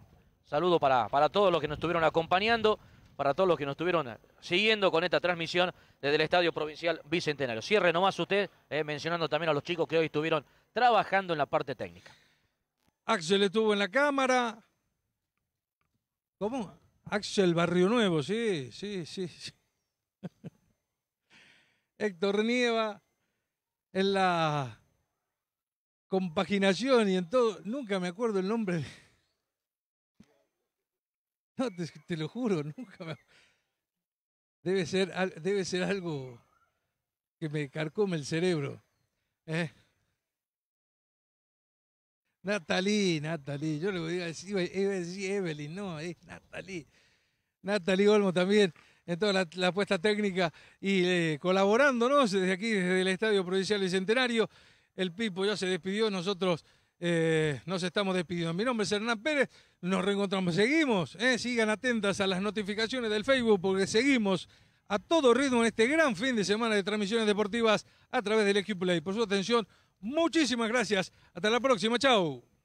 Saludo para, para todos los que nos estuvieron acompañando para todos los que nos estuvieron siguiendo con esta transmisión desde el Estadio Provincial Bicentenario. Cierre nomás usted, eh, mencionando también a los chicos que hoy estuvieron trabajando en la parte técnica. Axel estuvo en la cámara. ¿Cómo? Axel Barrio Nuevo, sí, sí, sí. sí. [LAUGHS] Héctor Nieva en la compaginación y en todo. Nunca me acuerdo el nombre de [LAUGHS] No, te, lo juro, [LAUGHS] nunca me... Debe ser, debe ser algo que me carcome el cerebro. ¿eh? Natalie, Natalie, yo le voy a decir, Evelyn, no, es Natalie. Natalie Olmo también en toda la, apuesta técnica y eh, colaborándonos desde aquí, desde el Estadio Provincial Bicentenario. El Pipo ya se despidió, nosotros eh, nos estamos despidiendo. Mi nombre es Hernán Pérez. Nos reencontramos. Seguimos. Eh, sigan atentas a las notificaciones del Facebook porque seguimos a todo ritmo en este gran fin de semana de transmisiones deportivas a través del Equipo Play. Por su atención, muchísimas gracias. Hasta la próxima. chao